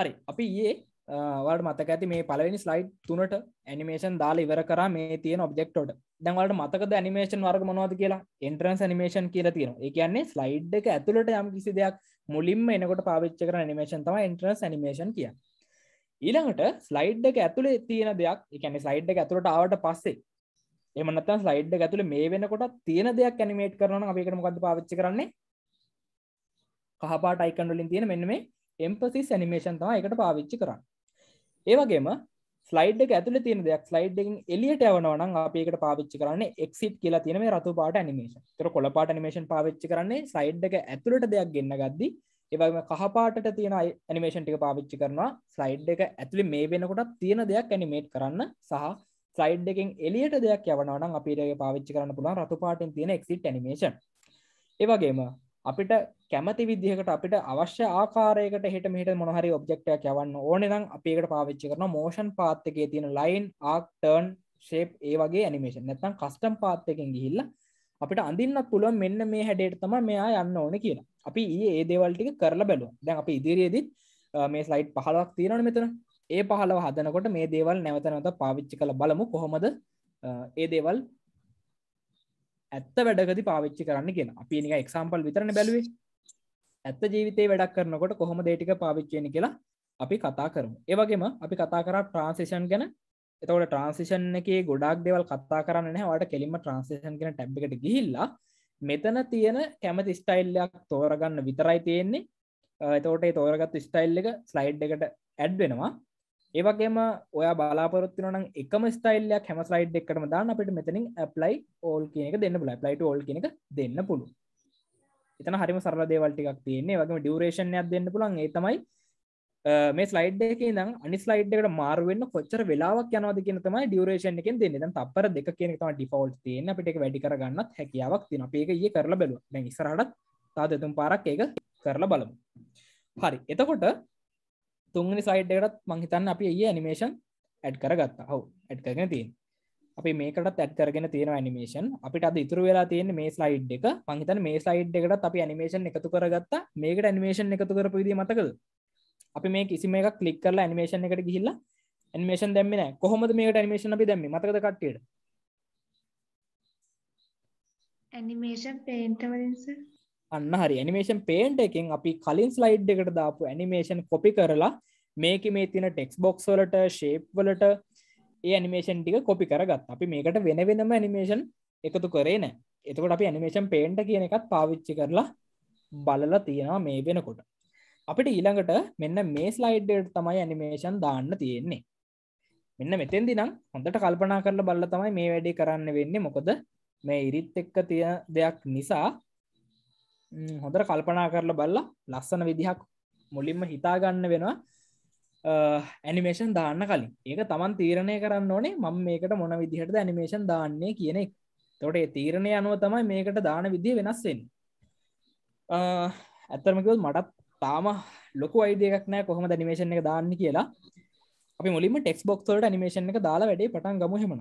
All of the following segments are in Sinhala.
හරි අපි ඒ වලට මතක ඇති මේ පලවෙනි ස්ලයිට් තුනට ඇනිමේෂන් දාල ඉවර කර මේ තියන ඔබෙක්ටෝඩ දැන්වලට මතකද ඇනිමේෂන් වර්ග මොවාද කියලා එන්ටරන්ස් ඇනිමේෂන් කියලා තියෙන ඒ කියන්නේ ස්ලයිඩ් එක ඇතුළට යම් කිසි දෙයක් මුලින්ම එනකොට පාවිච්ච කර නිමේෂන් තම එන්ටරන්ස් ඇනිමේෂන් කිය ඊළඟට ස්ලයිඩ් එක ඇතුළේ තියෙන දෙයක් එකන ස්ලයිඩ් එක ඇතුළට ආවට පස්සේ එමනත ස්ලයිඩ් ඇතුළ මේ වෙනකොට තියෙන දෙයක් ඇනිමේට් කරන අපිකට මොකද පාවිච්ච කරන්නේ කහපාට අයිකන්ඩලින් තියෙන මෙන්න මේ එම්පසි සැනිමේෂන් තම එකට පාවිච්චි කරන්න ඒවගේම ස්ලයිඩ් එක ඇතුළ තියෙන දෙයක් ස්ලයිඩ්ඩකින් එලියට යවනවනම් අපඒකට පාවිච්චි කරන්නේ එක්සිට් කියලා තියෙන මේ රතු පාට නිමේෂන් තර කොළ පාට නිමේෂන් පාවිච්චි කරන්නේ ස්ලයිඩ් එක ඇතුළට දෙයක් ගන්න ගද්දි ඒවගේම කහපාට තියෙන නිමේෂන් ටික පාවිච්චි කරනවා ස්ලයිඩ් එක ඇතුළි මේ වෙනකොටත් තියෙන දෙයක් ඇනිමේට් කරන්න සහ ස්ලයිඩ් එකෙන් එලියට දෙයක් යවනවනම් අපිට පාවිච්චි කරන්න පුළුවන් රතු පාටෙන් තියෙන එක්සිට් නිමේෂන් ඒවගේම අපිට කැමති විදිහකට අපිට අවශ්‍ය ආකාරයකට හෙට මෙට මොහරි ඔබෙක්ටයක් යවන්න ඕන නම් අපිකට පාවිච්චි කරන මෝෂන් පාත්තකේ තියෙන ලයින් ආක් ටර්න් ශේප් ඒ වගේ ඇනිමේෂන් නැත්තම් කස්ටම් පාත්තකෙන් ගිහිල්ල අපිට අඳන්නත් පුළුව මෙන්න මේ හැඩේට තම මෙයා යන්න ඕන කියන අපි ඒ දේවල්ටික කරලා බැලු දැන් අපි ඉදිරියේදත් මේ ස්ලයිට් පහලක් තියෙනන මෙතන ඒ පහලව හදනකොට මේ දේවල් නැවතනත පාවිච්චි කළ බලමු කොහොමද ඒ දේවල් ඇත්ත වැඩකති පාවිච්චි කරන්න කියෙන අපි නික එක්සාම්පල් විතරන බැලුවේ ඇත්ත ජීවිතේ වැඩක් කරනකොට කොහොම දේටික පාවිච්චයන කියලා අපි කතා කරමු ඒවගේම අපි කතා කර ට්‍රන්සිෂන් ගැන එතවට ට්‍රන්සිෂන් එක ගොඩක් දෙවල් කතා කරන්න වට කෙලිම ට්‍රන්සිෂන් කෙන ටැබ්ිට ගිහිල්ලා මෙතන තියෙන කැමති ස්ටයිල්ලයක් තෝරගන්න විතරයි තියෙන්නේ එතෝට තෝරගත් ස්ටයිල් එක ස්ලයිඩ් එකට ඇඩ් වෙනවා ඒවගේම ඔය බලාපොරත්තුනන් එකම ස්ටයිල්ලයක් හැම ස්ලයිඩ් එකටම දාන්න අපිට මෙතනින් ඇප්ලයි ඕල් කියනක දෙන්න පුල ප්ලයිට ඕල් කියනක දෙන්න පුළු එතන හරිම සරල දේවල්ටිකක් තියන්නේ වගේ ඩියවරේෂණයක් දෙන්න පුළන් ඒ තමයි මේ ස්ලයිඩ් එක නම් අනි ස්ලයිඩ් එකට මාරුවෙන්න කොච්චර වෙලාවක් යනවද කියන තමයි ඩියවරේෂන් එකෙන් දෙන්නේ දැන් තප්පර දෙක කියන එක තමයි ඩිෆෝල්ට් තියෙන්නේ අපිට ඒක වැඩි කරගන්නත් හැකියාවක් තියෙනවා අපි ඒක ඊයේ කරලා බලුවා දැන් ඉස්සරහටත් තාම දෙතුන් පාරක් ඒක කරලා බලමු හරි එතකොට තුන්නි සයිඩ්ඩකටත් මංහිතන්න අපි ඒ ඇනිමේෂන් ඇඩ් කරගත්තා හව ඇඩ්කගෙන තියෙන් අපි මේකට ඇත් කරගෙන තියෙන ඇනිමේෂන් අපිට අද ඉතුර වෙලා තියෙන මේ ස්ලයිඩ් එක මංහිතන මේ ස්ලයිඩ් එකට අපි ඇනිමේෂන් එකතු කරගත්තා මේකට ඇනිමේෂන් එකතු කරපු විදි මතකද අපි මේ කිසි මේ එකක් කලික් කරලා ඇනිමේෂන් එකට ගිහිල්ලා ඇනිමේෂන් දැම්මෙන කොහොමද මේකට ඇනිමේෂන් අපි දැම්ම මතකද කට්ටියට ඇනිමේෂන් පේන්ටවලින්ස අන්න හරි නිමේෂන් පේන්ට එකින් අපි කලින් ස්ලයිඩ් එකට දාපු ඇනිමේෂන් කොපි කරලා මේක මේ තින ටෙක්ස් බොක්ස් වලට ශේප් වලට ඒ නිමේෂන් ටික කොපි කරගත් අපි මේකට වෙන වෙනම ඇනිමේෂන් එකතු කරේ නෑ එතකොට අපි ඇනිමේෂන් පේන්ට කියන එකත් පාවිච්චි කරලා බලලා තියෙනවා මේ වෙනකොට අපිට ඊළඟට මෙන්න මේ ස්ලයිඩ්ඩට තමයි ඇනිමේෂන් දාන්න තියෙන්නේ මෙන්න මෙතෙන්දි නම් හොඳට කල්පනා කරලා බල්ල තමයි මේ වැඩි කරන්න වෙන්නේ මොකද මේ ඉරිත් එක්ක තිය දෙයක් නිසා හොඳර කල්පනා කරලා බල්ලා ලස්සන විදිහක් මුලින්ම හිතාගන්න වෙනවා ඇනිමේෂන් දාන්න කලින් ඒක තමන් තීරණය කරන්න ඕනේ මං මේකට මොන විදිහට ඇනිමේෂන් දාන්නේ කියනෙක් තොට තීරණය අනුව තමයි මේකට දාන විදිහ වෙනස්සෙන් ඇත්තරමකල් මටත් තාම ලොකු අයිදයක් නෑ කොහොම ඇනිමේෂන් එක දාන්න කියලා අපි මුලින්ම ටෙක්ස් බොක්තොට ඇනිමේෂන් එක දාලා වැඩේ පටන් ගමහෙමන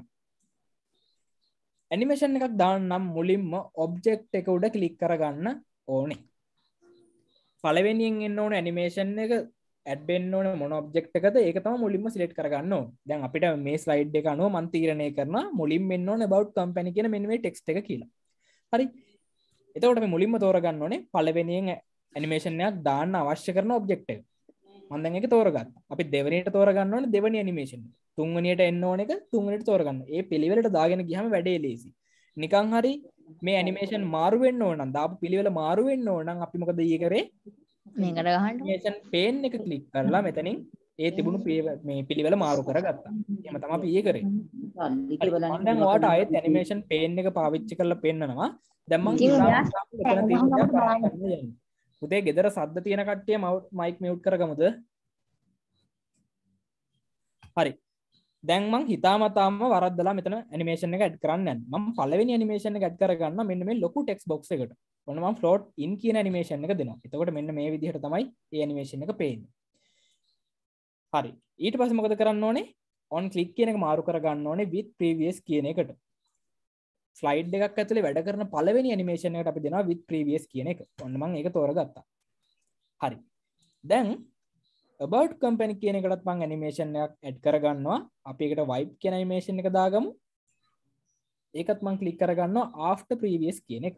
ඇනිමේෂන් එකක් දාන්නම් මුලින්ම ඔබ්ජෙක්් එක උඩ කලික් කරගන්න ඕනේ පලවෙෙනින් එන්න ඕන ඇනිමේෂන් එක ඇඩ්බෙන් ඕන මොන ඔබෙක්්කද ඒක තම මුලින්ම සිලෙට් කරගන්න දැන් අපිට මේ ස්ලයිඩ් එක අනුව මන්තීරණය කරන මුලින් මෙන්න ඕන බව් කම්පැනි කියෙන මෙේ ටෙක්් එක කියලා හරි එතකට මුලින්ම තෝරගන්න ඕනේ පලවෙෙනියෙන් ඇනිමේෂණයක් දාන්න අවශ්‍ය කරන ඔබෙක්් මන්දන් එක තෝරගන්න අපි දෙවනට තෝරගන්න ඕන දෙවනි ඇනිමේෂන් තුන්වනියට එන්න ඕන එක තුන්ට තෝරගන්න ඒ පිළිවෙලට දාගෙන ගහම වැඩේ ලේසි නිකං හරි මේ ඇනිමේෂන් මාරුවෙන් ඕනම් දාපු පිළිවෙල මාරුවෙන් ඕනම් අපි මොකද ඒ කරේ මේකට ගහන් පේන් එක කලික් කරලා මෙතනින් ඒ තිබුණු මේ පිළිවෙල මාරු කරගත්තා එම තම පිය කරේ වාට අයත් ඇනිමේෂන් පේන් එක පාවිච්චි කරලා පෙන්න්නනවා දැම්ම උදේ ගෙදර සද්ධ තියෙන කට්ටිය මව් මයික් මියුට් කරගමුද හරි දැන්මං හිතාමතාම වරදලා මෙතන නිමේෂන ගඩ් කරන්න ම පලවෙනි නිමේෂන ගත් කරගන්න මෙන්න මේ ලොකු ටෙක්ස් බොක් එකට ඔන්නම ෆලෝට් ඉන් කියන නිමේෂන එක දෙනවා එතකොට මෙන්න මේ විදිහට තමයි ඒ නිමේෂන එක පේන්න හරි ඊට පස මොකද කරන්න ඕනේ ඔන් කලික් කියන එක මාරු කරගන්න ඕනේ විත් ප්‍රීවියස් කියන එකට ෆලයිඩ් එකක් ඇතුලේ වැඩ කරන පලවෙනි නිමේෂන එකට අපි දෙනවා විත් ප්‍රීවියස් කියන එක ඔන්නමං ඒක තෝරගත්තා හරි දැන් බට් කම්පැනි කියන එකටත් මං ඇනිමේෂන්යක් ඇඩ් කරගන්නවා අපි එකට වයිප් කියනයිමේෂන් එක දාගමු ඒකත් මං කලික් කරගන්න ආෆ්ට ප්‍රීවියස් කියන එක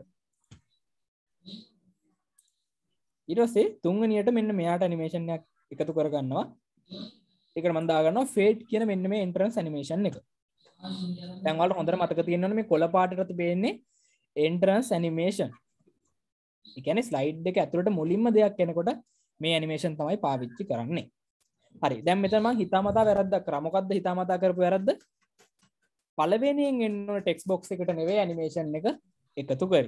ඉරසේ තුන්ගනියට මෙන්න මෙයාට ඇනිමේෂන්යක් එකතු කරගන්නවා එක මන්දාගන්න ෆේට් කියන මෙන්න මේ එන්ටරන්ස් ඇනිමේෂන් එක තැන්වල් හොඳර මතක තියෙනවන මේ කොළ පාටරතු පේන්නේ එන්ටරන්ස් ඇනිමේෂන් එකන ස්ලයිඩ් එක ඇතුළට මුලින්ම දෙයක් කෙනකොට මේ ඇනිමේෂන් තමයි පාවිච්චි කරන්නේ හරි දැම් මෙතම හිතාමතා වැරද්ද ක්‍රමොකක්ද හිතාමතා කරපු වැරද්ද පලවෙනියෙන් එන්න ටෙක්ස් බොක්ස් එකට නෙවේ ඇනිමේෂන් එක එකතු කරි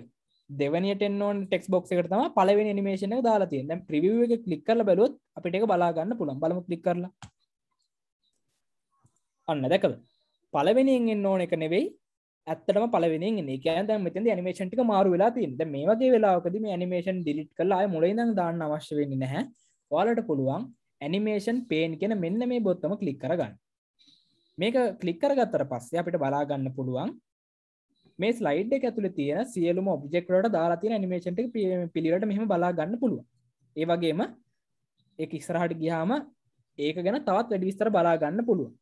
දෙවනිට එන්නෝන් ටෙක් බොක් එකට තම පලවෙනි නිමේෂන එක දාලා තියෙන දැන් ප්‍රිවිව් එක ක්ලික් කරලා බැලුවොත් අපිට ඒක බලා ගන්න පුළුවන් බලමු ක්ලික් කරලා අන්න දැකද පළවෙනියෙන් එන්න ඕන එක නෙවෙයි ඇත්තටම පලවෙෙන නිකෑත මෙතන් නිමේෂන්ටික මාරු වෙලා තින්ද මේ වගේ වෙලාකදම නිමේෂන් ඩිලිට් කලා මුලයිදං දාන්න අවශ්‍යවෙන්න නැහැ වාලට පුළුවන් ඇනිමේෂන් පේන් කෙන මෙන්න මේ බොත්තම කලික් කරගන්න මේක කලික්කර ගත්තර පස්සේ අපිට බලාගන්න පුළුවන් මේ ස්ලයිඩ් එක ඇතුළ තියෙන සියලුම ඔබ්ෙක්ට දාලාතින නිමේෂන්ට පිළිට මෙහම බලාගන්න පුළුවන් ඒ වගේම ඒ ඉස්සරහට ගියාම ඒක ගැන තවත් වැඩිවිස්තර බලාගන්න පුළුවන්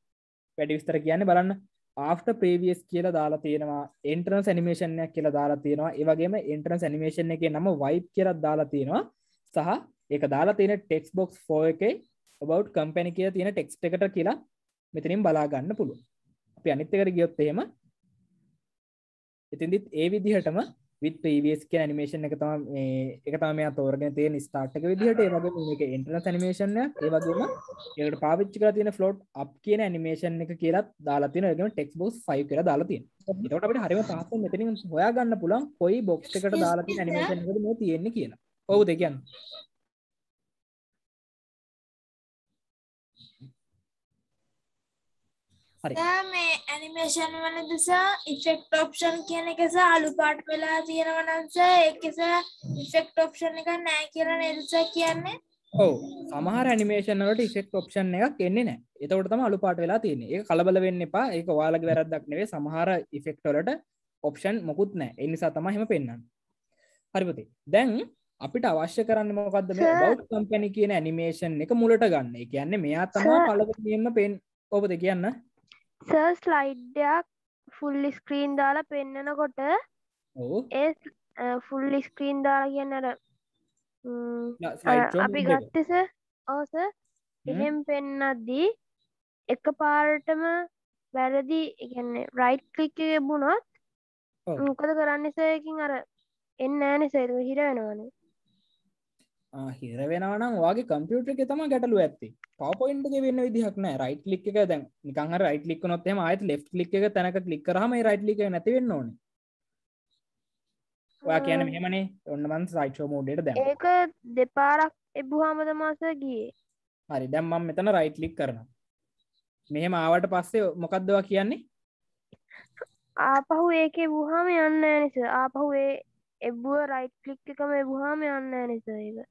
වැඩිවිස්තර කියන්න බලන්න ආෆ්ට ප්‍රේවියස් කියලා දාලා තියෙනවා එන්ට්‍රන සැනිමේෂණයක් කියලා දාලා තියෙනවා ඒවගේම එන්ට්‍රන සැනිමේෂණ එක නම වයිප් කියරත් දාලා තියෙනවා සහ එක දාලා තියෙන ටෙක්ස් බොක්ස් ෆෝ එක ඔබව් කම්පැනි කිය තියෙන ටෙක්ස් එකට කියලා මෙතනින් බලාගන්න පුළුව අපි අනිත්තකට ගියොත් එහෙම ඉතින්දිත් ඒ විදිහටම විත් ප්‍රීවස් කිය නිමේෂන් එක තම එක තම තෝරගෙන තියෙන ස්ටාර්ටක විදිහට ඒවගේ එක ඉන්ටර්නස් නිමේෂන්ය ඒවගේම ඒකට පාවිච්චි කර තියෙන ෆ්ලෝට් අප් කියන නිමේෂන් එක කියලත් දාලාතින එකම ටෙක් බෝස් ෆයි කර දාලාතින් එතට අපට හරිම පාස මෙතනින් හොයාගන්න පුළන් කොයි බොක්ෂකට දාලාති නිමේෂන් මේ තියෙන්නේ කියලා ඔවු දෙකන්න මේ ඇනිමේෂන් වන දෙසා ඉෆෙක්ට් ඔප්ෂන් කියන එකස අලුපාට වෙලා තියෙනවනංස එකස ඉෆෙක්ට් ඔප්ෂන් එක නෑ කියලා නිස කියන්නේ ඔව සමහර නිමේෂනලට ඉෆෙක්ට් ඔප්ෂන් එකක් එන්නේ නෑ එතවට තම අලුපාට වෙලා තියෙන ඒ කලබල වෙන්න එපා ඒක වාලග වැරද්දක් නෙවේ සමහර ඉෆෙක්ටවලට ඔප්ෂන් මොකුත් නෑ එනිසා තම හෙම පෙන්න්න හරිපති දැන් අපිට අවශ්‍ය කරන්න මොකක්ද මේ බෞ් කම්පැනි කියන ඇනිමේෂන් එක මුලට ගන්න කියන්නේ මෙයා තමා පලවෙනියෙන්ම පෙන් ඔබද කියන්න සර් ස්ලයිඩ්ඩයක් ෆුල් ස්ක්‍රීන් දාලා පෙන්නනකොට ඒ ෆුල් ස්ක්‍රීන් දාලා කියන්නට අපි ගත්තස ඕස එහෙම් පෙන්නද්දී එක පාරටම වැරදි ඉගන්නේ රයිට් කලික් බුණොත් මොකද කරන්න සයකින් අර එන්න ෑනෙ සේතු හිර වෙනවානේ හිර වෙනනම් වගේ කම්පියුටර එක තම ගැටලු ඇති පවපොයින්ට වෙන්න විදිහක්න රයිට ලික් එක දැන් නිකහ රයිට ලික් නොත්තම අයත් ලේ ලික් එක තැනක ලික් කරම රයිට ලික නැතිවෙන්න ඕන ඔයා කියන මෙමනේ ඔන්නමන් සයිටෝ මෝඩට දැ ඒක දෙපාරක් එබ්බහාමද මාස ගිය හරි දැම්මම් මෙතන රයිට් ලික් කරන මෙහෙම ආවට පස්සේ මොකක්දවා කියන්නේ ආපහු ඒක වූහාම යන්න නිස ආපහු ඒ එබ්බුව රයිට් ලික් එකම එබ්හාම යන්න නිසාක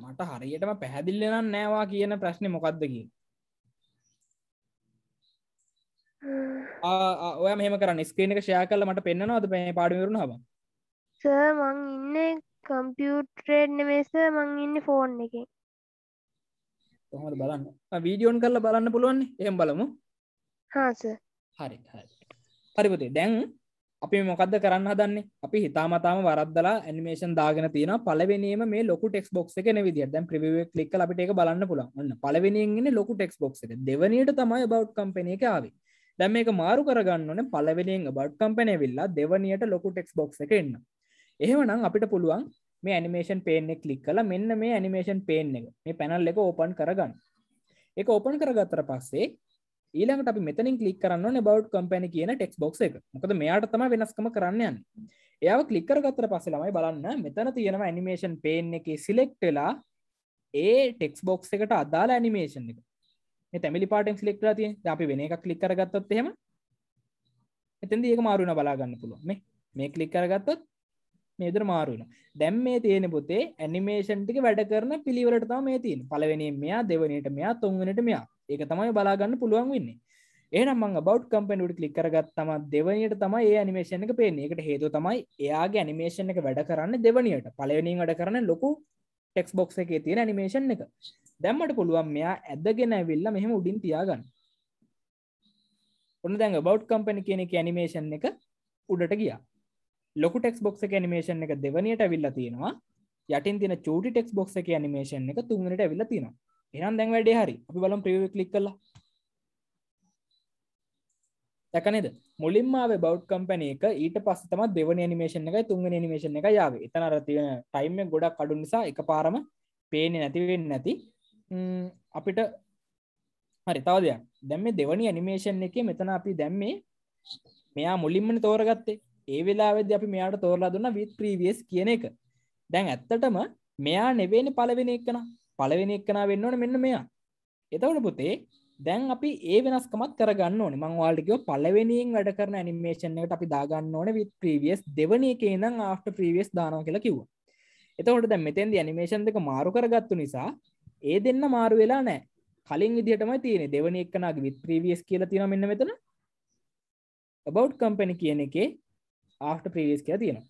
මට හරියටම පැහැදිල්ලනම් නෑවා කියන ප්‍රශ්න මොකක්දකි ඔය මෙම කරන්න ස්ක්‍රීනක ෂයා කල මට පෙන්න්නනවාද මේ පාඩිවරුණ හබ මං ඉන්න කම්පියුටරෙන්න්න මේස මං ඉන්න ෆෝන් එක හොද බලන්න වීඩියෝන් කරලා බලන්න පුළුවන් එහම් බලමු හාස හරි හරි හරිපතේ දැන් අපි මොකක්ද කරන්න හදන්නේ අපි හිතාමතාම වරද්දලා ඇනිමේෂන් දාගෙන තියෙන පලවෙනීම මේ ලොකු ටෙක් බොක් එක විදි දැන් ප්‍රවේ ලික් අපිට එක බලන්න පුළන්න පලවෙනිෙන් ලොකු ටෙක් බොක් එක දෙවනට තමයි බව් කම්පනය එක ආවේ දැම් මේක මාරු කරගන්නන පලවෙනිෙන් බඩ් කම්පනය වෙල්ලා දෙවනියට ලොකු ටෙක්ස් බොක් එක එන්න එහෙමනම් අපිට පුළුවන් මේ ඇනිමේෂන් පේනෙක් කලික් කලා මෙන්න මේ ඇනිමේෂන් පේන එක මේ පැනල් එක ඕපන් කරගන්න එක ඕපන් කරගත්තර පස්සේ ඊළඟට අපි මෙතනින් කලික් කරන්න බව් කම්පැන කියන ටෙක්ස් බොක් එක මොකද මෙයාට තම වෙනස්කම කරන්නයන් එයාව කලිකර ගත්තර පස්සේ ළමයි බලන්න මෙතන තියෙනවා ඇනිමේෂන් පේන් එක සිලෙක්ටලා ඒ ටෙක්ස් බොක්ස් එකට අදාලා ඇනිමේෂන් එක තැමි පාටෙන් සිලෙක්ටලා තිය අපි වෙන එක කලික් කරගත්තත් එහෙම එතැදි ඒක මාරුණ බලාගන්න පුළුව මේ මේ කලික් කරගත්තත් මේදර මාරුණ දැම් මේ තියෙන පුතේ ඇනිමේෂන්ටික වැඩ කරන පිළිවලට තම මේ තින් පලවෙනි මෙයා දෙවනට මෙයා තුන්වනට මෙයා ඒක තමයි බලාගන්න පුළුවන් වෙන්නේ ඒනම් බෞ් කම්පෙන්ඩුට කලික් කරගත් තම දෙවනියට තමයි ඒ අනිමේෂණ එක පේන එකට හේතු තමයි එයාගේ ඇනිමේෂණ එක වැඩ කරන්න දෙවනියට පලවෙනින් වැඩ කරන ලොකු ටෙක්ස් බොක්ස එක තියෙන ඇනිමේෂන් එක දැම්මට පුළුවන් මෙයා ඇදගෙන ඇවිල්ල මෙහෙම උඩින් තියාගන්න ඔන්න දැඟ බෞ් කම්පනි කියන එක ඇනිමේෂන් එක උඩට ගියා ලොකු ටෙක්ස් බොක්ස එක නිමේෂන් එක දෙවනියට ඇවිල්ල තියෙනවා යටින් තින චටි ටෙක්ස් බොක්ස එක නිමේෂන් එක තුන්ට ඇවිල්ල තියෙනවා එනම් දැන් වැඩේ හරි අපි බලම් ප්‍රව කලික් කලා දැකනෙද මුලින්මාව බෞ් කම්පන එක ඊට පස්ස තම දෙවන නිමේෂන් එක තුන්ග නිමේෂන් එක යාව එතන රතිවන ටයිම ගොඩක් කඩු නිසා එක පාරම පේන නැතිවෙන්න නැති අපිට හරි තව දෙයක් දැම්ම දෙවනි ඇනිමේෂන් එක මෙතන අපි දැම්මේ මෙයා මුලින්මන තෝරගත්තේ ඒ වෙලාවෙද අපි මෙයාට තෝරලා දුන්න විත් ප්‍රීවියස් කියන එක දැන් ඇත්තටම මෙයා නෙවෙනි පලවෙෙන එක්කන පලවෙනි එක්කනා වෙන්න ඕන මෙන්න මෙයා එතවට පුතේ දැන් අපි ඒ වෙනස්කමත් කරගන්න ඕන මංවාල්ටිකෝ පලවෙනියෙන් වැඩ කරන නිමේෂන් එකට අපි දාගන්න ඕන විත් ප්‍රීවියස් දෙවන එක නම් ආට ප්‍රීවියස් දානෝ කියලා කිව්වා එතකොට දැ මෙතැන්ද නිමේෂන් දෙක මාරු කරගත්තු නිසා ඒ දෙන්න මාරු වෙලා නෑ කලින් විදිටම තියෙන දෙවන එක්කනගේ විත් ප්‍රීවියස් කියලා තියෙන මෙන්න මෙතන බෞ් කම්පැනි කියන එක ආට ප්‍රීවියස් කියලා තියෙනවා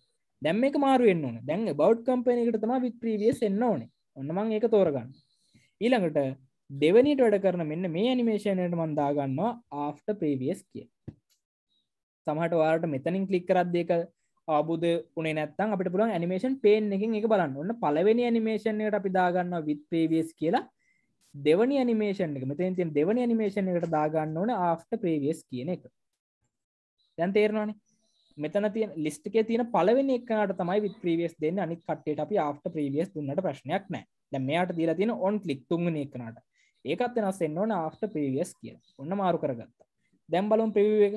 දැම් එක මාරුවෙන්න්න ඕන දැන් බෞ් කම්පැනකට තම විත් ප්‍රීවියස් එන්න ඕනේ ඔන්න මං ඒක තෝරගන්න ඊළඟට දෙවනිට වැඩ කරන මෙන්න මේ ඇනිමේෂණයට මන්දාගන්නවා ආෆ්ට ප්‍රේවියස් කිය සමහට වාට මෙතනින් කලික් කරද්දක ආබුද උනේ නැත්තන් අපිට පුළුවන් ඇනිමේෂන් පේන් එකින් එක බලන්න ඔන්න පලවෙනි ඇනිමේෂණයට අපි දාගන්නවා විත් ප්‍රේවියස් කියලා දෙවනි ඇනිමේෂන් එක මෙතන් තින් දෙවනි ඇනිමේෂන් එකට දාගන්න ඕන ආෆ්ට ප්‍රේවියස් කියන එක දැන් තේරවානේ මෙතන තිය ලිස්ටිකේ තියෙන පලවෙනි එකනට තමයි විත් ප්‍රීවියස් දෙන්න අනිත් කට්ටේට අපි ආට ප්‍රීවියස් දුන්නට ප්‍රශ්නයක් නෑ දැ මෙයාට දීලා තියෙන ඔන් ලික් තුන්ගන එකනට ඒකත් වෙනස් එන්න ඕන ආට ප්‍රීවියස් කිය ඔන්න මාරු කරගත්ත දැම් බලුම් ප්‍රව එක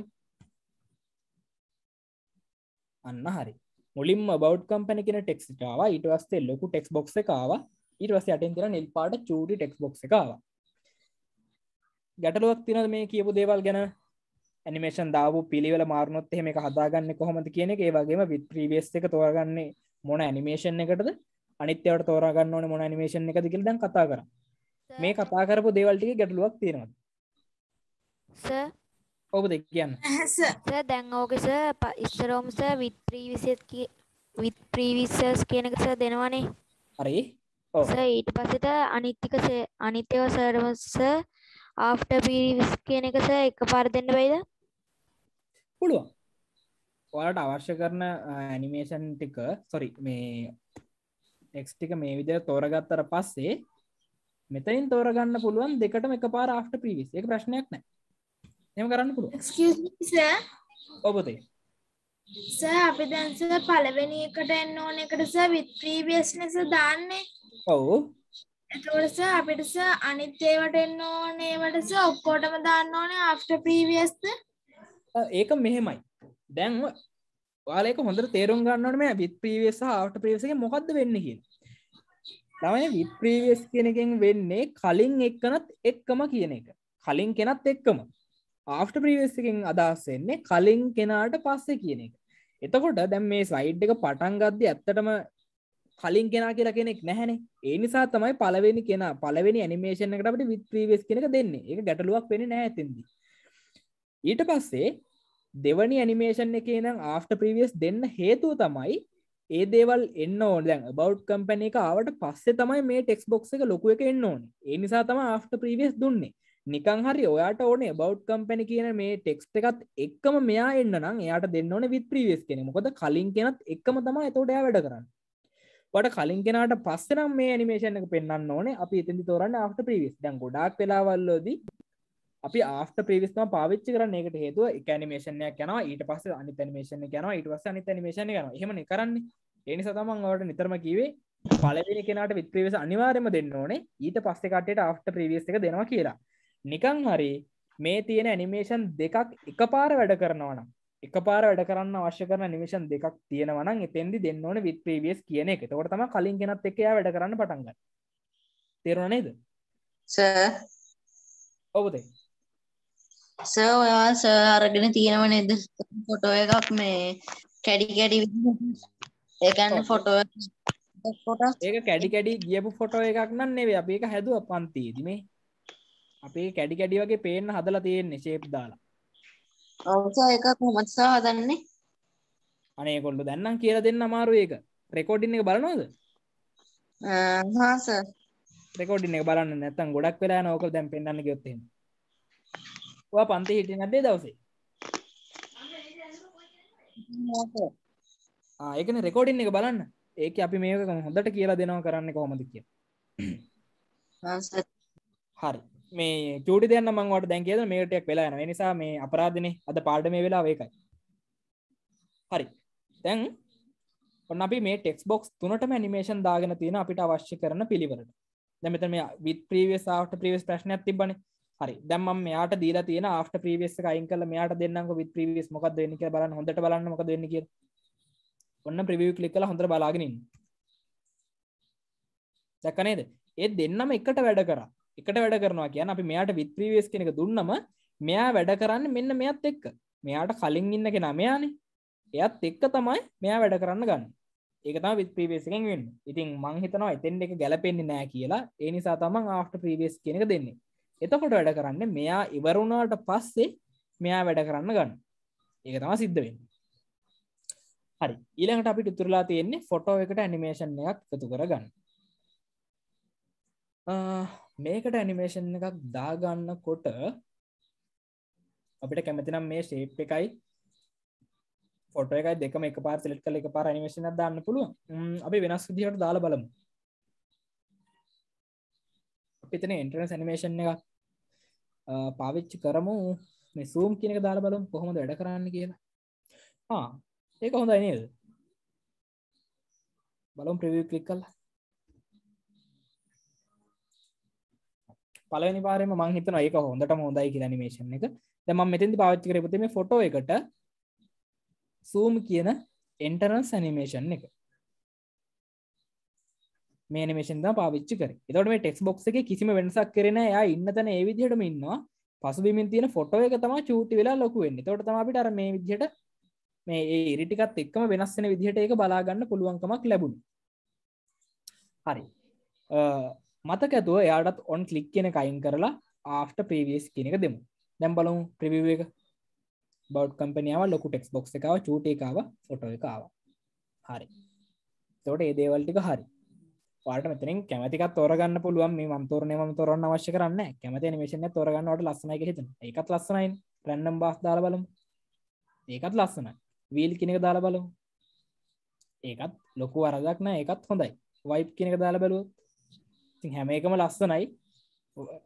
අන්න හරි මුලින් බෞ් කම්පන කෙන ටෙක්ස් ාව ඉටවස්තේ ලොකු ටෙක්ස් බොක් එකකාව ඉටවස අටෙන් තිර නිල් පාට චඩි ටෙක්ස් බොක් එකකාව ගැටලුවක් තින මේ කියපු දේවල් ගැන ඇනිමේෂන් දාපු පිළිවල මාරුණොත් එහෙම එක හදාගන්න කොහොමද කියන එක ඒ වගේම විත් ප්‍රීවියස් එක තෝරගන්නේ මොන ඇනිමේෂන් එකටද අනිත්‍යවට තෝරගන්න ඕන මොන ඇනිමේෂන් එකද කියලා දැන් කතා කරා මේ කතා කරපු දේවල් ටික ගැටලුවක් තියෙනවද සර් ඔබද කියන්න සර් දැන් ඕකේ සර් ඉස්සරෝම sir with previous with previous කියන එක සර් දෙනවනේ හරි ඔව් සර් ඊට පස්සේට අනිත්‍යක අනිත්‍යව සර්වස් සර් ආෆ්ටර් ප්‍රීවියස් කියන එක සර් එකපාර දෙන්න බැයිද පුළුවන් ඔයාට අවශ්‍ය කරන ඇනිමේෂන් ටික සොරි මේ එක්ටික මේ විද තෝරගත්තර පස්සේ මෙතයින් තෝරගන්න පුළුවන් දෙකට එක පාර ආට පිවිස් එක ප්‍රශ්නයක් නෑ එම කරන්න පුළුව ඔබතේ ස අපි දැන්ස පලවෙනි එකට එන්න ඕන එකටස විත් ප්‍රීවියස් ලෙස දාන්නේ ඔවු එතුටස අපිටස අනිත්‍යේවට එන්න ඕනේවටස ඔක්කෝටම දාන්න ඕනේ ආෆ්ට ප්‍රීවියස්ද ඒක මෙහෙමයි දැන් වාලක හොඳට තේරුම් ගන්නට මේ විත් ප්‍රීවේස ආට ප්‍රේසක මොකක්ද වෙන්න කිය තමයි විත් ප්‍රීවස් කෙනකින් වෙන්නේ කලින් එක්කනත් එක්කම කියන එක කලින් කෙනත් එක්කම ආෆ්ට ප්‍රීවේසකින් අදස්සෙන්නේ කලින් කෙනාට පස්සේ කියන එක එතකොට දැම් මේ සයිඩ් එක පටන්ගද්ද ඇත්තටම කලින් කෙනා කියලා කෙනෙක් නැහැන ඒ නිසා තමයි පලවෙනි කෙන පලවෙනි ඇනිමේෂන් එකට අපට විත්්‍රීවස් කෙනක දෙන්නේ එක ගැටලුවක් වෙන නෑඇතිදී ඊට පස්සේ දෙවනි ඇනිමේෂන් එක නම් ආෆ්ට ප්‍රීවියස් දෙන්න හේතුව තමයි ඒ දේවල් එන්න ඕන දැන් බව් කම්පැන එක ආවට පස්සේ තමයි මේ ටෙක්ස් බොක්ස එක ලොකුව එක එන්න ඕන ඒ නිසා තම ආෆ්ට ප්‍රීවියස් දුන්නේ නිකං හරි ඔයාට ඕන බව් කම්පැන කියන මේ ටෙක්ස්ට එකත් එක්කම මෙයා එන්න නම් එයාට දෙන්න ඕන විත් ප්‍රීවියස් කෙන මොකද කලින් කෙනත් එක්කම තමයි එතෝඩයා වැඩ කරන්න වට කලින් කෙනට පස්සනම් මේ නිමේෂන එක පෙන්න්න ඕන අපි එතදි තෝරන්න ආට ප්‍රීවිස් දැන් ගොඩක් පෙලාවල්ලෝදී අපි ආස්ට ප්‍රවිස්ම පාවිච්චි කරන්න එකට හේතුව එකනිමේෂණයක් යන ඊට පස්ස අනි තනිමේෂණ යන ඉට පස්ස අනි තනිමේෂණ යන හෙමනි කරන්න එනි සතමන් වට නිතරම කිවේ පලවෙනි කෙනට විත්‍රවස අනිවාර්යම දෙන්න ඕනේ ඊට පස්සෙ කටට ආෆ්ට ප්‍රවිස් එක දෙනවා කියලා නිකං හරි මේ තියෙන ඇනිමේෂන් දෙකක් එක පාර වැඩ කරනවනම් එක පාර වැඩ කරන්න අවශ්‍ය කරන නිමේෂන් දෙකක් තියෙනවන එතෙදි දෙන්න ඕන විත් ප්‍රවියස් කියන එක තොට තම කලින් ගෙනත් එක වැඩ කරන්න පටන්ග තේරුණ නේද ඔබතේ සර් ඔයා සර් අරගෙන තියෙනව නේද ෆොටෝ එකක් මේ කැඩි කැඩි ඒ කියන්නේ ෆොටෝ ඒක කැඩි කැඩි ගියපු ෆොටෝ එකක් නම් නෙවෙයි අපි ඒක හැදුවා පන්තියේදී මේ අපේ කැඩි කැඩි වගේ පේන්න හදලා තියෙන්නේ ෂේප් දාලා ඔව් සර් ඒක කොහොමද සර් හදන්නේ අනේ ඒගොල්ලෝ දැන් නම් කියලා දෙන්න අමාරුයි ඒක රෙකෝඩින් එක බලනවද හා සර් රෙකෝඩින් එක බලන්න නැත්තම් ගොඩක් වෙලා යන ඕක දැන් පෙන්වන්න ගියොත් එහෙම ඔයා පන්ති හිටිය නැද්දේ දවසේ ඒකන රෙකෝඩින් එක බලන්න ඒක අපි මේක හොඳට කියලා දෙනවා කරන්න කොහොමද කිය හරි මේ චටි දෙන්න මංවට දැන් කියද මේටයක් වෙලා යන නිසා මේ අපරාධනය අද පාඩ මේ වෙලා ඒකයි හරි තැන් ඔන්න අපි මේ ටෙක්ස් බොක්ස් තුනට මනිමේෂන් දාගෙන තියෙන අපිට අවශ්‍ය කරන පිළිවරට දැමත මේ විත් ප්‍රීවස් ආට ප්‍රීවස් ප්‍රශ්නයක් තිබන්නේ හරි දැම්ම මෙයාට දීලා තියෙන ආට ප්‍රීවිස් එකයින් කල මෙයාට දෙන්නක විත් ප්‍රීවිස් මොකක් දෙන්නක බලන්න හොඳට බලන්න මොක දෙන්න කිය ඔන්න ප්‍රවිව් කලික් කල හොඳ බලාගෙනින් දැකනේද ඒ දෙන්නම එකට වැඩ කර එකට වැඩ කරනවා කියන අපි මෙයාට විත් ප්‍රීවිස් කෙනෙක දුන්නම මෙයා වැඩ කරන්න මෙන්න මෙයත් එක්ක මෙයාට කලින් ඉන්න කෙන මෙයානේ එයත් එක්ක තමයි මෙයා වැඩ කරන්න ගන්න ඒකතම විත් ප්‍රීවේසිකෙන් වෙන්න ඉතින් මංහිතනවා එතෙන් එක ගැලපෙන්න්නේ නෑ කියලා ඒ නිසා තමන් ආට ප්‍රීවේස් කෙනෙක දෙන්නේ එතකොට වැඩ කරන්න මෙයා ඉවරුණාට පස්සේ මෙයා වැඩ කරන්න ගන්න ඒක තම සිද්ධ වෙන්න හරි ඊළඟට අපි ඉතුරලා තියෙන්නේ ෆොටෝ එකට ඇනිමේෂන් එකක් එකතු කරගන්න මේකට ඇනිමේෂන් එකක් දාගන්න කොට අපිට කැමතිනම් මේ ශේප් එකයි ෆොට එකයි දෙකම එක පාර සිලෙට් කල එක පාර නිමේෂන දාන්න පුළුව අපි වෙනස් විදිහට දාලා බලමු අපිතන ඉන්ටර්න සැනිමේෂන් එක පාවිච්චි කරමු මේ සූම් කියනක දාර බලම් කොහොමද වැඩ කරන්න කියලා ඒක හොඳයි නේද බලම් ප්‍රවී කලික් කල්ලා පලනි පාරම මංහිතන ඒක හොඳට හොඳයි කියලනිමේෂන් එක දම මෙතැති පාච්චි කරපුති මේ ෆොටෝ එකට සූම් කියන එන්ටරන් සැනිමේෂන් එක මේනමේෂන්ද පාවිච්චි කර තොට මේ ටෙක්ස් බොක් එක කිසිම වෙනසක් කරන යා ඉන්න තන ඒ විදිහටම ඉන්නවා පසුබිමින් තියෙන ෆොටෝ එක තම චූටි වෙලා ලොකු වෙන්න තොට තමට අර මේ විදිහට මේ ඉරිටිකත් එක්කම වෙනස්සෙන විදිහට ඒක බලාගන්න පුළුවන්කමක් ලැබුණ හරි මතකඇතුව එයාටත් ඔන් කලික් කියන කයින් කරලා ආෆ්ට ප්‍රීවියස් කෙනෙක දෙමු දැම් බලුම් ප්‍රිවිව එක බෞ් කම්පනියාව ලොකු ටෙක්ස් බොක් එකව චූට එකකාව ෆොටෝ එකකාව හරි තොට ඒ දේවල්ටික හරි ට මෙතන කැමතික තෝරගන්න පුළුවන් මේ මන්තෝරණය ම තොරන්න අවශ්‍ය කරන්න කැමති නිමේෂන තොරගන්නට ලස්සනක හිත එකත් ලස්සනයි රැන්නම් බස් දාල බලම් ඒකත් ලස්සන වීල් කෙනෙක දාල බලු ඒකත් ලොකු අරදක්න ඒකත් හොඳයි වයිප් කෙනෙක දාල බැලුවත් ති හැම එකම ලස්සනයි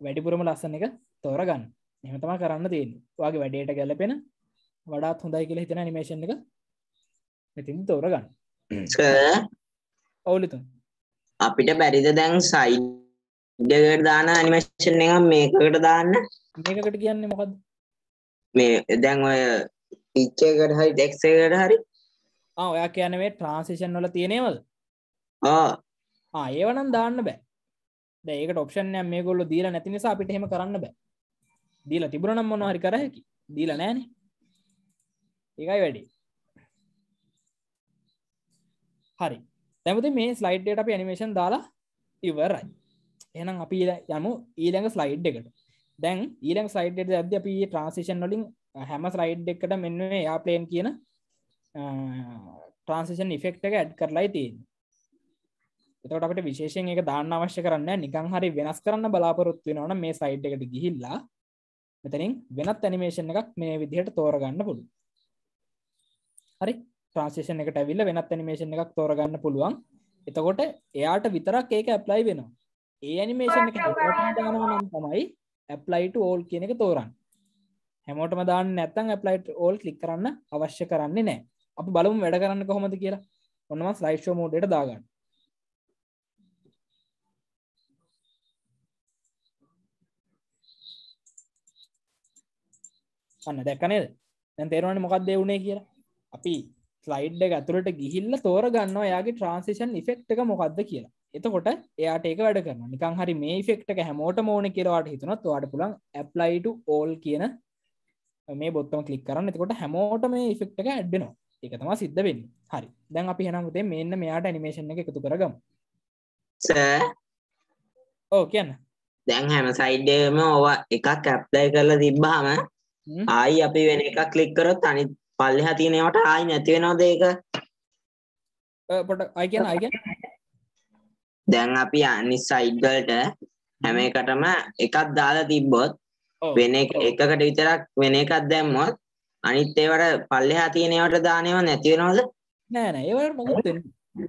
වැඩිපුරම ලස්සන එක තෝරගන්න එහමතම කරන්න තියෙන් වගේ වැඩේට ගැලපෙන වඩාත් හොඳයි කියලා හිතෙන නිමේෂන් එක ඉතින් තෝරගන්න ඔවුලිතුන් අපිට බැරිද දැන් සයිඩකට දාන අනිමේෂන් එක මේකට දාන්න මේකට කියන්න මොකද මේ දැන් ඔය ඉච්චකට හරි ටෙක්සකට හරි ඔයා කියනවේ ට්‍රන්සිෂන් වල තියනේවල් ඒවනම් දාන්න බෑ දැකට ඔප්ෂන්ය මේ ගොල්ල දීල නැති නිසා අපිට හෙම කරන්න බෑ දීල තිබරනම් මොන හරි කරහැකි දීල නෑන ඒකයි වැඩි හරි තැමති මේ ස්ලයිඩ්ඩට අප නිමේෂන් දාලා ඉවරයි එනම් අපි යමු ඊළඟ ස්ලයිඩ් එකට දැන් ඊළඟ ස්ලයිඩ්ඩ ඇද අපි ට්‍රන්සිෂන් වලින් හැම ස්ලයිඩ් එකට මෙන්න යා ප්ලේන් කියන ට්‍රන්සිෂන් ඉෆෙක්ට එක ඇඩ් කරලායි තියෙන් එතකට අපට විශේෂෙන් එක දාන්න අවශ්‍ය කරන්න නිකං හරි වෙනස් කරන්න බලාපොරොත්තු වෙනවන මේ සයිඩ් එකට ගිහිල්ලා මෙතනින් වෙනත් ඇනිමේෂන් එකක් මේ විදිහට තෝරගන්න පුළු හරි ට්‍රන්සිෂන් එකට ඇවිල්ල වෙනත් ඇනිමේෂන් එකක් තෝරගන්න පුළුවන් එතකොට එයාට විතරක් ඒක ඇප්ලයි වෙනවා ඒ ඇනිමේෂන් එක දානවා නම් තමයි ඇප්ලයිට ඕල් කියන එක තෝරන්න හැමෝටම දාන්න නැත්තං ඇප්ලයිට ඕල් කලික් කරන්න අවශ්‍ය කරන්නේ නෑ අපි බලමු වැඩ කරන්න කොහොමද කියලා ඔන්නම ස්ලයිෂෝ මෝඩට දාගන්න අන්න දැක්කනේද දැන් තේරවන්නේ මොකක්දේ වුණේ කියලා අපි ස්ලයිඩ් ඇතුළට ගිහිල්ල තෝර ගන්න යාගේ ට්‍රන්සිෂන් ඉෆෙක්් එක මොකක්ද කියලා එතකොට එයාට ඒක වැඩ කරන නිකං හරි මේ ෆෙක්ට එක හැමෝට මෝන කියරවාට හිතුනත් වාට පුලන් ඇප්ලයිට ඕල් කියන මේ බොත්තම කලික් කරන්න එතකොට හැමෝට මේ ෆෙක්ට එක ඇඩ්ඩනවා එක තමා සිද්ධ වෙන්න හරි දැන් අපි හෙනමුතේ මෙන්න මෙයාට ඇනිමේෂන් එක එකතු කරගම් ඕ කියන්න දැන් හැම සයිඩම ඕවා එකක් ඇප්ලයි කරලා තිබ්බාම ආයි අපි වෙන එකක් කලික් කරොත් අනිත් පල්ලෙහා තියෙනවට ආයි නැති වෙනවද ඒක? පොඩ අය කියන අය කියන දැන් අපි අනිත් සයිඩ් වලට හැම එකටම එකක් දාලා තිබ්බොත් වෙන එකකට විතරක් වෙන එකක් දැම්මොත් අනිත් ඒවට පල්ලෙහා තියෙන ඒවට දාන ඒවා නැති වෙනවද? නෑ නෑ ඒවට මොකුත් වෙන්නේ.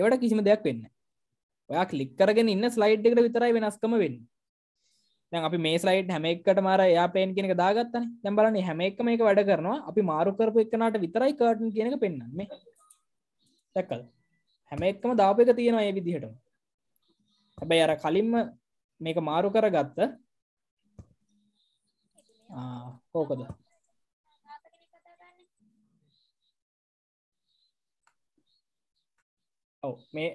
ඒවට කිසිම දෙයක් වෙන්නේ නෑ. ඔයා ක්ලික් කරගෙන ඉන්න ස්ලයිඩ් එකට විතරයි වෙනස්කම වෙන්නේ. දැන් අපි මේ ස්ලයිට් හැම එකට මාර යාපේන් කෙනෙක දාගත්තන දැම් බලන්නේ හැම එක මේක වැඩ කරනවා අපි මාරුකරපු එකනට විතරයි කර්ටන් කියනක පෙන්න්නන්නේ තැකල් හැම එක්කම දාප එක තියෙනවා ඒ විදිහටම හැබැයි අර කලින්ම මේක මාරු කර ගත්ත කෝකද ඔව මේ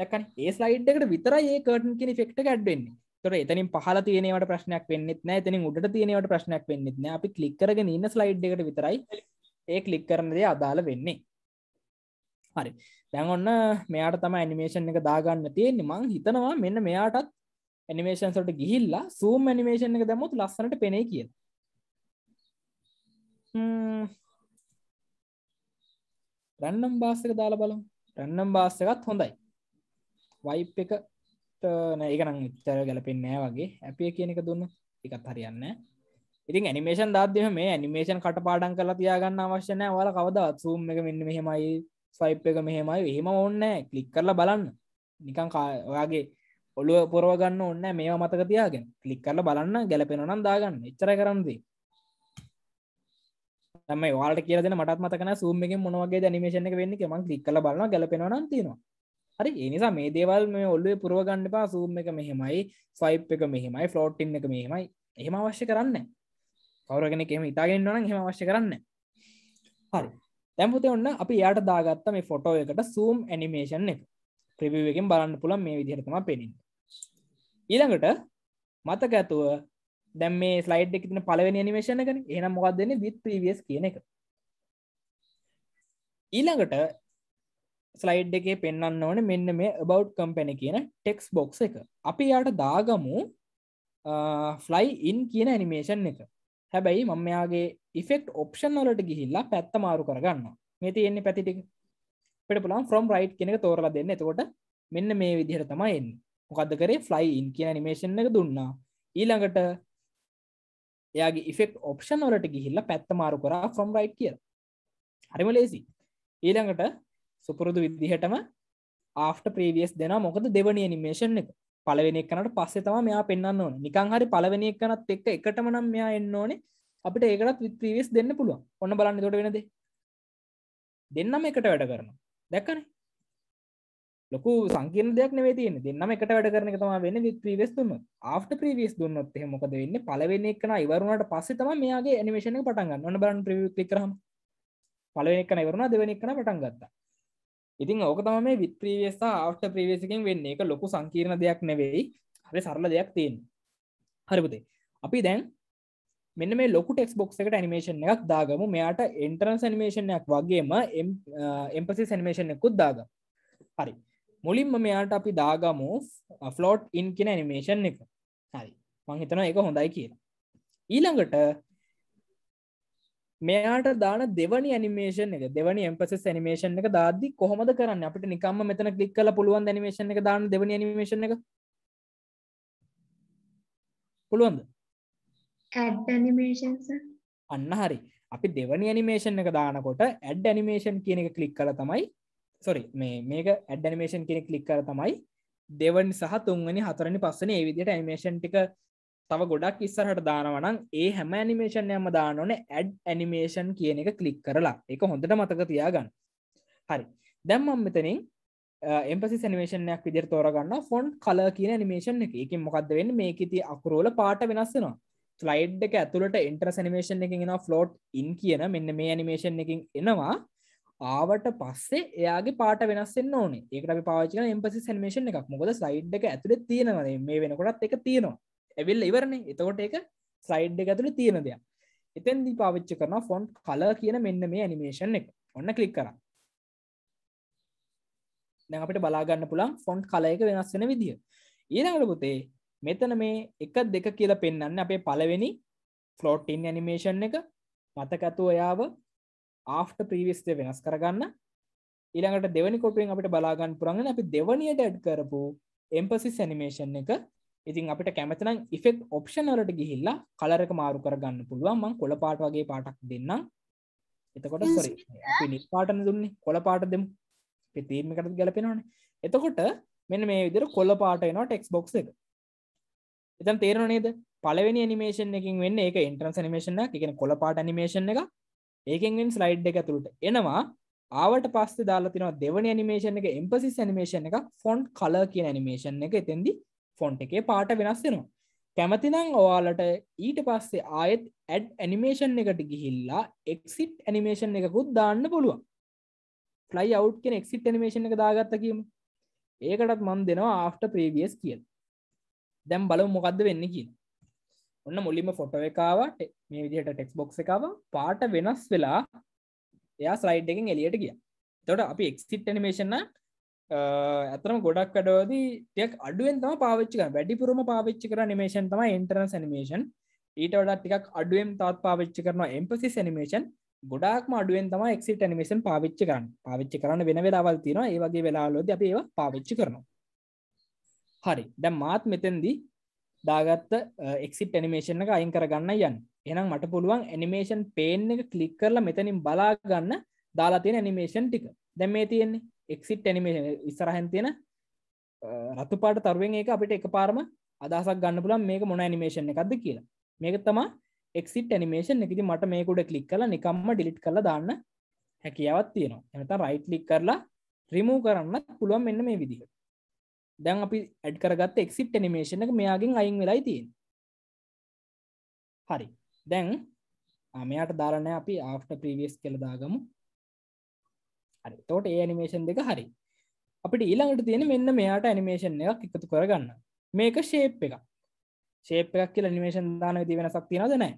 දැකන් ඒ ස්ලයිඩ් එකට විතරයි ඒ කර්ටන් කෙන ෆෙක්ට ඇඩ්වෙන්නේ තොර එතනින් පහල තියනවට ප්‍රශ්නයක් වෙන්නෙත් නෑ තනින් උඩට තියනවට ප්‍රශ්නයක් වෙන්නෙත් නෑ අපි ලික්කරග ඉන්න ස්ලයිඩ් එකට විතරයි ඒ ලික් කරනදය අදාළ වෙන්නේ හරි දැන් ඔන්න මෙයාට තම ඇනිමේෂන් එක දාගන්න තියෙන් මං හිතනවා මෙන්න මෙයාටත් ඇනිමේෂන් සට ගිහිල්ලා සූම් ඇනිමේෂන් එක දැමුත් ලස්සනට පෙනේ කිය රැන්නම් බාස්සක දාලා බලම් රැන්නම් බාස්සකත් හොඳයි වයිප් එක ඒකනම් ඉතර ගැලපෙන්නෑ වගේ ඇපිය කියනක දුන්න එකත් හරියන්න ඉතින් ඇනිමේෂන් දාද්‍යම මේ ඇනිමේෂන් කටපාඩන් කලා තියාගන්න අවශ්‍යනය වාල කවදත් සූම් එක මෙන්න මෙහෙමයි ස්වයිප් එක මෙහෙමයි එහෙම ඔන්න කලික් කරලා බලන්න නිකං ඔයාගේ ඔළුව පොරවගන්න ඔන්න මේ මතක තියාගෙන කලික් කරල බලන්න ගැලපෙනනම් දාගන්න එච්චර කරන්දී තමයි වාට කියරද මටත් මතකන සූම්මකින් මොනවගේ නිමේෂණ එක වෙන්න මං ලික් කල බලන්න ගැලපෙනවන තිනවා හරි ඒනිසා මේ දේවල් මේ ඔල්ලුවේ පුරුවගන්න පා සූම් එක මෙහෙමයි ෆයිප් එක මෙහෙමයි ෆලෝට්ටින් එක මෙහෙමයි එහෙම අවශ්‍ය කරන්න කවරගෙන එහෙම ඉතාගෙන්න්නන හෙම අවශ්‍ය කරන්න හරි තැම්පතේ ඔන්න අපි යට දාගත්ත මේ ෆොටෝ එකට සූම් ඇනිමේෂන් එක ප්‍රවිවකින් බලන්න පුළන් මේ විදිහරතම පෙනින් ඊළඟට මතක ඇතුව දැම් මේ ස්ලයිඩ් එකතින පලවෙනි නිමේෂණ කන එහන මොකක් දෙන්න විත් ප්‍රවියස් කියන එක ඊළඟට ස්ලයිඩ් එකේ පෙන්න්න ඕන මෙන්න මේ බව් කම්පැන කියන ටෙක්ස් බොක්ස එක අපි යාට දාගමු ෆ්ලයි ඉන් කියන ඇනිමේෂන් එක හැබැයි මංමයාගේ ඉෆෙක්් ඔප්ෂන් වලට ගිහිල්ලා පැත්ත මාරු කරගන්න මේ තියෙන්නේ පැතිටික පට පුළන් ෆ්‍රම් රයිට් කෙනෙක තෝරල දෙන්න එතකොට මෙන්න මේ විදිහර තමයින් මොකද කරේ ෆ්ලයි ඉන් කියන නිමේෂන් එක දුන්නා ඊළඟට එයාගේ ඉෆෙක්් ඔප්ෂන් වලට ගිහිල්ලා පැත්ත මාරු කරා ෆ්‍රම් රයිට් කිය හරිම ලේසි ඊළඟට සුපුරුදු විදිහටම ආෆ්ට ප්‍රීවියස් දෙෙන මොකද දෙවනි නිමේෂන් එක පලවෙෙනෙක් කනට පස්සෙ තම මෙයා පෙන්න්න ඕන නිකං හරි පලවෙෙනෙක් කනත් එක්ක එකටම නම් මෙයා එන්න ඕනේ අපිට ඒකටත් විත්‍රීවිස් දෙන්න පුළුව ඔන්න බලන්න තොට වෙනද දෙන්නම එකට වැඩ කරන දැක්කන ලොකු සංකීන දෙයක් නෙවේ තියෙන දෙන්නම එකට වැඩ කරන තම වෙන විත්‍රීවෙස් තුම ආට ප්‍රීවිස් දුන්නොත් මොකද වෙන්න පලවෙෙනෙක් කන ඉවරුණට පස්සෙ තම මෙයාගේ නිමේෂණ පටන්ගන්න ඔන්න බලන් ප්‍රිවිත් කරහම පලවෙෙක් කන ඉවරුණ දෙවෙනෙක් කන පටන් ගත්තා ඉතින් ඕක තම මේ විත් ප්‍රීවස් ආට ප්‍රීවේසිකින් වෙන්න එක ලොකු සංකීර්ණ දෙයක් නෙවෙයි හරි සරල දෙයක් තියෙන් හරිපුතේ අපි දැන් මෙන්න මේ ලොකු ටෙක්ස් බොක්ස එකට නිමේෂන් එකක් දාගමු මෙයාට එන්ටරන් සනිමේෂණයක් වගේම එම්පසි සනිමේෂන් එකුත් දාග හරි මුලින්ම මෙයාට අපි දාගමු ෆ්ලෝට් ඉන් කියෙන නිමේෂන් එක හරි මංහිතන එක හොඳයි කියලා ඊළඟට මෙයාට දාන දෙවනි ඇනිමේෂන් එක දෙවනි එම්පසස් ඇනිමේෂන් එක දාද්දි කොහොමද කරන්න අපිට නිකම්ම මෙතන කලික් කල පුළුවන් ඇනිමේෂන් එක දාන දෙවනි ඇනිමේෂන් එක පුළුවන්ද අන්න හරි අපි දෙවනි ඇනිමේෂන් එක දානකොට ඇඩ් ඇනිමේෂන් කියන එක කලික් කල තමයි සොරි මේ මේක ඇඩ් ඇනිමේෂන් කෙනෙ කලික් කර තමයි දෙවන් සහ තුන්වනි හතරනි පස්සන ඒවිදිට ඇනිමේෂන් ටික තව ගොඩක් ඉස්සරහට දානවනම් ඒ හැම ඇනිමේෂන් යම දානොන ඇඩ් ඇනිමේෂන් කියන එක කලික් කරලා එක හොඳට මතක තියාගන්න හරි දැම්මම් මෙතනින් එම්පසි නිමේෂනයක් විදිර තෝරගන්න ෆොන්් කල කියන නිමේෂන් එක එකින් මොකක්ද වෙන්න මේ ති අකුරෝල පාට වෙනස්සෙනවා ස්ලයිඩ් එක ඇතුළට එන්ටර් නිමේෂන් එකින් එෙන ෆ්ලෝට් ඉන් කියන මෙන්න මේ නිමේෂන් එකින් එනවා ආවට පස්සේ එයාගේ පාට වෙනස්සෙන් ඕනේ ඒකට පාචන එම්පසි නිමේෂන් එකක් මොකද ස්ලයිඩ් එක ඇතුළ තියෙනවද මේ වෙනකොටත් එක තියෙනවා ඇවිල් ඉවරණ එතකොට එක සයිඩ් එකතුළ තියෙන දෙයක් එතැන්දි පාවිච්චි කරන ෆොන්් කල කියන මෙන්න මේ ඇනිමේෂන් එක ඔන්න කලික් කර දැ අපට බලාගන්න පුළන් ෆොන්් කල එක වෙනස් වෙන විදිහ ඊළඟට පුතේ මෙතන මේ එක දෙක කියලා පෙන්න්න අපේ පලවෙනි ෆලෝටින් ඇනිමේෂන් එක මතකඇතු ඔයාව ආෆ්ට ප්‍රීවිස්ත වෙනස් කරගන්න ඊළඟට දෙවනි කොටුවෙන් අපට බලාගන්න පුරන්ගෙන අපි දෙවනියට ඇඩ් කරපු එම්පසි සැනිමේෂන් එක ඉතින් අපිට කැමතිනම් ඉෆෙක්් ඔප්ෂන් වලට ගිහිල්ලා කලරක මාරු කරගන්න පුළුවන් මං කොළ පාට වගේ පාටක් දෙන්නම් එතකොට සොරි නිස්පාටන දුන්නේ කොළ පාට දෙමු පිතීමකට ගැලපෙනවාන එතකොට මෙන්න මේ විදිර කොල්ල පාට එනවා ටෙක්ස් බොක් එක එතන් තේරන නේද පලවෙනි නිමේෂන් එකින් වෙන්න එක ඉන්ට්‍රන්ස් නිමේෂන එකන කොළ පාට නිමේෂන් එක ඒකෙන්ෙන් ස්ලයිඩ් එක තුළට එනවා ආවට පස්ස දාලා තිනවා දෙවන නිමේෂන් එක එම්පසිස් නිමේෂන් එක ෆොන්් කල කිය නිමේෂන් එක එතෙදි ෆොන්් එකේ පාට වෙනස් වෙනවා කැමතිනම් ඔයාලට ඊට පස්සේ ආයෙත් ඇඩ් ඇනිමේෂන් එකට ගිහිල්ලා එක්සිට් ඇනිමේෂන් එකකුත් දාන්න පුළුවන් ෆලයි අව් කෙන එක්සිට් ඇනිමේෂන් එක දාගත්තකීම ඒකටත් මන් දෙනවා ආෆ්ට ප්‍රේවියස් කියල් දැම් බලව මොකක්ද වෙන්න කියන ඔන්න මුලින්ම ෆොට එකකාවට මේ විදිහට ටෙක්ස් බොක්ස එකව පාට වෙනස් වෙලා එයා ස්ලයිඩ් එකෙන් එලියට ගිය තොට අපි එක්සිට් ඇනිමේෂන්න ඇතරම ගොඩක් අඩවදි ටෙක් අඩුවෙන් තම පාවිච්චික වැඩිපුරම පාවිච්චි කර නිමේෂන් තම ඉන්ටරන නිමේෂන් ඊට වඩත් ටිකක් අඩුවෙන් තාත් පාවිච්චි කරන එම්පසි නිමේෂන් ගොඩක්ම අඩුවෙන් තම එක්සිට නිමේෂන් පාවිච්චි කරන්න පාවිච්චි කරන්න වෙන වෙලාවල් තියෙනවා ඒ වගේ වෙලාලෝද අප ඒවා පාවිච්චි කරනවා හරි දැම් මාත් මෙතෙන්දී දාගත්ත එක්සිට නිමේෂන් එක අයින් කරගන්න යන්න එනම් මට පුළුවන් නිමේෂන් පේන් එක කලික් කරලා මෙතනින් බලාගන්න දාලා තියෙන නිමේෂන් ටික දැම් මේ තියෙන්නේ එක්සිට් ඇනිමේෂන ඉස්සරහන් තියෙන රතුපාට තරුවෙන් ඒක අපිට එක පාරම අදහසක් ගන්න පුලන් මේක මොන ඇනිමේෂණ එකක්ද කියලා මේක තමා එක්සිට ඇනිමේෂන් එකති මට මේකුඩ කලික් කල නිකම්ම ඩිලිට් කළ දාන්න හැකියාවත් තියෙනවා එනත රයිට් ලික් කරලා රිමූ කරන්න පුළුවන් මෙන්න මේ විදිහ දැන් අපි ඇඩ් කරගත් එක්සිට් ඇනිමේෂණ එක මෙයාගෙන් අයින් වෙලායි තියෙන හරි දැන් මෙයාට දාරණය අපි ආෆ්ට ප්‍රීවියස් කළ දාගමු හරි තෝට ඒ ඇනිමේෂන් දෙක හරි අපිට ඊළඟට තියෙන මෙන්න මෙයාට ඇනිමේෂන් එකක් එකතු කරගන්න මේක ශේප් එක ශේප් එකක් කියල නිමේෂන් දාන ති වෙනසක් තියෙනද නෑ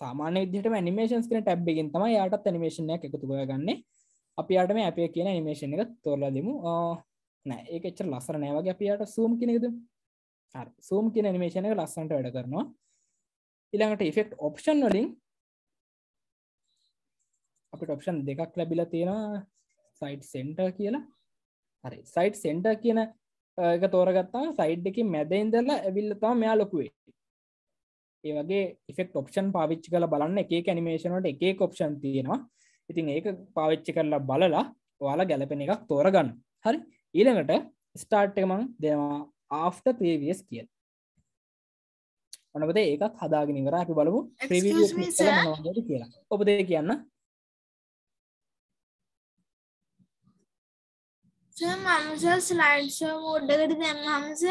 සාමාන්‍ය දිට නිමේෂන් කන ටැබ්බගෙන් තම යාටත් ඇනිමේෂන් එක එකතු කරගන්නේ අපි අයටම අපේ කියන නිමේෂන් එක තෝරලා දෙමු නෑ ඒක එච්චර ලස්සර නෑවගේ අපියට සූම් කෙනෙද සූම් කියන නිමේෂණ එක ලස්සන්ට වැඩ කරනවා ඉළඟට ඉෆෙක්් ඔප්ෂන් වලින් අපිට ඔප්ෂන් දෙකක් ලැබිලා තියෙනවා සයිට් සෙන්ටර් කියලා හරි සයිට් සෙන්ටර් කියන එක තෝරගත්තා සයිඩ් එක මැදයින්දලා ඇවිල්ලතා මෙයා ලොකුවේ ඒ වගේ ඉෆෙක් ඔප්ෂන් පාවිච්චි කළ බලන්න එක කැනිමේෂනට එක කොප්ෂන් තියෙනවා ඉතින් ඒක පාවිච්චි කරලා බලලා ඔයාලා ගැලපෙන එකක් තෝරගන්න හරි ඊළඟට ස්ටාර්ට් එක මං දෙවා ආෆ්ට ප්‍රේවියස් කියල ඔනකද ඒකත් හදාගෙනවර අපි බලමු ප්‍රවිය කියලා ඔබදේ කියන්න මමස ස්ලයිඩ්ෂෝ මෝඩ්ඩකට දැම්හමස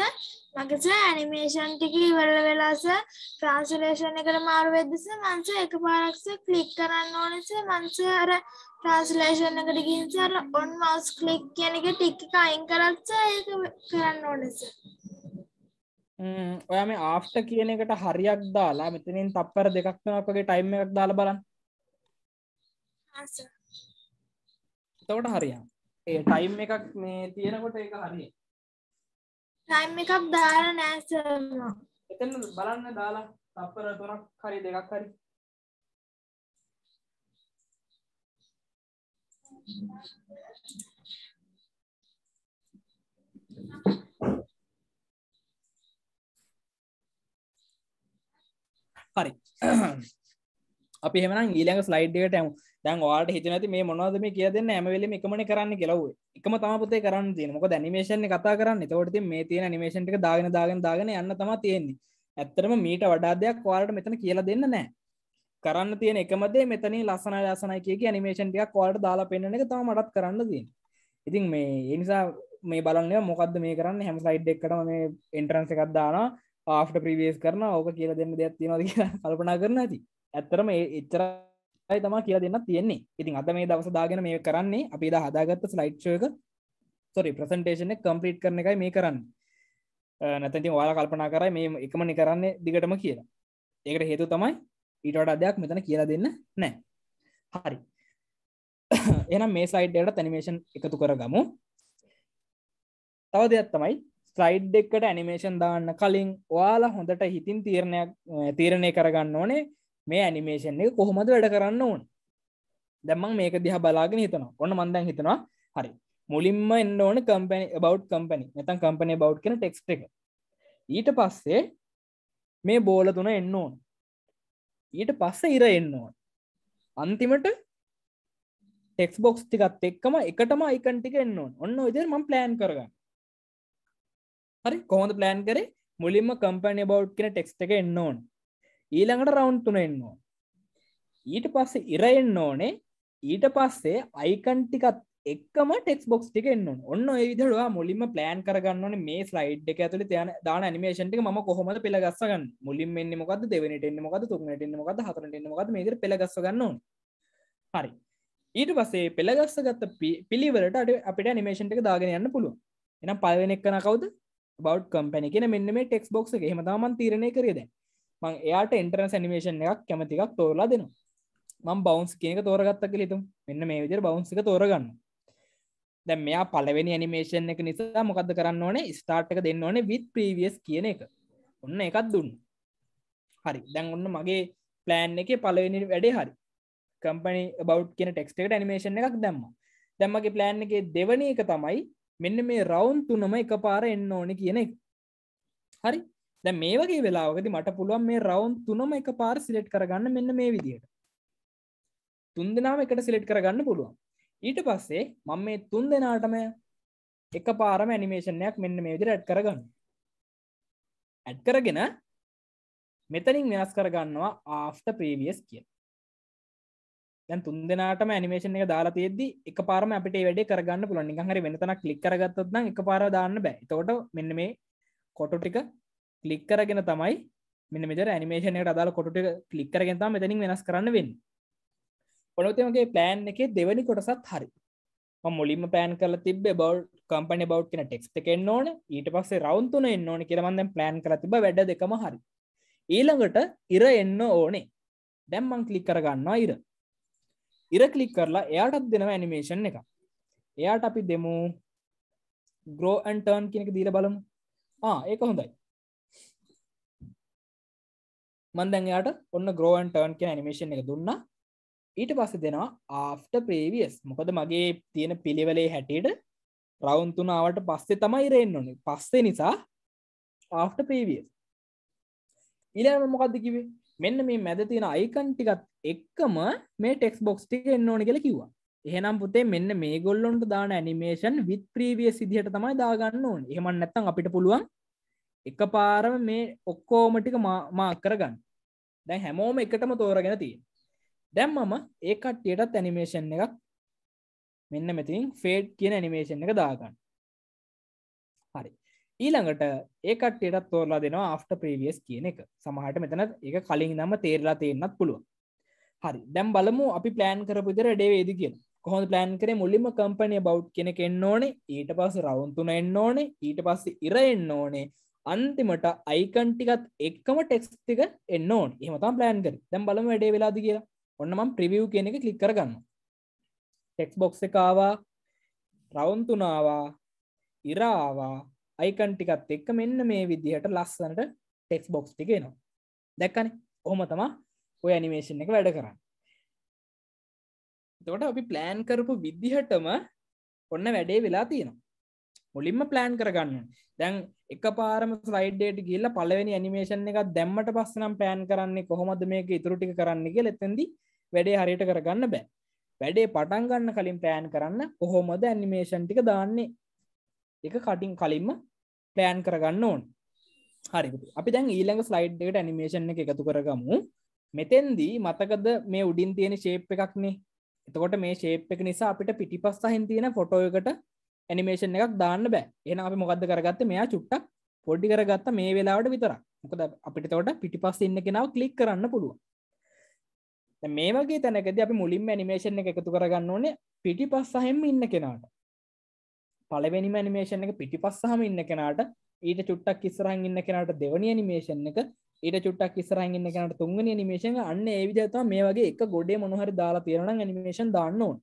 මකස ඇනිමේෂන් ටික ඉවරල වෙලාස ට්‍රන්ස්ලේෂණ එකට මාරුවෙදස මංස එක පාරක්ස කලික් කරන්න ඕනෙස මංසර ට්‍රන්ස්ලේෂණ එකට ගින්සර ඔන් මවස් කලික් කියන එක ටික්ක අයින් කරක්ස ඒක කරන්න ඕනෙස ඔයා මේ ආෆ්ට කියන එකට හරියක් දාලා මෙතනින් තප්පර දෙකක්නකගේ ටයිම් එකක් දාලා බලන්න තවට හරියම් ඒ ටයිම් එකක් මේ තියෙනකොට එක හරි ටයිම් එකක් දාර නෑස එතන බලන්න දාලා තප්පර තුනක් හරි දෙකක් හරි හරි අපි හෙමනම් ඊළඟ ස්ලයිඩ් එකට යමු දැන් වාට හිතනති මේ මොනවද මේ කිය දෙන්න ඇමවෙලම එකමන කරන්න කෙලව එකම තමපතේ කරන්න තිය මොක නිමේෂණ කතා කරන්න තවටති මේ තියෙන නිමේෂන්ට දාගෙන දාගෙන දාගෙන යන්න තම තියෙන්නේ ඇත්තරම මීට වඩා දෙයක් වාලට මෙතන කියලා දෙන්න නෑ කරන්න තියෙන එකමදේ මෙතන ලස්සන ලසනයි කිය නිමේෂන්ටයක් වාට දාලා පෙන්න්න එක තම මටත් කරන්න දී ඉතින් මේ එනිසා මේ බලන්න මොකක්ද මේ කරන්න හැම සයිඩ් එක්කටම මේ එන්ටරන්ස එකක් දාන ආෆ්ට ප්‍රීවේස් කරන ඕක කියලා දෙන්න දෙයක් තියෙනවාද කියලා කල්පනා කරන ඇති ඇත්තරම එච්චරා අයි තමා කිය දෙන්න තියෙන්නේ ඉතින් අද මේ දවස දාගෙන මේ කරන්නේ අපි දා හදාගත්ත ස්ලයිට්ෂයක සොරි ප්‍රසන්ටේෂන කම්පලීට් කරන එකයි මේ කරන්න නැතති වාලා කල්පනා කරයි මේ එකමනි කරන්නේ දිගටම කියලා ඒකට හේතු තමයි ඊටට අදයක් මෙතන කියලා දෙන්න නෑ හරි එනම් මේ ස්ලයිඩ්ඩට තැනිමේෂන් එකතු කරගමු තව දෙයක් තමයි ස්ලයිඩ් එකට ඇනිමේෂන් දාන්න කලින් ඔයාලා හොඳට හිතින් තීරණයක් තීරණය කරගන්න ඕනේ මේ ඇනිමේෂන් එක කොහොමද වැඩ කරන්න ඕන් දැම්මන් මේක දිහ බලාගෙන හිතනවා ඔන්න මන්දැන් හිතනවා හරි මුලින්ම එන්න ඕන කම්පනි බව් කම්පනි නතන් කම්පනය බව් කෙන ටෙක්ස් එක ඊට පස්සේ මේ බෝල තුන එන්න ඕන ඊට පස්ස ඉර එන්න ඕන අන්තිමට ටෙක්ස් බොක්ස් ටිකත් එක්කම එකටම අයිකන්ටික එන්න ඕන ඔන්න ඉදිර ම ප්ලෑන් කරගන්න හරි කොහොඳ ප්ලෑන් කරේ මුලින්ම කම්පනය බව් කෙන ටෙක්ස් එක එන්න ඕන ඊළඟට රවුන්් තුන එන්නවා ඊට පස්සේ ඉර එන්න ඕනේ ඊට පස්සේ අයිකන් ටිකත් එක්ම ටෙක් බොක්ස් ටික එන්න ඔන්න ඒවිදරවා මුලින්ම ප්ලෑන් කරගන්නන මේ ස්ලයිඩ් එක ඇතුළ තියන දාන නිමේෂන්ට ම කොහොමද පෙළගස්සගන්න මුලින් මෙන්න මොකද දෙවනට එන්න මොකද තුක්නට එන්න මොකද හතරට එන්න මොකද මේක පෙළගස්සගන්න හරි ඊට පස්සේ පෙළගස්ස ගත්ත පිළිවලට අට අපිට නිමේෂන්ට එක දාගෙන යන්න පුළුව එනම් පලවෙනෙක් කන කවද බෞ් කම්පැනි කියෙන මෙන්න මේ ටෙක්ස් බොක්ස එක හමතාමන් තීරණය කරේද මං එයාට එන්ටරන්ස් ඇනිමේෂන් එකක් කැමතිකක් තෝරලා දෙනවා මං බවන්ස් කියනක තෝරගත්තක හිතුම් මෙන්න මේ විදිර බවන්සික තෝරගන්න දැ මෙයා පලවෙනි ඇනිමේෂන් එක නිසා මොකද කරන්න ඕනේ ස්ටාර්ට් එක දෙන්න ඕනේ විත් ප්‍රීවියස් කියන එක ඔන්න එකත් දුන්න හරි දැන් ඔන්න මගේ ප්ලෑන් එක පලවෙනි වැඩේ හරි කම්පනි බව් කියන ටෙක්ස්ටේට ඇනිමේෂන් එකක් දැම්ම දැම්මගේ ප්ලෑන් එක දෙවන එක තමයි මෙන්න මේ රවුන් තුනම එක පාර එන්න ඕන කියන එක හරි දැ මේ වගේ වෙලාවකද මට පුළුවන් මේ රවුන් තුනම එක පාර සිලෙට් කරගන්න මෙන්න මේ විදියට තුන් දෙනාම එකට සිලෙට් කරගන්න පුළුවන් ඊට පස්සේ මං මේ තුන් දෙනාටම එක පාරම ඇනිමේෂණයක් මෙන්න මේ විදිර ඇඩ් කරගන්න ඇඩ් කරගෙන මෙතනින් වෙනස් කරගන්නවා ආෆ්ට ප්‍රීවියස් කිය දැන් තුන් දෙනාටම ඇනිමේෂන් එක දාලා තියෙද්දි එක පාරම අපිට වැඩේ කරගන්න පුළුවන් නිකන් හරි වෙනතනක් ක්ලික් කරගත්තොත් නම් එක පාර දාන්න බෑ එතකොට මෙන්න මේ කොටු ටික කලික් කරගෙන තමයි මෙ මෙ නිමේෂනයට අදාල කොටට කලික් කරගෙන තම මෙතනින් වෙනස් කරන්න වෙන් ඔනොතමගේ පෑන් එක දෙවැනි කොටසත් හරි මුලින්ම පෑන් කල තිබ බව් කම්පන බව් කියෙන ටෙක්ස් එකෙන් ඕන ඊට පස්සේ රවන්තුන එන්න ඕන කියරමන්දැ ප්ලෑන් කර තිබ වැඩ දෙකම හරි ඊළඟට ඉර එන්න ඕනේ දැම්මං කලික් කරගන්නවා ඉර ඉර කලික් කරලා එයාටත් දෙනව ඇනිමේෂන් එක එයාට අපි දෙමු ග්‍රෝන්ටර්න් කෙනෙක දීර බලමු ආ ඒක හොඳයි මන්දැන්යාට ඔන්න ග්‍රෝන් ටර්න් කිය නිමේෂන් එක දුන්න ඊට පස්ස දෙනවා ආෆ්ට ප්‍රේවියස් මොකද මගේ තියෙන පිළිවලේ හැටියට රවන්තුනාවට පස්සේ තමයි රෙන් ඕනේ පස්සේ නිසා ආෆ්ට ප්‍රේවියස් ඉලම මොකක්ද කිවේ මෙන්න මේ මැද තියෙන අයිකන් ටිකත් එක්කම මේ ටෙක්ස් බොක්ස් ටික එන්න ඕන කෙල කිව්වා එහෙනම් පුතේ මෙන්න මේ ගොල්ලොන්ට දාන ඇනිමේෂන් විත් ප්‍රීවිය සිදිහට තමයි දාගන්න ඕන් එහමන් නැත්තන් අපිට පුළුවන් එක පාරම මේ ඔක්කෝම ටික මාක් කරගන්න දැන් හැමෝම එකටම තෝරගෙන තිය දැම් මම ඒ කට්ටියටත් ඇනිමේෂන් එකක් මෙන්න මෙතින් ෆේඩ් කියන ඇනිමේෂන් එක දාගන්න හරි ඊළඟට ඒ කට්ටියටත් තෝරලා දෙනවා ආෆ්ට ප්‍රීවියස් කියන එක සමහට මෙතන එක කලින් නම තේරලා තියෙන්න්නත් පුළුව හරි දැම් බලමු අපි ප්ලෑන් කරපුදර ඩේවේදි කියෙන කොහොඳ ප්ලෑන් කරේ මුලිම කම්පනය බෞ් කෙනෙක් එන්න ඕනේ ඊට පස්ස රවුන්තුන එන්න ඕනේ ඊට පස්ස ඉර එන්න ඕනේ අන්තිමට අයිකන් ටිකත් එක්කම ටෙක්ස් තික එන්න ඕන් එහමතම් ප්ලෑන් කර දැම් බලම වැඩේ වෙලාද කියලා ඔන්නමම් ප්‍රිවියව් කියන එක කලික් කරගන්න ටෙක්ස් බොක්ස එකවා රවන්තුනාවා ඉරාවා අයිකන් ටිකත් එක්ක මෙන්න මේ විදිහට ලස්සනට ටෙක්ස් බොක්ස් ටිකේනවා දැක්කන ඔහොම තමා ඔය ඇනිමේෂන් එක වැඩ කරන්න තොට අපි ප්ලෑන් කරපු විදිහටම ඔන්න වැඩේ වෙලා තියෙනවා මුලින්ම ප්ලෑන් කරගන්න දැන් එක පාරම ස්ලයිඩ්ඩේට කියල්ල පලවෙනි ඇනිමේෂන් එක දැම්මට පස්සනම් පෑන් කරන්නේ කොහොමද මේක ඉතුරටික කරන්න කිය ලෙතැදි වැඩේ හරියට කරගන්න බෑ වැඩේ පටන්ගන්න කලින් පෑන් කරන්න කොහොමද ඇනිමේෂන් ටික දාන්නේ එක කටින් කලින්ම පෑන් කරගන්න ඕන් හරි අපි දැන් ඊළඟ ස්ලයිඩ්ඩට ඇනිමේෂන් එක එකතු කරගමු මෙතෙන්දී මතකද මේ උඩින් තියෙන ශේප් එකක්නේ එතකොට මේ ශේප් එක නිසා අපිට පිටිපස්සහින් තියෙන ෆොටෝ එකට ඇනිමේෂන් එකක් දාන්න බෑ එන අපි මොකක්ද කරගත්ත මෙයා චුට්ටක් පොඩ්ඩි කරගත්ත මේ වෙලාවට විතර මොකද අපිට තවට පිටි පස් ඉන්න කෙනාව කලික් කරන්න පුළුව මේ වගේ තැනකද අපි මුලින්ම ඇනිමේෂන් එක එකතු කරගන්න ඕනේ පිටි පස් සහෙම ඉන්න කෙනාට පලවෙනිම ඇනිමේෂන් එක පිටි පස්සහම ඉන්න කෙනාට ඊට චුට්ටක් ඉස්සරහන් ඉන්න කෙනාට දෙවනි ඇනිමේෂන් එක ඊට චුට්ටක් ඉස්සරහන් ඉන්න කෙනාට තුන්වෙනි ඇනිමේෂන් එක අන්න ඒ විදිහට තමයි මේ වගේ එක ගොඩේ මොනහරි දාලා තියෙනවා නම් ඇනිමේෂන් දාන්න ඕනේ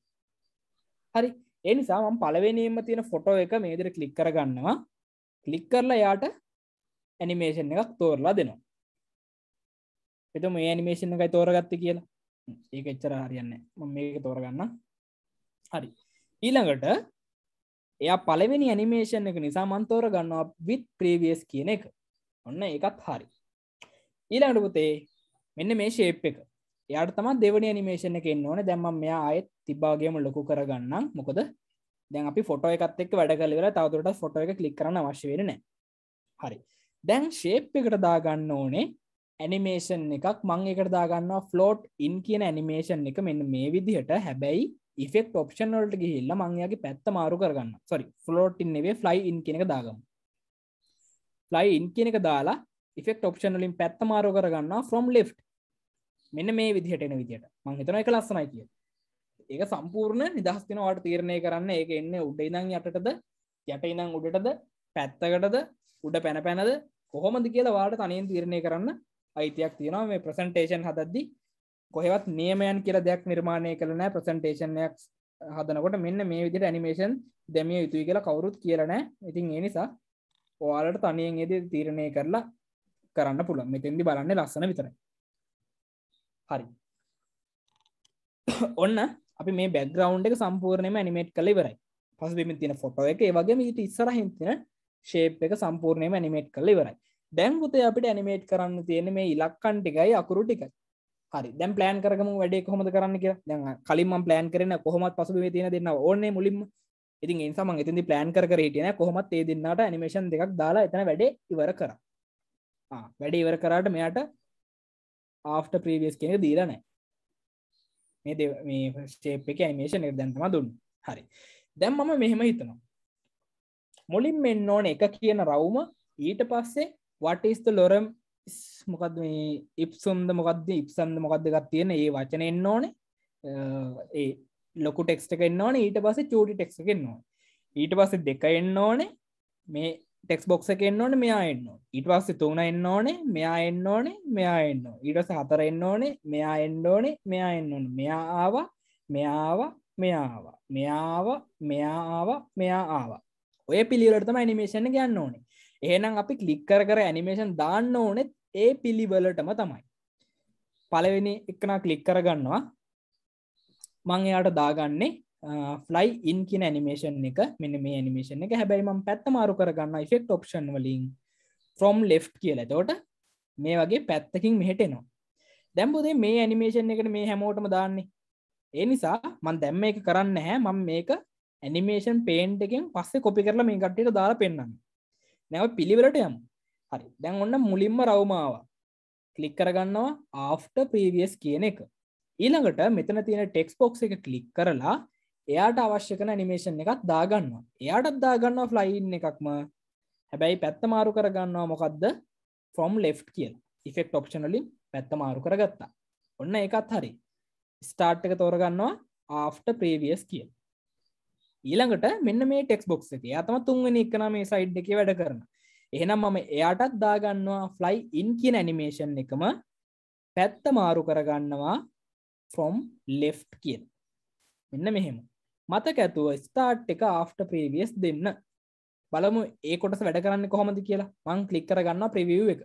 හරි එනිසා මම පලවෙනීම තියෙන ෆොටෝ එක මේදර කලික් කරගන්නවා කලික් කරලා යාට ඇනිමේෂන් එකක් තෝරලා දෙනවා එතු මේ ඇනිමේෂන් එකයි තෝරගත්ත කියලා ඒක එච්චර හරියන්න ම මේක තෝරගන්න හරි ඊළඟට එයා පලවෙනි ඇනිමේෂන් එක නිසා මන්තෝර ගන්නවා විත් ප්‍රීවියස් කියන එක ඔන්න එකත් හරි ඊළඟට පුතේ මෙන්න මේ ශේප් එක එයාට තම දෙවනි නිමේෂණ එකෙන් ඕන දැම්ම මෙයා අයත් තිබ්බාගේම ලොකු කරගන්නම් මොකද දැන් අපි ෆොටෝ එකත් එක් වැඩ කලවෙල තවතුරට ෆොටෝ එක කලික් කරන වශවෙන නෑ හරි දැන් ශේප් එකට දාගන්න ඕනේ ඇනිමේෂන් එකක් මං එකට දාගන්නවා ෆ්ලෝට් ඉන් කියන ඇනිමේෂන් එක මෙන්න මේ විදිහට හැබැයි ඉෆෙක් ඔප්ෂන් වලට ගිහිල්ල මංයාගේ පැත්ත මාරු කරගන්න සොරි ෆ්ලෝට් ඉන්නවේ ෆ්ලයි ඉන් කියන එක දාගම ෆ්ලයි ඉන් කියන එක දාලා ඉෆෙක් ඔප්ෂන් වලින් පැත්ත මාරු කරගන්න ෆ්‍රොම් ලිට් මෙන්න මේ විදිහට එන විදිහට මං හිතන එක ලස්සනයි කිය ඒක සම්පූර්ණ නිදහස්තිනවාට තීරණය කරන්න ඒක එන්න උඩ ඉනං යටටද යට ඉනං උඩටද පැත්තකටද උඩ පැන පැනද කොහොමද කියලා වාට තනයෙන් තීරණය කරන්න අයිතියක් තියෙනවා මේ ප්‍රසන්ටේෂන් හදද්දි කොහෙවත් නියමයන් කියලා දෙයක් නිර්මාණය කරන ප්‍රසන්ටේෂන්යක් හදනකොට මෙන්න මේ විදිට ඇනිමේෂන් දැමිය යුතුයි කියලා කවුරුත් කියලනෑ ඉතින් ඒ නිසා ඔයාලට තනියෙන් එද තීරණය කරලා කරන්න පුළන් මෙතෙන්දි බලන්න ලස්සන විතරයි හරි ඔන්න අපි මේ බැග්‍රවන්් එක සම්පූර්ණයම ඇනිමේට් කළ ඉවරයි පසුබිම තින ෆොටෝ එක වගේ ඊට ඉස්සරහිතින ශේප් එක සම්පූර්ණයම ඇනිමේට් කළ ඉවරයි දැන්ගුතේ අපිට ඇනිමේට් කරන්න තියෙන මේ ඉලක්කන් ටිකයි අකුරු ටිකයි හරි දැම් පලෑන් කරම වැඩේ කොහොමද කරන්න කිය දැන් කලින්ම පලෑන් කරන කොහොමත් පසුබිම තියෙන දෙන්න ඕන්නේ මුලින්ම ඉතින් එන්සම එතිදි පලෑන් කර හිටියන කොහොමත් ඒ දෙන්නට ඇනිමේෂන් දෙකක් දාලා එතන වැඩේ ඉවර කර වැඩේ ඉවර කරාට මෙයාට ආෆ්ට ප්‍රීවියස් කෙන දීරනෑ මේ මේ ශේප් එක ඇමේෂන් එක දැන්තම දුන්න හරි දැම් මම මෙහෙම හිතනවා මුලින් මෙන්න ඕන එක කියන රවුම ඊට පස්සේ වටස්ත ලොරම් මොකද මේ ඉප්සුන්ද මොකක්ද ඉප්සන්ද මොකක්දගත් තියෙන ඒ වචන එන්න ඕනේ ඒ ලොකු ටෙක්ස්ට එක එන්න ඕනේ ඊට පස චටි ටෙක්ක එන්න ඕන ඊට පස දෙක එන්න ඕනේ මේ ටෙක්ස් බොක්ස එක එන්න ඕන මෙයා එන්න ඊට පස්සේ තුන එන්න ඕනේ මෙයා එන්න ඕනේ මෙයා එන්න ඊටස හතර එන්න ඕනේ මෙයා එන්න ඕනේ මෙයා එන්න ඕන මෙයා ආවා මෙයාාව මෙයාවා මෙයාාව මෙයාාව මෙයා ආවා ඔය පිළිවලටම ඇනිමේෂණ ගන්න ඕනේ එහෙනම් අපි කලික් කර කර ඇනිමේෂන් දාන්න ඕනෙත් ඒ පිළිවලටම තමයි පලවෙනි එකනා කලික් කරගන්නවා මං එයාට දාගන්නේ ෆ්ලයි ඉන් කියන ඇනිමේෂන් එක මෙන්න මේ ඇනිමේෂන් එක හැබැයිම පැත්ත මාරු කරගන්න ෆෙක්් ඔප්ෂන් වලින් ෆ්‍රොම් ලෙෆ් කියල තෝට මේ වගේ පැත්තකින් මෙහටෙනවා දැම්බුදේ මේ ඇනිමේෂන් එකට මේ හැමෝටම දාන්නේ ඒ නිසා මන් දැම්ම එක කරන්න හැ මං මේක ඇනිමේෂන් පේන්ට එකෙන් පස්සේ කොපි කරලා මේ කට්ටිට දාලා පෙන්න්න නැව පිළිවෙලට යම් හරි දැන් ඔන්න මුලින්ම රවමාව කලික් කරගන්නවා ආෆ්ට ප්‍රීවියස් කියන එක ඊළඟට මෙතන තියෙන ටෙක්ස් පොක්ස් එක කලික් කරලා එයාට අවශ්‍ය කන නිමේෂන් එකත් දාගන්නවා එයාටත් දාගන්නවා ෆ්ලයින් එකක්ම හැබැයි පැත්ත මාරු කරගන්නවා මොකක්ද ෆොම් ලෙෆ් කියල් ඉෆෙක්් ඔප්ෂනලින් පැත්ත මාරු කරගත්තා ඔන්න එකත් හරි ස්ටාර්ට් එක තෝරගන්නවා ආෆ්ට ප්‍රේවියස් කියල් ඊළඟට මෙන්න මේ ටෙක්ස් බොක්ස් එක අතම තුන්වෙනි එකන මේ සයිඩ් එක වැඩ කරන එහෙනම් මම එයාටත් දාගන්නවා ෆ්ලයි ඉන් කියන ඇනිමේෂන් එකම පැත්ත මාරු කරගන්නවා ෆ්‍රොම් ලෙෆ් කියන මෙන්න මෙහෙම මතක ඇතුව ස්ටාට් එක ආෆ්ට ප්‍රීවියස් දෙන්න බලමු ඒ කොටස වැඩ කරන්න කොහොමද කියලා මං කලික් කරගන්න ප්‍රවිය් එක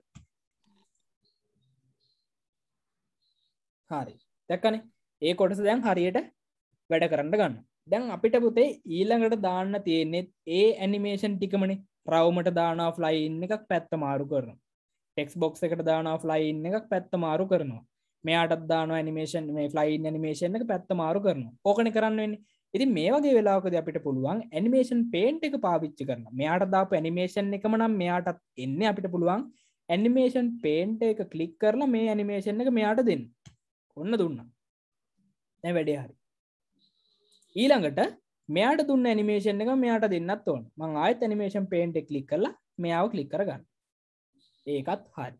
හරි දැක්කනේ ඒ කොටස දැන් හරියට වැඩ කරන්න ගන්න දැන් අපිට පුතේ ඊළඟට දාන්න තියෙන්නේෙත් ඒ ඇනිමේෂන් ටිකමනේ ප්‍රව්මට දානා ෆ්ලයින් එකක් පැත්ත මාරු කරන ටෙක්ස් බොක්ස එකට දානා ෆ්ලයින් එකක් පැත්ත මාරු කරනවා මෙයාටත් දාන නිමේෂන් මේ ෆ්ලයින් නිමේෂන් එක පැත්ත මාරු කරන ඕකන කරන්න වෙන්නේ ඉති මේ වගේ වෙලාකද අපිට පුළුවන් ඇනිමේෂන් පේන්ට් එක පාවිච්චි කරන මෙයාට දාප ඇනිමේෂන් එකම නම් මෙයාටත් එන්න අපිට පුළුවන් ඇනිමේෂන් පේන්ට එක කලික් කරලා මේ ඇනිමේෂන් එක මෙයාට දෙන්න ඔන්න දුන්න නැ වැඩේ හරි ඊළඟට මෙයාට දුන්න ඇනිමේෂන් එක මෙයාට දෙන්නත් ඕන් මං ආයත් ඇනිමේෂන් පේන්ට කලික් කරලා මෙයාව කලික් කරගන්න ඒකත් හරි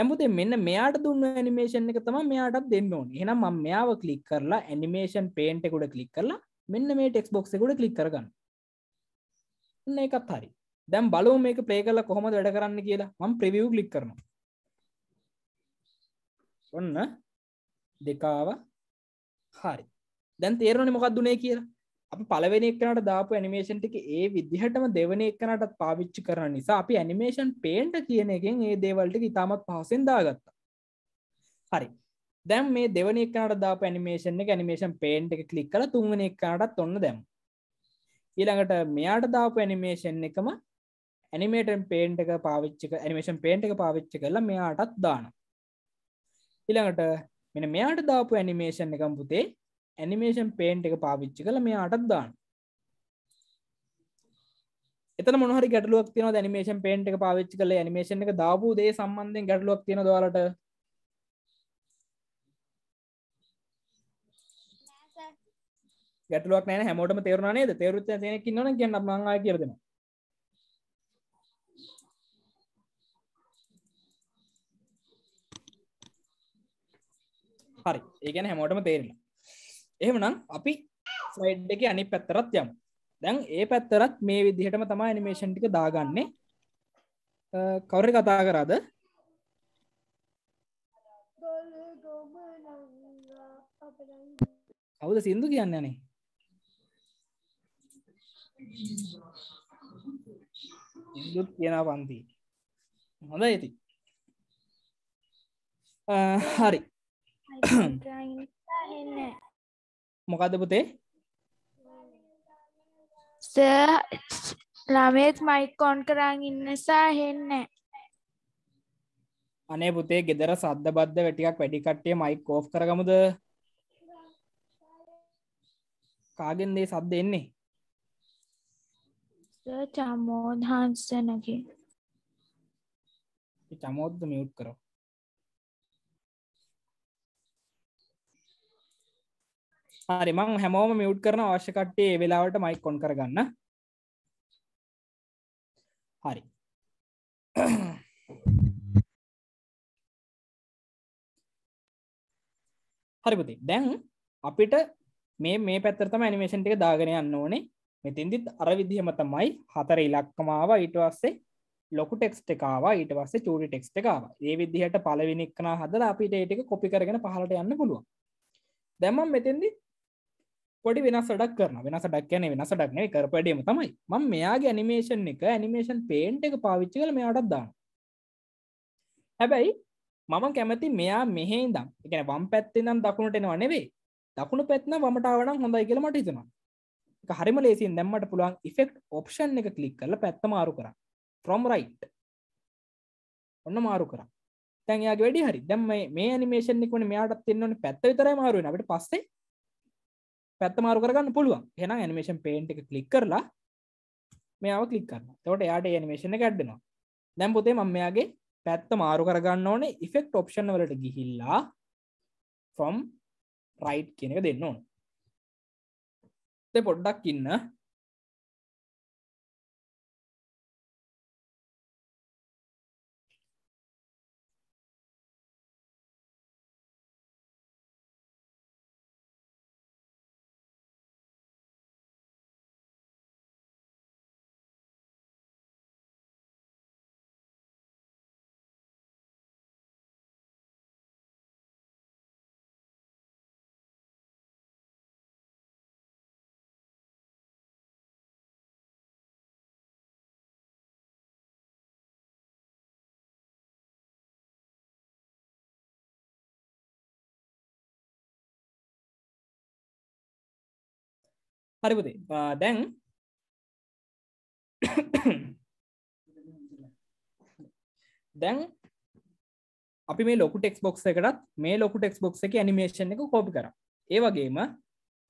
ඇමුතේ මෙන්න මෙයාට දුන්න ඇනිමේෂන් එක තම මෙයාටත් දෙන්න ඕන එනම් ම මෙයාව කලික් කරලා ඇනිමේෂන් පේන්ටෙකුඩ කලික් කරලා මෙන්න මේ ටෙක්ස් බොක්සකුඩ කලික් කරගන්න න්න එකත් හරි දැම් බලෝ මේක ප්‍රේ කල කොහොම වැඩ කරන්න කියලා මම ප්‍රවියව් කලික් කරන ඔන්න දෙකාව හරි දැන් තේරණනි මොකක් දුනේ කියලා අප පලවෙෙන එක්නට දාපු ඇනිමේෂන් ටික ඒ විදිහටම දෙවන එක්නටත් පාවිච්චි කරන නිසා අපි ඇනිමේෂන් පේන්ට කියන එකෙන් ඒ දේවල්ට ඉතාමත් පහසෙන් දාගත්තා හරි දැම් මේ දෙවන එක්නට දාප ඇනිමේෂන් එක ඇනිමේෂන් පේන්ට එක කලික් කල තුන්වන එක්නටත් ඔන්න දැම් ඊළඟට මෙයාට දාපු ඇනිමේෂන් එකම ඇනිමේටන් පේන්ට එක පාවිච්චික ඇනිමේෂන් පේන්ට එක පාවිච්චි කරලා මෙයාටත් දාන ඊළඟට මෙන මෙයාට දාපු ඇනිමේෂන් එකම් පුතේ ඇනිමේෂන් පේන්ට් එක පාවිච්චි කළ මේ අටත් දාන්න එත මොහර ගැටලුවක් තින නිමේෂන් පේන්ට් එක පාවිච්චි කළ නිමේෂන් එක දාපු දේ සම්බන්ධෙන් ගැටලුවක් තියෙන දවාලට ගැටලුවක් නෑ හැමෝටම තේරුණනේ ද තේරුත් තියෙනෙක් න්නන කියන්න මංගා කියරදෙන හරි ඒගැන හැමෝටම තේරලා එහෙමනම් අපි සයිඩ් එක අනි පැත්තරත් යම් දැන් ඒ පැත්තරත් මේ විදිහටම තමා නිමේෂන් ටික දාගන්නේ කවර කතා කරාද කවුද සින්දු කියන්න නේ සිදුත් කියනා පන්ති හොඳ ඇති හරි මොකද පුතේ ළමයෙක් මයිකෝන් කරන්න ඉන්නසා හෙන්න අනේ පුතේ ගෙදර සද්ධ බද්ධ වැටිකක් වැඩිකට්ටේ මයික් ෝ් කරගමුද කාගෙන්දේ සද්ද එන්නේ චමෝදහන්සනගේ චමෝද්ද මියුට් කරෝ හරි මං හැමෝම මියුට් කරන අවශ්‍ය කට්ටේ වෙලාවට මයික් කොන් කරගන්න හරි හරිපති දැන් අපිට මේ මේ පැත්තරතම ඇනිමේෂන් ටික දාගෙන යන්න ඕනේ මෙතින්දිත් අර විදිහම තමයි හතර ඉලක්කමාව ඊට පස්සේ ලොකු ටෙක්ස්ට එකකාව ඊට පස්සේ චූඩි ටෙක්ස්ට එකකාව ඒ විදිහට පලවිනික්නා හදල අපිට ඒටික කොපි කරගෙන පහලට යන්න පුළුවන් දැමම් මෙතින්දිී පොඩි වෙනස් ඩක් කරන වෙනස ඩක්යන වෙනස ඩක්නේ කරපඩීම තමයි ම මෙයාගේ ඇනිමේෂන් එක ඇනිමේෂන් පේන්ට් එක පාවිච්චි කළ මෙයාටත් දාන්න හැබැයි මම කැමති මෙයා මෙහෙ දම් එකන වම් පැත්ති නම් දකුණට එනවා නෙවේ දකුණු පැත්න වමටාවනම් හොඳයි කියල මට හිතුනවා හරිම ලේසින් දැම්මට පුළුවන් ඉෆෙක්් ඔප්ෂන් එක කලික් කල පැත්ත මාරු කර ෆ්‍රොම් රයිට් ඔන්න මාරු කර තැන්යා වැඩි හරි දැම මේ නිමේෂන් නිකුණ මෙයාටත් තින්නවන පැත්ත විතර මාරුවෙන අපට පස්සේ පැත්ත මාරු කරගන්න පුළුවන් හෙන ඇනිමේෂන් පේන්ට් එක කලික් කරලා මෙයාව කලික් කරන්න තවට යාට ඇනිමේෂණ ගැඩ්ඩෙනවා දැම් පොතේ මම මෙයාගේ පැත්ත මාරු කරගන්න ඕනේ ඉෆෙක්් ඔප්ෂන් වලට ගිහිල්ලා ෆොම් රයිට් කියන එක දෙන්න ඕන පොඩ්ඩක් ඉන්න හරිපුති දැන් දැන් අපි මේ ලොකු ටෙක් බොක්ස එකටත් මේ ලොකු ටෙක් බොක්ස එක නිමේෂන් එක කෝපි කර ඒ වගේම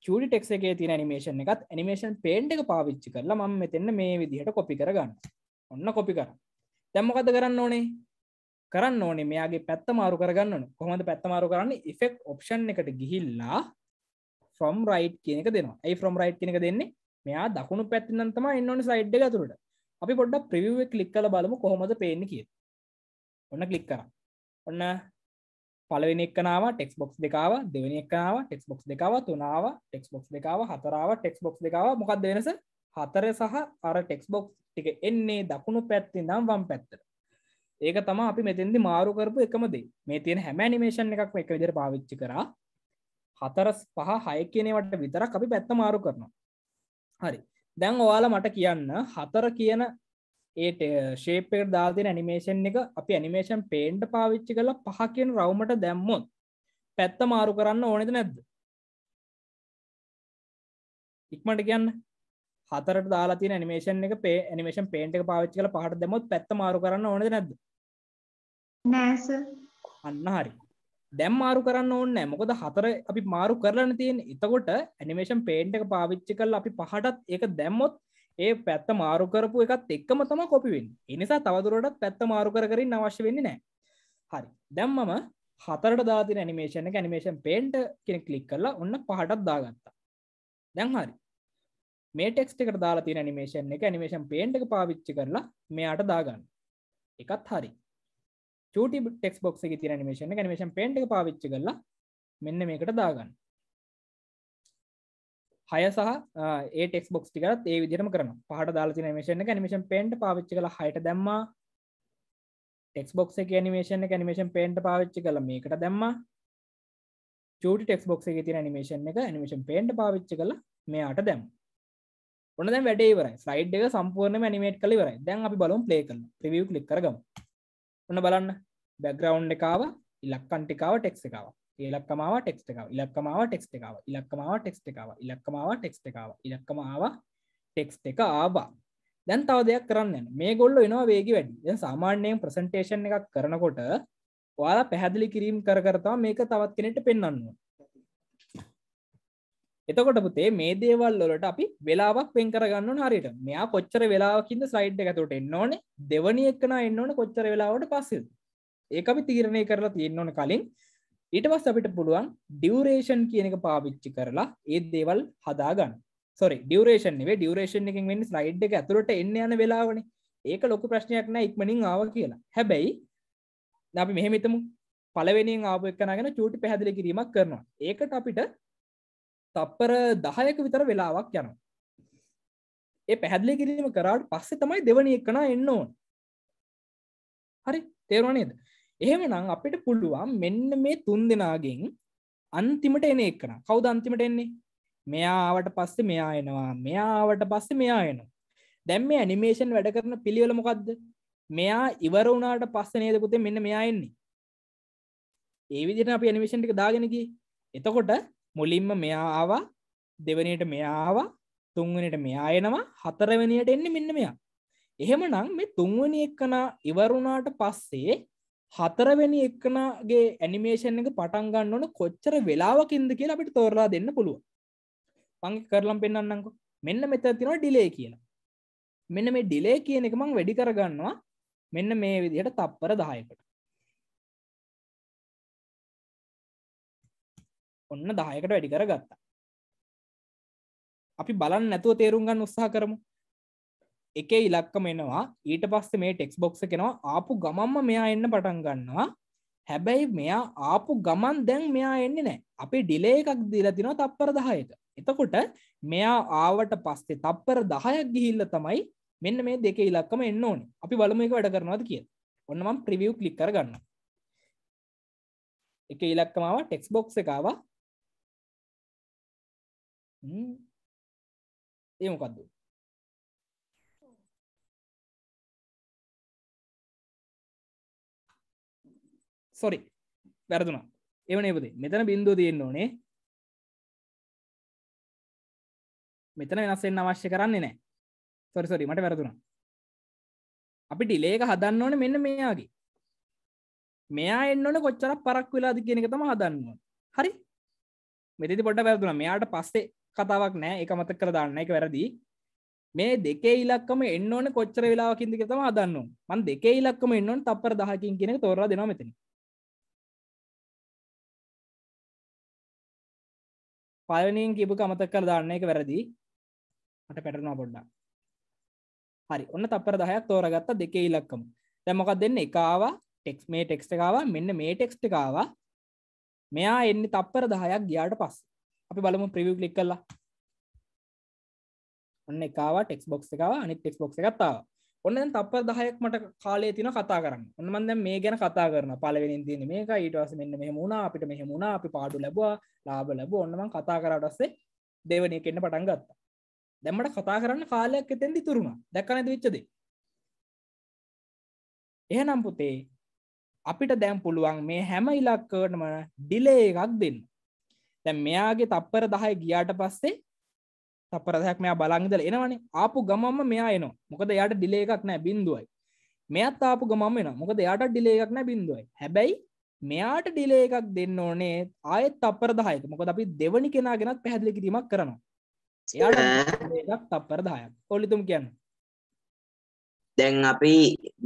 චඩි ටෙක් එක තින නිමේෂන් එකත් නිමේෂන් පේන්ට් එක පාවිච්චි කරලා ම මෙතෙන්න මේ විදිහට කොපි කරගන්න ඔන්න කොපි කර දැම්මකද කරන්න ඕනේ කරන්න ඕනේ මෙයාගේ පැත්ත මාරු කරගන්න කොහොමද පැත්ත මාරු කරන්න ඉෆෙක් ඔප්ෂන් එකට ගිහිල්ලා ෆ්‍රම් රයිට් කියනක දෙනවා ඇයි ෆ්‍රම් රයිට් කෙනෙක දෙන්නේ මෙයා දකුණු පැත්තිනන්තම එන්නවන සයිඩ් ගතුරට අපි පොඩ්ඩ ප්‍රිව්ව කලික් කල බලමු කොහොමද පේන්න කිය ඔන්න කලික් කර ඔන්න පලවෙනි එකනාව ටෙක්ස් බොක්ස් දෙකාව දෙවනි එකනාව ටෙක්ස් බොක්ස් දෙකාව තුනාව ටෙක්ස් බොක්ස් දෙකාව හතරාව ටෙක්ස් බොක්ස් දෙකාව මොකක් දෙනස හතර සහ අර ටෙක්ස් බොක්ස් ටික එන්නේ දකුණු පැත්ති දම් වම් පැත්තර ඒක තම අපි මෙතෙදි මාරු කරපු එකමදේ මේ තියෙන හැමනිමේෂන් එකක් එක විදිර පාවිච්චි කරා හතර පහ හය කියනවට විතරක් අපි පැත්ත මාරු කරනවා හරි දැන් ඔයාල මට කියන්න හතර කියන ඒට ශේපෙක් දාතින ඇනිමේෂන් එක අපි ඇනිමේෂන් පේන්ට පාවිච්චි කළ පහ කියෙන් රවමට දැම්මොත් පැත්ත මාරු කරන්න ඕනෙද නැද්ද ඉක්මට කියන්න හතරට දාලා තින නිමේෂන් එක පේ නිමේෂන් පේන්ට එක පාච්චි කල පහට දෙමොත් පැත්ත මාරු කරන්න ඕනද නැද නෑස අන්න හරි දැම් මාරු කරන්න ඕන්න මොකද හතර අපි මාරු කරන්න තියෙන් එතකොට ඇනිමේෂන් පේන්ට් එක පාවිච්චි කල් අපි පහටත් ඒක දැම්මොත් ඒ පැත්ත මාරු කරපු එකත් එක්කම තම කොපිවෙන් එනිසා තවදුරටත් පැත්ත මාරු කරින් අවශ්‍ය වෙන්නේ නෑ හරි දැම්මම හතරට දාති නිමේෂන ඇනිමේෂන් පේන්ට් කෙන කලික් කරලා ඔන්න පහටත් දාගත්තා දැන් හරි මේ ටෙක්ස්ට එකට දාලා තින නිමේෂන් එක නිමේෂන් පේන්ට් එක පාවිච්චි කරලා මෙයාට දාගන්න එකත් හරි චටි ටෙක් බොක් එක තිර නිමේෂන නිමේෂන් පෙන්ට් පාවිච්ච කරලා මෙන්න මේකට දාගන්න හය සහ ඒටෙක් බොක්ස් ටිකත් ඒ විදිරම කරන පහට දාලා නිමේෂන නිමේෂන් පෙන්ට් පාවිච්ච කළ හයට දැම්මා ටෙක් බොක් එක නිමේෂන නිමේෂන් පෙන්ට් පාවිච්ච කළ මේකට දැම්මා චටි ටෙක් බොක් එක තින නිමේෂන් එක නිමේෂන් පේන්ට පාවිච්ච කළ මෙයාට දැම් ඔන්න දැ වැඩේවර සයිඩ් එක සම්පූර්ණ මනිමේට් කලිවරයි දැන් අපි බලුම් ලේ කල ප්‍රවිය් ලික් කරගම් ඔන්න බලන්න බැග්‍රවන්් එකකාව ඉලක්කන්ටිකාව ටෙක්ස් එකකාව ඉලක්කමාව ටෙක්ස් එකකාව ඉලක්කමාව ටෙක්ස් එකකාව ඉලක්කමාව ටෙක්ස් එකකාව ඉලක්කමාව ටෙක්ස් එකකාව ඉලක්කමාව ටෙක්ස් එක ආබා දැන් තව දෙයක් කරන්න මේ ගොල්ල එනවා වේග වැඩි ය සාමාන්‍යයෙන් ප්‍රසන්ටේෂන් එකක් කරනකොට ඔයාලා පැහැදිලි කිරීම් කර කරතා මේක තවත් කෙනෙට පෙන්න්න එතකොට පුතේ මේ දේවල් වලට අපි වෙලාවක් වෙන් කරගන්න හරිට මෙයා කොච්චර වෙලාවකින්ද සයිට් එකතුට එන්න ඕනේ දෙවනි එක්කන එන්න ඕන කොච්චර වෙලාවට පස්සෙද ඒක අපි තීරණය කරලා තියෙන්න ඕන කලින් ඊට පස්සේ අපිට පුළුවන් ඩියුරේෂන් කියන එක පාවිච්චි කරලා ඒ දේවල් හදාගන්න සොරි ඩියුරේෂන් නෙවෙයි ඩියුරේෂන් එකෙන් වෙන්නේ ස්ලයිඩ් එක ඇතුළට එන්න යන වෙලාවනේ ඒක ලොකු ප්‍රශ්නයක් නෑ ඉක්මනින් ආව කියලා හැබැයි අපි මෙහෙම හිතමු පළවෙනියෙන් ආපු එකනගෙන චූටි පැහැදිලි කිරීමක් කරනවා ඒකට අපිට තප්පර දහයක විතර වෙලාවක් යනවා ඒ පැහැදිලි කිරීම කරාට පස්සේ තමයි දෙවනි එකනා එන්න ඕන හරි තේරවනේද එහෙම නම් අපිට පුළුවන් මෙන්න මේ තුන් දෙනාගෙන් අන්තිමට එන එක්කන කවුද අන්තිමට එන්නේ මෙයාාවට පස්සේ මෙයා එනවා මෙයාාවට පස්සේ මෙයා එනවා දැම් මේ ඇනිමේෂන් වැඩ කරන පිළිවෙල මොකක්ද මෙයා ඉවර වුණට පස්ස නේද පුතේ මෙන්න මෙයා එන්නේ ඒ විදිට අප ඇනිමේෂන්ටික දාගෙනකි එතකොට මුලින්ම මෙයා ආවා දෙවනයට මෙයාවා තුන්වනට මෙයා එනවා හතරවනියට එන්නේ මෙන්න මෙයා එහෙම නම් මේ තුන්වනි එක්කනා ඉවරුණාට පස්සේ හතරවැනි එක්කනගේ ඇනිමේෂන් එක පටන් ගන්න ඕන කොච්චර වෙලාවකින්ද කියලා අපිට තෝරලා දෙන්න පුළුව පංගි කරලම් පෙන්න්නන්නකෝ මෙන්න මෙත තිනවා ඩිලේ කියලා මෙන්න මේ ඩිලේ කියන එක මං වැඩි කරගන්නවා මෙන්න මේ විදිහට තප්පර දායකට ඔන්න දායකට වැඩි කර ගත්තා අපි බලන්න නැතුව තේරුම් ගන්න උත්සාහ කරමු එක ඉලක්කම එනවා ඊට පස්සේ මේ ටෙක්ස් බොක්ස කෙනවා ආපු ගමම්ම මෙයා එන්න පටන් ගන්නවා හැබැයි මෙයා ආපු ගමන් දැන් මෙයා එන්නේ නෑ අපි ඩිලේ එකක් දීලා තිනවා තප්පර දහයක එතකොට මෙයා ආවට පස්සේ තප්පර දහයක් ගිහිල්ල තමයි මෙන්න මේ දෙක ඉලක්කම එන්න ඕනේ අපි බලමු එක වැඩ කරනවාද කිය ඔන්නමම් ප්‍රිවියව් කලික් කරගන්න එක ඉලක්කමාව ටෙක්ස් බොක්ස එකවා ඒ මොකක්ද සොරි වැරදුනා එවන එපති මෙතන බින්දුව තියෙන්න්න ඕනේ මෙතන වෙනස්සෙන් අවශ්‍ය කරන්නේ නෑ සොරි සොරි මට වැරදුනා අපි ඩිලේක හදන්න ඕන මෙන්න මෙයාගේ මෙයා එන්න ඕන කොච්චරක් පරක් වෙලාද කියන එක තම හදන්න ඕන හරි මෙතිති පොඩ පැතුන මෙයාට පස්සේ කතාවක් නෑ එක මතක් කර දන්න එක වැරදි මේ දෙකේ ඉලක්කම එන්න ඕන කොච්චර වෙලාකින්දික තම අදන්න මන් දෙකේ ඉලක්කම එන්නවන් තපර දහකින් කියෙන තොර දෙනවා මෙතන පලනින් කිබ අමතක් කර දාන්න එක වැරදි මට පැටනවා පොඩ්ඩා හරි ඔන්න තපර දහයක් තෝරගත්තා දෙකේ ඉලක්කම දැමොකක් දෙන්න එකවා ටෙක්ස් මේ ටෙක්ස් එකවා මෙන්න මේ ටෙක්ස්ට එකවා මෙයා එන්න තප්පර දහයක් ගියාට පස් අපි බලමු ප්‍රවිය් ලික් කල්ලා ඔන්න එකවා ටෙක් බොක් එකව අනි ටෙක් බොක් එකත්තාව ඔන්න තප දහයක් මට කාලේ තින කතා කරන්න ඔන්නමන්ද මේ ගැන කතා කරන පලවෙෙන තින මේක ඊටවස මෙන්න මෙහමුණා අපිට මෙහමුණා අපි පාඩු ලැබවා ලාබ ලැබ ඔන්නම කතා කරටස්සේ දෙවනය කෙන්න්න පටන් ගත්තා දැමට කතා කරන්න කාලයක් එතෙන්දි තුරුණ දැක්කන විච්චද එහනම් පුතේ අපිට දැම් පුළුවන් මේ හැම ඉලක්කටම ඩිලේ එකක් දෙන්න තැ මෙයාගේ තප්පර දහය ගියාට පස්සේ තපර දැක් මෙයා බලංගදල එනවනේ ආපු ගමම මෙයා එනවා මොකද යායට ඩිලේ එකක් නෑ බින්දුවයි මෙයත් ආපු ගමම එන මොකද යාට ඩිලේ එකක් නෑ බින්දුවයි හැබැයි මෙයාට ඩිලේ එකක් දෙන්න ඕනේ ආයත් තපර දහයක මොකද අපි දෙවනි කෙනා ගෙනත් පැහැදිලි කිරීමක් කරනවා එයාට තප්පර දායක් ඔලිතුම් කියන්න දැන් අපි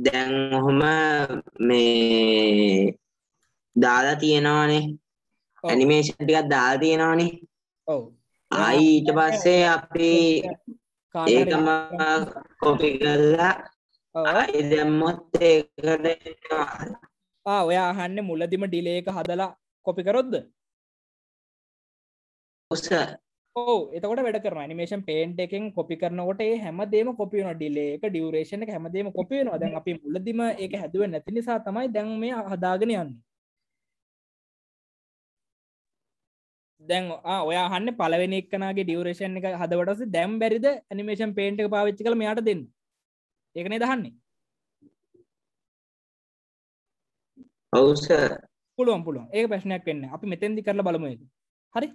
දැන් ඔහොම මේ දාලා තියෙනවානේ ඇනිමේෂන් ටිකක් දාලා තියෙනවානේ ඔව් ආයි ඊට පස්සේ අපි ඒකම කොපි කරලා ආයි දැම්මොත් ඒකට ආ ඔයා අහන්නේ මුලදිම ඩිලේ එක හදලා කොපි කරොත්ද ඔස ඕ එතකොට වැඩ කරන නිමේෂන් පේන්ට එකෙන් කොපි කරනකොට හැමදේම කොපියන ඩිලේක ඩියවරේෂණ එක හැමදේම කොපියනවා දැන් අපි මුලදිම ඒක හැදුව නැති නිසා තමයි දැන් මේ හදාගෙන යන්නේ දැන් ඔයා හන්න පලවෙනි එක්කනගේ ඩියවරේෂන් එක හදවටස දැම් බැරිද නිමේෂන් පේන්ට එක පාවිච්චි කළ මෙයාට දෙන්න ඒකනේ දහන්නේ අවස පුළුවන් පුළුවන් ඒ ප්‍රශ්නයක් වෙන්න අපි මෙතෙන්දි කරලා බලමු එක හරි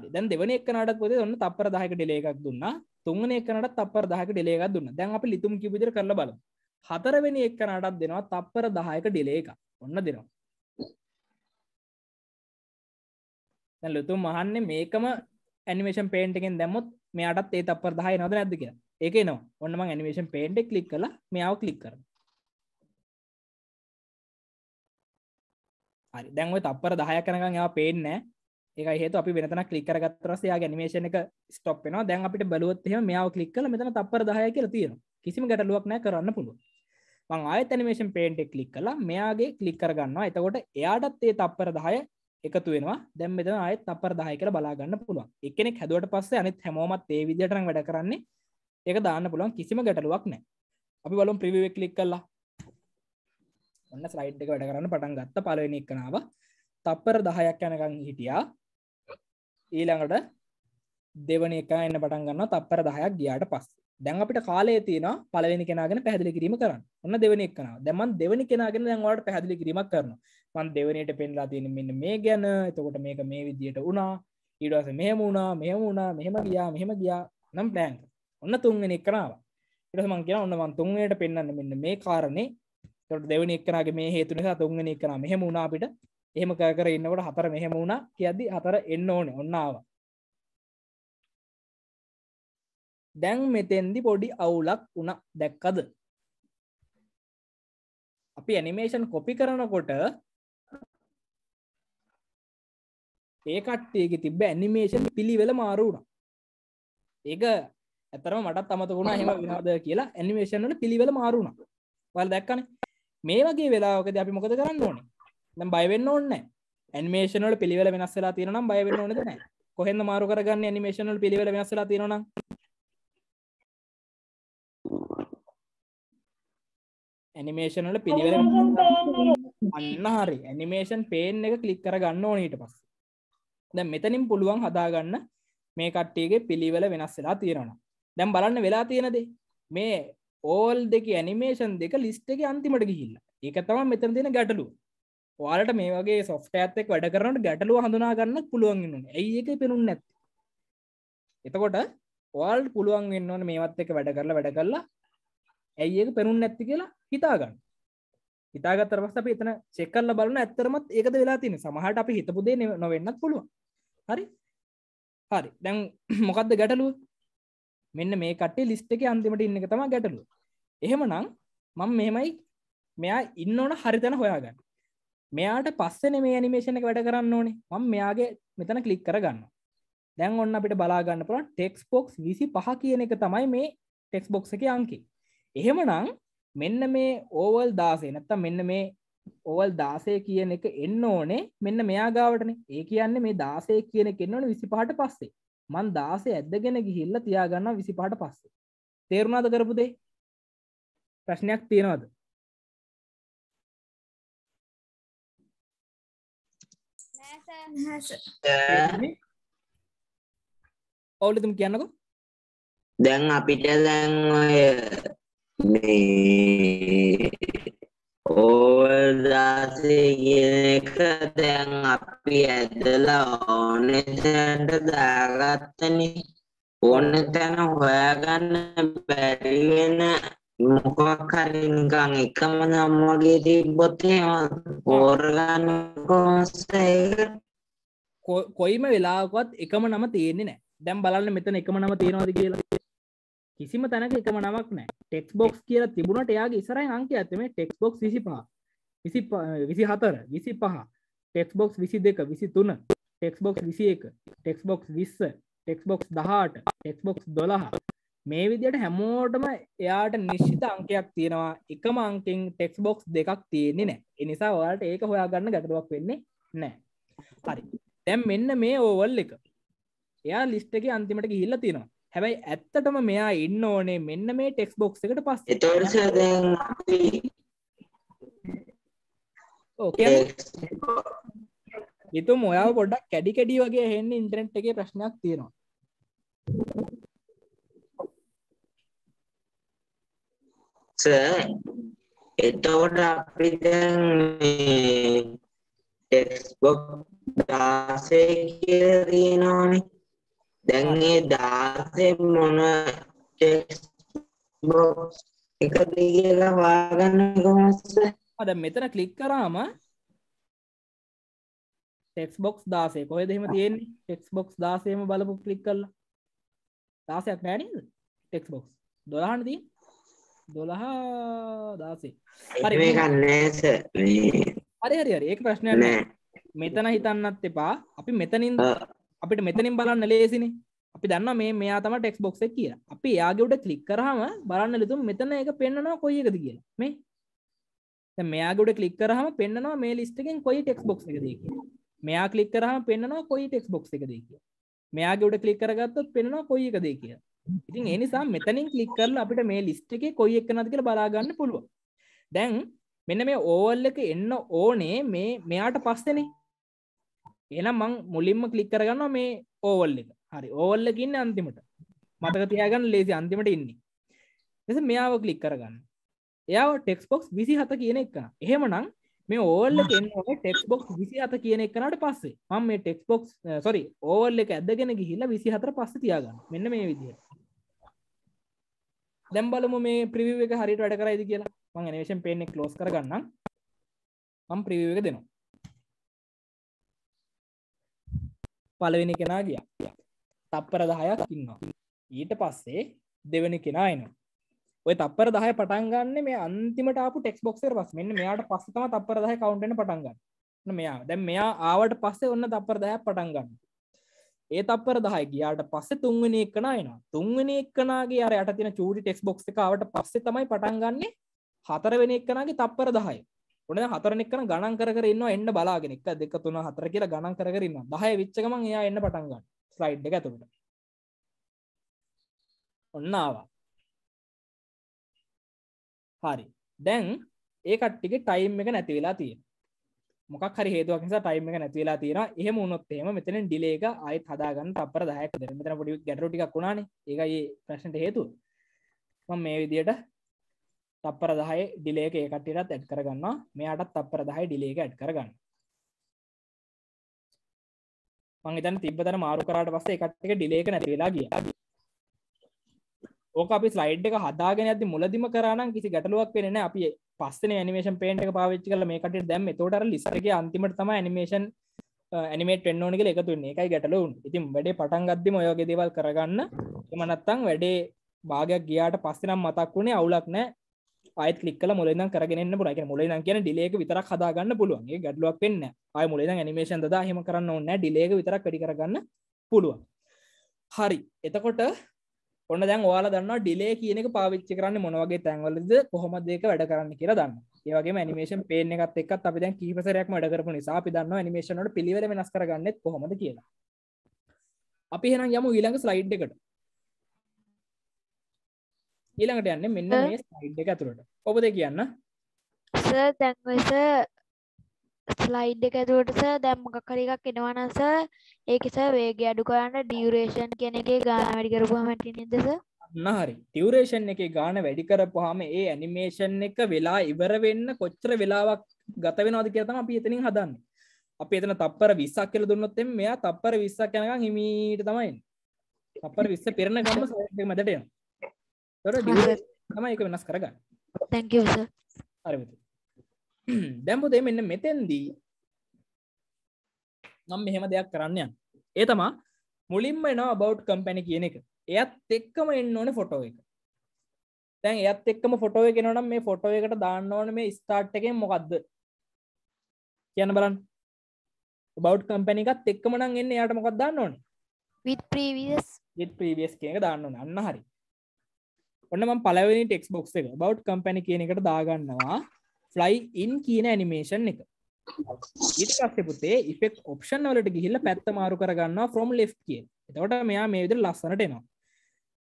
හරි දැන් දෙවන එක්කනටත් පොදේ ඔන්න තප්පර 10ක ඩිලේ එකක් දුන්නා තුන්වෙනි එක්කනටත් තප්පර 10ක ඩිලේ එකක් දුන්නා දැන් අපි ලිතුම් කියපු විදිහට කරලා බලමු හතරවෙනි එක්කනටත් දෙනවා තප්පර 10ක ඩිලේ එකක් ඔන්න දෙනවා දැන් ලිතුම් අහන්නේ මේකම ඇනිමේෂන් පේන්ට් එකෙන් දැම්මොත් මෙයාටත් ඒ තප්පර 10 එනවද නැද්ද කියලා ඒක එනවා ඔන්න මම ඇනිමේෂන් පේන්ට් එක ක්ලික් කරලා මෙයාව ක්ලික් කරනවා හරි දැන්ව තපර දහය කනක යා පේනෑ එක හේතු අපි වෙනතන කලිකර ගත්තරසයා ගැනිමේෂන එක ස්ටප්න දැන් අපිට බලුවත්හ මෙයාව කලික්කල මෙතන තපර දහය කියල තියෙන කිසිම ගැටලුවක් නෑ කරන්න පුළුව මං ආය තනිමේෂන් පේන්ට් කලික් කලා මෙයාගේ කලික් කරගන්නවා එතකොට එයාටත් ඒ තප්පර දහය එකතු වෙනවා දැම් මෙත අයත් තපර දාය කර බලාගන්න පුළුවන් එකනෙක් හැදුවට පස්සේ අනිත් හැමෝමත් ඒ විදිටන වැඩ කරන්නේ එක දාන්න පුළුවන් කිසිම ගැටලුවක් නෑ අපි බලුම් ප්‍රිවිවෙක් ලික් කල්ලා ඔන්න ස්ලයිඩ් එක වැඩ කරන්න පටන් ගත්ත පලවෙනි එකනාව තප්පර දහයක් යනකං හිටියා ඊළඟට දෙවන එක එන්න පටන් ගන්න තප්පර දහයක් ගියාට පස් දැන් අපිට කාලේ තියෙන පළවෙනි කෙනාගෙන පැහැදිලි කිරීම කරන්න ඔන්න දෙවනි එක්කන දැමන් දෙවනි කෙනාගෙන දැන් ඔයාලට පැහැදිලි කිරීමක් කරනවා මම දෙවනියට පෙන්ලා තියෙන මෙන්න මේ ගැන එතකොට මේක මේ විදියට වුණා ඊට පස්සේ මෙහෙම වුණා මෙහෙම වුණා මෙහෙම ගියා මෙහෙම ගියා නම් ප්ලෑන් ඔන්න තුන්වෙනි එක්කනාව ඊට පස්සේ මම කියනවා ඔන්න මම තුන්වෙනියට පෙන්වන්න මෙන්න මේ කාරණේ එතකොට දෙවනි එක්කනාගේ මේ හේතු නිසා තුන්වෙනි එක්කනා මෙහෙම වුණා අපිට එහෙම කර ඉන්නකොට හතර මෙහෙම වුණා කියද්දි හතර එන්න ඕන ඔන්නාව දැන් මෙතෙන්දි පොඩි අවුලක් වුණ දැක්කද අපි ඇනිමේෂන් කොපි කරනකොට ඒ කට්ටියගේ තිබ ඇනිමේෂන් පිළිවෙල මාරුුණ ඒක ඇතරම මටත් අමත වුණ හෙම විනාද කියලා ඇනිමේෂන් වන පිළිවෙල මාරුුණ වල් දැක්කන මේ වගේ වෙලාවකද අපි මොකද කරන්න ඕනේ නම් බයවෙන්න ඕන්න ඇන්මේෂනල පිළිවල වෙනස්සලා තිරනම් බයවෙන්න ඕනද නෑ කොහෙන්ද මාරු කරගන්න ඇනිමේෂනල් පිළිවල වෙනස්සලා තිරනම් ඇනිමේෂනල පිළිවල අන්න හරි ඇනිමේෂන් පේන් එක කලික් කරගන්න ඕන ඊට පස්ස දැ මෙතනින් පුළුවන් හදාගන්න මේ කට්ටියගේ පිළිවල වෙනස්සලා තිරෙන දැම් බලන්න වෙලා තියෙනද මේ ඕල් දෙක ඇනිමේෂන් දෙක ලිස්ට එක අන්තිමට ගිහිල්ලා එක තම මෙතන තියෙන ගැටලුව ඔයාලට මේ වගේ සොෆ්ට ඇත්තෙක් වැඩ කරනට ගැටලුව හඳුනාගන්න පුළුවන්ගන්න ඒක පෙනුම් නැත් එතකොට ඔල් පුළුවන් වෙන්නවන මේවත් එක වැඩ කරලා වැඩ කරලා ඇයි ඒක පෙනුම් නැත්ති කියලා හිතාගන්න හිතාගත්තර පස්ස අප එතන චෙක්කල්ල බලන ඇත්තරමත් ඒකද වෙලා තින සමහට අපි හිතපුදේ නොවෙන්නත් පුළුවන් හරි හරි දැන් මොකක්ද ගැටලුව මෙන්න මේ කටේ ලිස්ට එක අන්තිමට ඉන්න එක තම ගැටලුව එහෙම නම් මං මෙහෙමයි මෙයා ඉන්න ඕන හරිතන හොයාගන්න මෙයාට පස්සන මේ නිමේෂණ එක වැඩ කරන්න ඕනේ මම මෙයාගේ මෙතන කලික් කරගන්න දැන් ඔන්න අපිට බලාගන්න පුළන් ටෙක්ස් බොක්ස් විසි පහ කියන එක තමයි මේ ටෙක්ස් බොක්ස එක අංකි එහෙමනං මෙන්න මේ ඕවල් දාසේ නැත්තම් මෙන්න මේ ඕවල් දාසය කියන එක එන්න ඕනේ මෙන්න මෙයා ගාවටන ඒ කියන්නේ මේ දාසය කියන කෙන්න ඕන විසි පහට පස්සේ මන් දාසය ඇදගෙන ගිහිල්ල තියාගන්න විසි පහට පස්සේ තේරුණාද කරපුදේ ප්‍රශ්නයක් තියෙනවද හස ඔවුලතුම කියන්නකො දැන් අපිට දැන් ඔය මේ ඕල් දාසේ කියන එක දැන් අපි ඇදලා ඕනේ තැනට දාගත්තනේ ඕනේ තැන හොයාගන්න බැරි වෙන මොකක් හරි නිකන් එකම නම් වගේ තිබ්බොත් එහෙම හොරගන්න කොහොමද ඒකට කොයිම වෙලාකොත් එකම නම තියෙන්නේ නෑ දැම් බලන්න මෙතන එකම නම තියෙනවාද කියලා කිසිම තැනක එකම නමක් නෑ ටෙක්ස් බොක්ස් කියලා තිබුණට එයාගේ ඉසරයි අංක ඇතම ටෙක්ස් බොක්ස් විසි පහ විසි විසි හතර විසි පහ ටෙක්ස් බොක්ස් විසි දෙක විසි තුන ටෙක්ස් බොක්ස් විසි එක ටෙක්ස් බොක්ස් විස්ස ටෙක්ස් බොක්ස් දහට ටෙක්ස් බොක්ස් දොළහ මේ විදියට හැමෝටම එයාට නිශ්ිත අංකයක් තියෙනවා එකම අංකින් ටෙක්ස් බොක්ස් දෙකක් තියෙන්නේ නෑ එනිසා ඔයාට ඒක හොයාගන්න ගැටුවක් වෙන්නේ නෑ හරි තැම් මෙන්න මේ ඕවල් එක එයා ලිස්ටක අන්තිමට ගිල්ල තියෙනවා හැබැයි ඇත්තටම මෙයා ඉන්න ඕනේ මෙන්න මේ ටෙක්ස් බොක්ස් එකට පස් එතු මොයාව පොඩක් කැඩි කැඩි වගේ හෙන්න ඉන්ටරෙන්ට් එක ප්‍රශ්නයක් තියෙනවා එතවට අපි ටෙක්ස් බොක් දාසය කියලා තියෙනවනේ. දැන් ඒ දාසේ මොන ටෙක්ස්ට් බොක්ස් එකද කියලා හොයාගන්න කොහොමද? ආ දැන් මෙතන ක්ලික් කරාම ටෙක්ස් බොක්ස් 16 කොහෙද එහෙම තියෙන්නේ? ටෙක්ස් බොක්ස් 16ම බලපු ක්ලික් කරලා 16ක් නෑ නේද? ටෙක්ස් බොක්ස් 12 නේද? 12 16 හරි මේක නෑ සර් හරි හරි හරි ඒක ප්‍රශ්නයක් නෑ මෙතන හිතන්නත් එපා අපි මෙතනින් අපිට මෙතනින් බලන්න ලේසිනේ අපි දන්න මේ මෙයා තම ටෙක්ස් බොක්ස කිය අපි යාගවට කලික් කරහම බලන්න ලතුම් මෙතන එක පෙන්න්නනවා කොයි එකද කියලා මේ මෙයාගොඩ කලික් කරහම පෙන්න්නවා මේ ලිස්ටකින් කොයි ටෙක්ස් බොක්ස එකද කිය මෙයා කලික් කරහම පෙන්න්නවා කොයි ටෙක්ස් බොක්ස එකද කිය මෙයාගොඩ කලික් කරගත්තත් පෙන්න්නවා කොයි එකද කිය ඉතින් එනිසා මෙතනින් කලික් කරල අපිට මේ ලිස්ට එක කොයි එක් නති කියල බලාගන්න පුළුව දැන් මෙන්න මේ ඕවල් එක එන්න ඕනේ මේ මෙයාට පස්සනේ එනම් මං මුලින්ම කලික් කරගන්න මේ ඕවල් එක හරි ඕවල්ලකින්න අන්තිමට මතක තියාගන්න ලේසි අන්තිමට ඉන්නේ එස මෙයාව කලික් කරගන්න එයාව ටෙක්ස් බොක්ස් විසි හත කියන එක එහෙම නම් මේ ඕල්ල ටෙක්ස් බොක්ස් විසි හත කියන එකනට පස්සේ මම මේ ටෙක්ස් බොක්ස් සොරි ඕවල් එක ඇදගෙන ගිහිල්ලා විසි හතර පස්ස තියාගන්න මෙන්න මේ විදිහ දැම් බලමු මේ ප්‍රිවිව එක හරිට වැඩ කරයිද කියලා මං නිවේශන් පේනෙක් ලෝස් කරගන්න මම් ප්‍රිවිව එක දෙනවා පලවෙෙන කෙනා ගිය තප්පර දහයක් ඉන්නවා ඊට පස්සේ දෙවැනි කෙනා එනවා ඔය තපර දහය පටන්ගන්න මේ අන්තිමට අප ටෙක් බොක්සර් පස් මෙන්න මෙයාට පස්සතම තපර දහ කවුන්ටන පටන්ගන්න මෙයා දැ මෙයා ආවට පස්සේ ඔන්න තපර දහ පටන්ගන්න ඒ තපර දහයි ගියාට පස්ස තුන්වනි එක්කනයින තුන්වනි එක්කනගේ අර අට තින චූඩි ටෙක් බොක්් එකවට පස්සේ තමයි පටන්ගන්නේ හතර වෙන එක්කනගේ තපර දහයි උන හතරනික් කන ගණන් කර ඉන්න එන්න බලාගෙනෙක් දෙක තුන හතර කියලා ගණන් කරන්න දහය විච්චකම එයා එන්න පටන්ගන්න ස්ලයිඩ් එක ඇතුට ඔන්න ආවා හරි දැන් ඒ කට්ටිගේ ටයිම් එක නැති වෙලා තියෙන මොකක් හරි හේතුවක් නිසා ටයිම් එක නැති වෙලා තියෙන එහෙම වුණොත් එහෙම මෙතනින් ඩිලේ එක ආයෙත් හදාගන්න තප්පර 10ක් විතර මෙතන පොඩි ගැටලු ටිකක් වුණානේ ඒකයි මේ ප්‍රශ්නෙට හේතුව මම මේ විදියට තප්පර දහයි ඩිලේක ඒකටටත් ඇඩ් කරගන්නවා මෙයාටත් තප්පර දහයි ඩිලේක ඇඩ් කරගන්න මංගේතන තිබතර මාරු කරට පස්ස එකටක ඩිලේක නැතිවෙලා ගිය ඕක අපි ස්ලයිඩ් එක හදාගෙන ඇති මුලදිම කරන්න කිසි ගැටලුවක් පෙනෙන අපි පස්සන නිමේෂන් පේන්ට පාවිච්චි කල මේකට දැම් තෝටර ලිසරගේ අන්තිමට තම නිමේෂන් ඇනිමේට ෙන්නෝනික එකතුන්නේ එකයි ගැටලුවන් ඉතින් වැඩේ පටන් ගද්දිම ඔයගේ දේවල් කරගන්න එමනත්තං වැඩේ භාගයක් ගියාට පස්සනම් මතක් වුණේ අවුලක් නෑ අයත් කලික්ල මුලද කරගෙන පුල මුලද කියන ඩිලේක විතරක් හදාගන්න පුළුවන්ගේ ගඩලුවක් වෙන්න අය මුලද නිමේෂන් දදා හෙම කරන්න ඕන්න ඩිලේක විතරක් වැඩි කරගන්න පුළුවන් හරි එතකොට ඔන්න දැන් වාල දන්න ඩිලේ කියනක පාවිච්චි කරන්න මොනවගේ තැන්වලද කොහොමදක වැඩ කරන්න කියලා දන්න ඒවගේ නිමේෂන් පේන එකත් එක් අප දැන් කීපසරයක් වැඩ කරපු නිසා අපි දන්න නිමේෂනට පිළිවර වෙනස් කරගන්න කොහොමද කියලා අපි හෙනම් යම ඊළඟ ස්ලයිඩ් එකට ඊළඟට යන්න මෙන්න මේ ස්ලයිඩ් එක ඇතුළට ඔබද කියන්න ස දැන්වස ස්ලයිඩ් එක ඇතුළටස දැම්මක කරිකක් එනවනස ඒකෙස වේග අඩු කරන්න ඩියවරේෂන් කෙන එක ගාන වැඩි කරපුහම නිදෙස නහරි ටිවරේෂන් එක ගාන වැඩි කරපුහම ඒ ඇනිමේෂන් එක වෙලා ඉවර වෙන්න කොච්චර වෙලාවක් ගත වෙනවාද කියතම අපි එතනින් හදන්න අප එතන තප්පර විස්සක් කියල දුන්නොත්තෙම මෙයා තප්පර විස්සක් යනකම් හිමීට තමයින් තප්පර විස්ස පෙරණ ගම මදටයම් තොර තමයි එක වෙනස් කරගන්න තැක අරමතු දැම්පුතේ මෙන්න මෙතැන්දී නම් මෙහෙම දෙයක් කරන්නයන් ඒ තමා මුලින්ම එනවා බෞ් කම්පැණි කියන එක එයත් එක්කම එන්න ඕන ෆොටෝ එක තැන් එත් එක්කම ෆොටෝ එක නොනම් මේ ෆොටෝ එකට දාන්න ඕන මේ ස්ටාර්ට් එකෙන් මොකක්ද කියන්න බලන්න බෞ් කම්පැනිකත් එක්කමනන් එන්න යාට මොකක් දාන්න ඕන විත් ප්‍රීවිස් විත් ප්‍රීවියස් කියක දාන්න ඕන අන්න හරි ඔන්නම පලවෙනි ටෙක්ස් බොක්ස් එක බව් කම්පැන කියන එකට දාගන්නවා ෆ්ලයි ඉන් කියන ඇනිමේෂන් එක ඊට පස්සේ පුතේ ඉෆෙක් ඔප්ෂන් වලට ගිහිල්ලා පැත්ත මාරු කරගන්නවා ෆ්‍රොම් ලෙෆ්ට් කියන. එතකොට මෙයා මේ විදිහට ලස්සනට එනවා.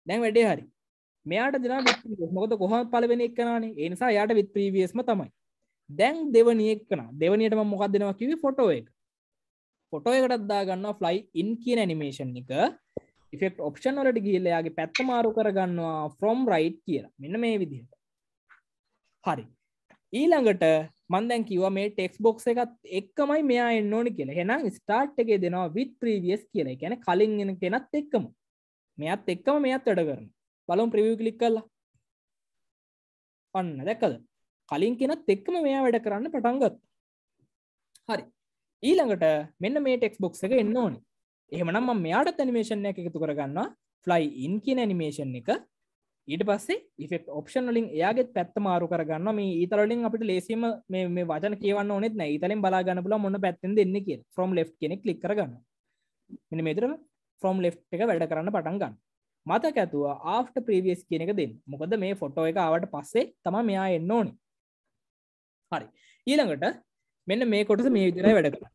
දැන් වැඩේ හරි. මෙයාට දෙනවා විත් ප්‍රීවියස්. මොකද කොහොමද පළවෙනි එක්කනානේ. ඒ නිසා එයාට විත් ප්‍රීවියස්ම තමයි. දැන් දෙවනි එක්කනා. දෙවනියට මම මොකක්ද දෙනවා කිව්වේ ෆොටෝ එක. ෆොටෝ එකටත් දාගන්නවා ෆ්ලයි ඉන් කියන ඇනිමේෂන් එක. ඉෆෙක්් ඔප්ෂන් වලට ගිල්ලයාගේ පැත්ත මාරු කරගන්නවා ෆ්‍රොම් රයිට් කියලා මෙන්න මේ විදිහට හරි ඊළඟට මන්දැන් කිව මේ ටෙක්ස් බොක්ස එකත් එක්කමයි මෙයා එන්න ඕනි කියලා හෙනම් ස්ටාර්ට් එකේ දෙනවා විත් ප්‍රීවියස් කියලා ගැන කලින් එන කෙනත් එක්කම මෙයත් එක්කම මෙයත් වැඩ කරන බලම් ප්‍රවිය කලික් කල්ලා අන්න දැකද කලින් කෙනත් එක්කම මෙයා වැඩ කරන්න පටන්ගත් හරි ඊළඟට මෙන්න මේ ටෙක්ස් බොක්ස එක එන්න ඕනේ එහමනම් මෙයාට තැනිමේෂන් එක එකතු කරගන්නවා ෆ්ලයි ඉන් කියන නිමේෂන් එක ඊට පස්සේ ඉෆෙක් ඔප්ෂන් ලින් එයාගේ පැත් මාරු කරගන්න මේ ඊතරලින් අපිට ලේසිම මේ වචන කියවන්න ඕනෙත් නෑ ඉතලින් බලාගන්න පුල මොන්න පැත්තෙන් දෙන්න කිය ෆ්‍රම් ලේ කෙනෙක් ලික් කරගන්න මෙනි මේතරම ෆ්‍රම් ලේ එක වැඩ කරන්න පටන් ගන්න මතක ඇතුව ආෆ්ට ප්‍රීවියස් කියන එක දෙන්න මොකද මේ ෆොටෝ එක ආවට පස්සේ තම මෙයා එන්න ඕනි හරි ඊළඟට මෙන්න මේ කොටස මේ විදිරයි වැඩ කරන්න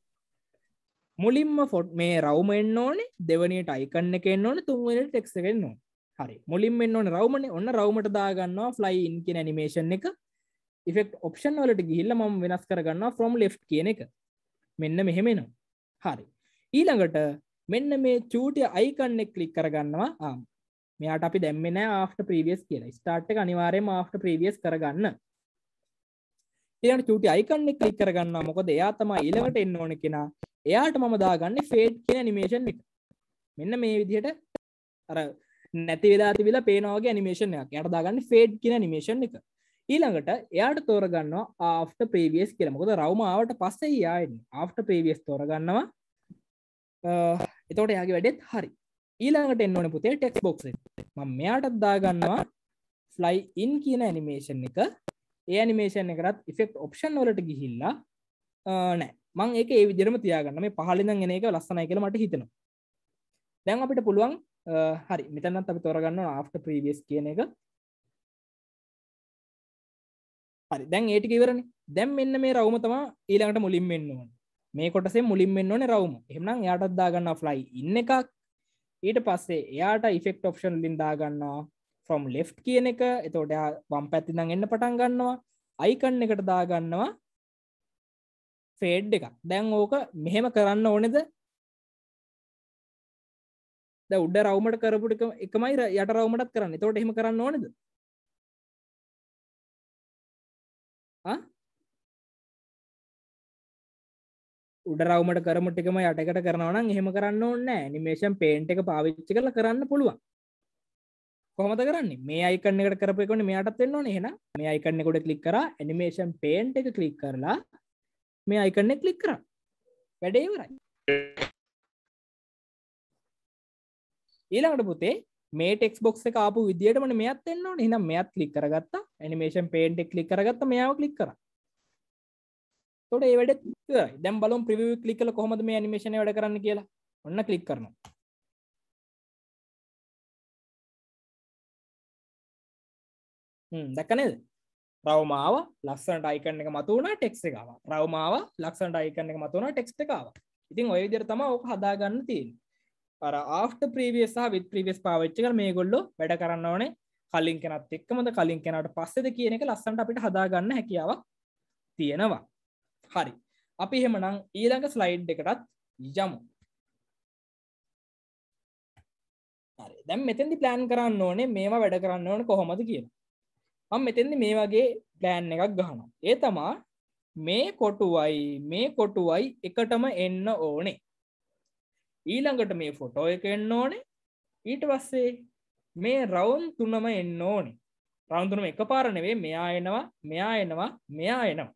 මුලින්ම ෆොට් මේ රවම එන්න ඕනේ දෙවනියට අයිකන්න එකෙන් ඕන තුන්වනට ටෙක්ස් එකෙන්න්න හරි මුලින් මෙන්න ඕන රවමන ඔන්න රවමට දාගන්නවා ෆ්ලයින් කියෙන නිමේෂන් එක ඉෆෙක්් ඔප්ෂන් වලට ගිහිල්ල ම වෙනස් කරගන්න ෆ්‍රොම් ලේ කියන එක මෙන්න මෙහෙමෙනවා හරි ඊළඟට මෙන්න මේ චූටිය අයිකන්නෙක් කලික් කරගන්නවා ආම් මෙයාට අපි දැම්මෙන ආට ප්‍රීවියස් කියලා ස්ටාර්ට් අනිවාරය ආට ප්‍රීවියස් කරගන්න ඊළඟ චූටි අයිකන් එක ක්ලික් කරගන්නවා මොකද එයා තමයි ඊළඟට එන්න ඕන කෙනා එයාට මම දාගන්නේ ෆේඩ් කියන ඇනිමේෂන් එක මෙන්න මේ විදිහට අර නැති වෙලා තිබිලා පේනවා වගේ ඇනිමේෂන් එකක් එයාට දාගන්නේ ෆේඩ් කියන ඇනිමේෂන් එක ඊළඟට එයාට තෝරගන්නවා ආෆ්ට ප්‍රේවියස් කියල මොකද රවම ආවට පස්සේ යායෙන් ආෆ්ට ප්‍රේවියස් තෝරගන්නවා එතෝට යාගේ වැඩෙත් හරි ඊළඟට එන්න ඕන පුතේ ටෙක්ස් බොක්ස ම මෙයාටත් දාගන්නවා ෆ්ලයි ඉන් කියන ඇනිමේෂන් එක ඒනිමේෂන් එකරත් ඉෆෙක්් ඔප්ෂන් වලට ගිහිල්ලා නෑ මං ඒක ඒ විදිරම තියාගන්න මේ පහලිඳන් එන එක ලස්සනයි කියල මට හිතනවා දැන් අපිට පුළුවන් හරි මෙතන්නත් අපි තොරගන්න ආෆ්ට ප්‍රීවියස් කියන එක හරි දැන් ඒටික ඉවරණ දැම් මෙන්න මේ රවම තම ඊළඟට මුලින් මෙන්නුවන් මේ කොටසේ මුලින් මෙන්න ඕන රවම එමනම් යාටත් දාගන්න ෆ්ලයි ඉන්න එකක් ඊට පස්සේ එයාට ඉෆෙක්් ඔප්ෂන් ලින් දාගන්නවා ෆ්‍රම් ලෙෆ් කියන එක එතෝට වම් පැතිනං එන්න පටන් ගන්නවා අයිකන්න එකට දාගන්නවා ෆේඩ් එකක් දැන් ඕක මෙහෙම කරන්න ඕනෙද උඩ රවමට කරපුට එකමයි යට රවමටත් කරන්න තෝට එහෙම කරන්න ඕනද උඩ රවමට කරමටිකම යටකට කරනවන එහෙම කරන්න ඕන්න නිමේෂන් පේන්ට් එක පාවිච්චි කල කරන්න පුළුවන් කොහොමද කරන්නේ මේ අයිකන්න එකට කරපයකොට මෙයාටත් වෙන්න ඕන එහෙන මේ අයිකන්නෙකොට කලික් කර ඇනිමේෂන් පේන්ට් එක කලික් කරලා මේ අයිකන්නේ කලික් කර වැඩේවරයි ඊළඟට පුතේ මේ ටෙක් බොක් එක ආපු විදිටමන මෙයත් එන්න ඕන එහම් මෙයත් කලික් කරගත්ත ඇනිමේෂන් පේන්ට් එක් කලික් කරගත්ත මෙයාව කලික් කර තොට ඒවැඩ දැම් බලම් ප්‍රිවි කලිකල කොහොමද මේ ඇනිමේෂණ වැඩ කරන්න කියලා ඔන්න කලික් කරනවා දැක්ක නේද රවමාව ලස්සනට අයිකන්න එක මතුවන ටෙක්ස් එකව රවමාව ලක්සන්ට අයිකන්න එක මතුවන ටෙක්ස් එකව ඉතින් ඔය විදිර තම ඕක හදාගන්න තියෙන් අර ආට ප්‍රීවියස් විත් ප්‍රීවියස් පාවිච්චක මේ ගොල්ලො වැඩ කරන්න ඕනේ කලින් කෙනත් එක්කමද කලින් කෙනට පස්සෙද කියන එක ලස්සන්ට අපිට හදාගන්න හැකියාවක් තියෙනවා හරි අපි හෙමනං ඊළඟ ස්ලයිඩ් එකටත් යමු දැම් මෙතැදි ප්ලෑන් කරන්න ඕනේ මේවා වැඩ කරන්න ඕන කොහොමද කියලා මම මෙතෙන්ද මේ වගේ ප්ලෑන් එකක් ගහනවා ඒ තමා මේ කොටුවයි මේ කොටුවයි එකටම එන්න ඕනේ ඊළඟට මේ ෆොටෝ එක එන්න ඕනේ ඊට පස්සේ මේ රවුන් තුනම එන්න ඕනේ රවුන්තුනම එක පාරණවේ මෙයා එනවා මෙයා එනවා මෙයා එනවා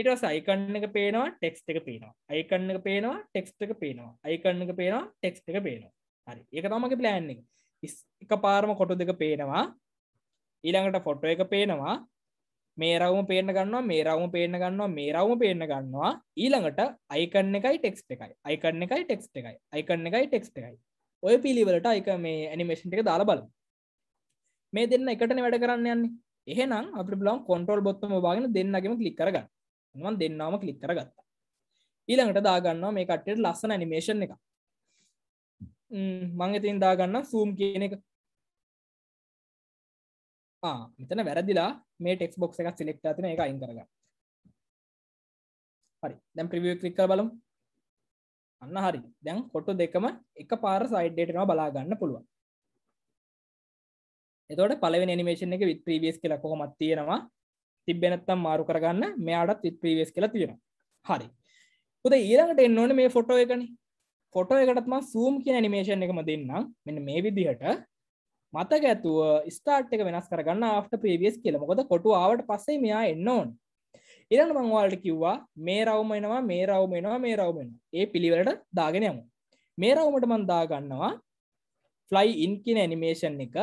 ඉටස අයිකන්න එක පේනවා ටෙක්ස් එක පේනවා අයිකන්න එක පේනවා ටෙක්ස් එක පේනවා අයිකන්න එක පේනවා ටෙක්ස් එක පේනවා හරි එක තමගේ ප්ලෑන් එක පාරම කොටු දෙක පේනවා ඊළඟට ෆොටෝ එක පේනවා මේ රවම පේන ගන්නවා මේ රවම පේන ගන්නවා මේ රවම පේන ගන්නවා ඊළඟට අයිකන්න එකයි ටෙක්ස් එකයි අයිකන්න එකයි ටෙක්ස් එකයි අයිකන්න එකයි ටෙක්ස් එකයි ඔය පිළිවලට අයික මේ ඇනිමේෂන් එක දාලා බලමු මේ දෙන්න එකටන වැඩ කරන්න යන්නේ එහෙනම් අපි බලම් කොන්ට්‍රෝල් බොත්තම බාගෙන දෙන්නගෙම ක්ලික් කරගන්න මන් දෙන්නවම ක්ලික් කරගත්තා ඊළඟට දාගන්නවා මේ කට්ටට ලස්සන ඇනිමේෂන් එක මං ඉතින් දාගන්න සූම් කියන එක මෙතන වැරදිලා මේ ටෙක්ස් බොක් එකක් සිලෙක්ට තින එක අයින් කරග හරි දැම් ප්‍රවිය කලික්ක බලම් අන්න හරි දැන් කොට්ටු දෙකම එක පාර සයිඩ්ඩේටනවා බලාගන්න පුළුවන් එතොට පලව නිමේෂන් එක විත් ප්‍රීවියස් කියලා කොහොමත් තියෙනවා තිබෙනත්තම් මාරු කරගන්න මෙයාටත් විත් ප්‍රීවියස් කියලා තියෙන හරි උද ඊළඟට එන්න ඕන මේ ෆොටෝ එකන ෆොටෝ එකටත්ම සූම් කිය නිමේෂන් එකම දෙන්නම් මෙන්න මේ විදිහට මතක ඇතුව ස්ටාර්ට් එක වෙනස් කරගන්න ආට ප්‍රේවියස් කියල මොකද කොටු ආවට පස්සේ මෙයා එන්න ඕන් ඉරන්න මංවාලට කිව්වා මේ රවමෙනවා මේ රවමෙනවා මේ රවමෙන ඒ පිළිවලට දාගෙන යමු මේ රවමට මන්දා ගන්නවා ෆ්ලයි ඉන් කියන ඇනිමේෂන් එක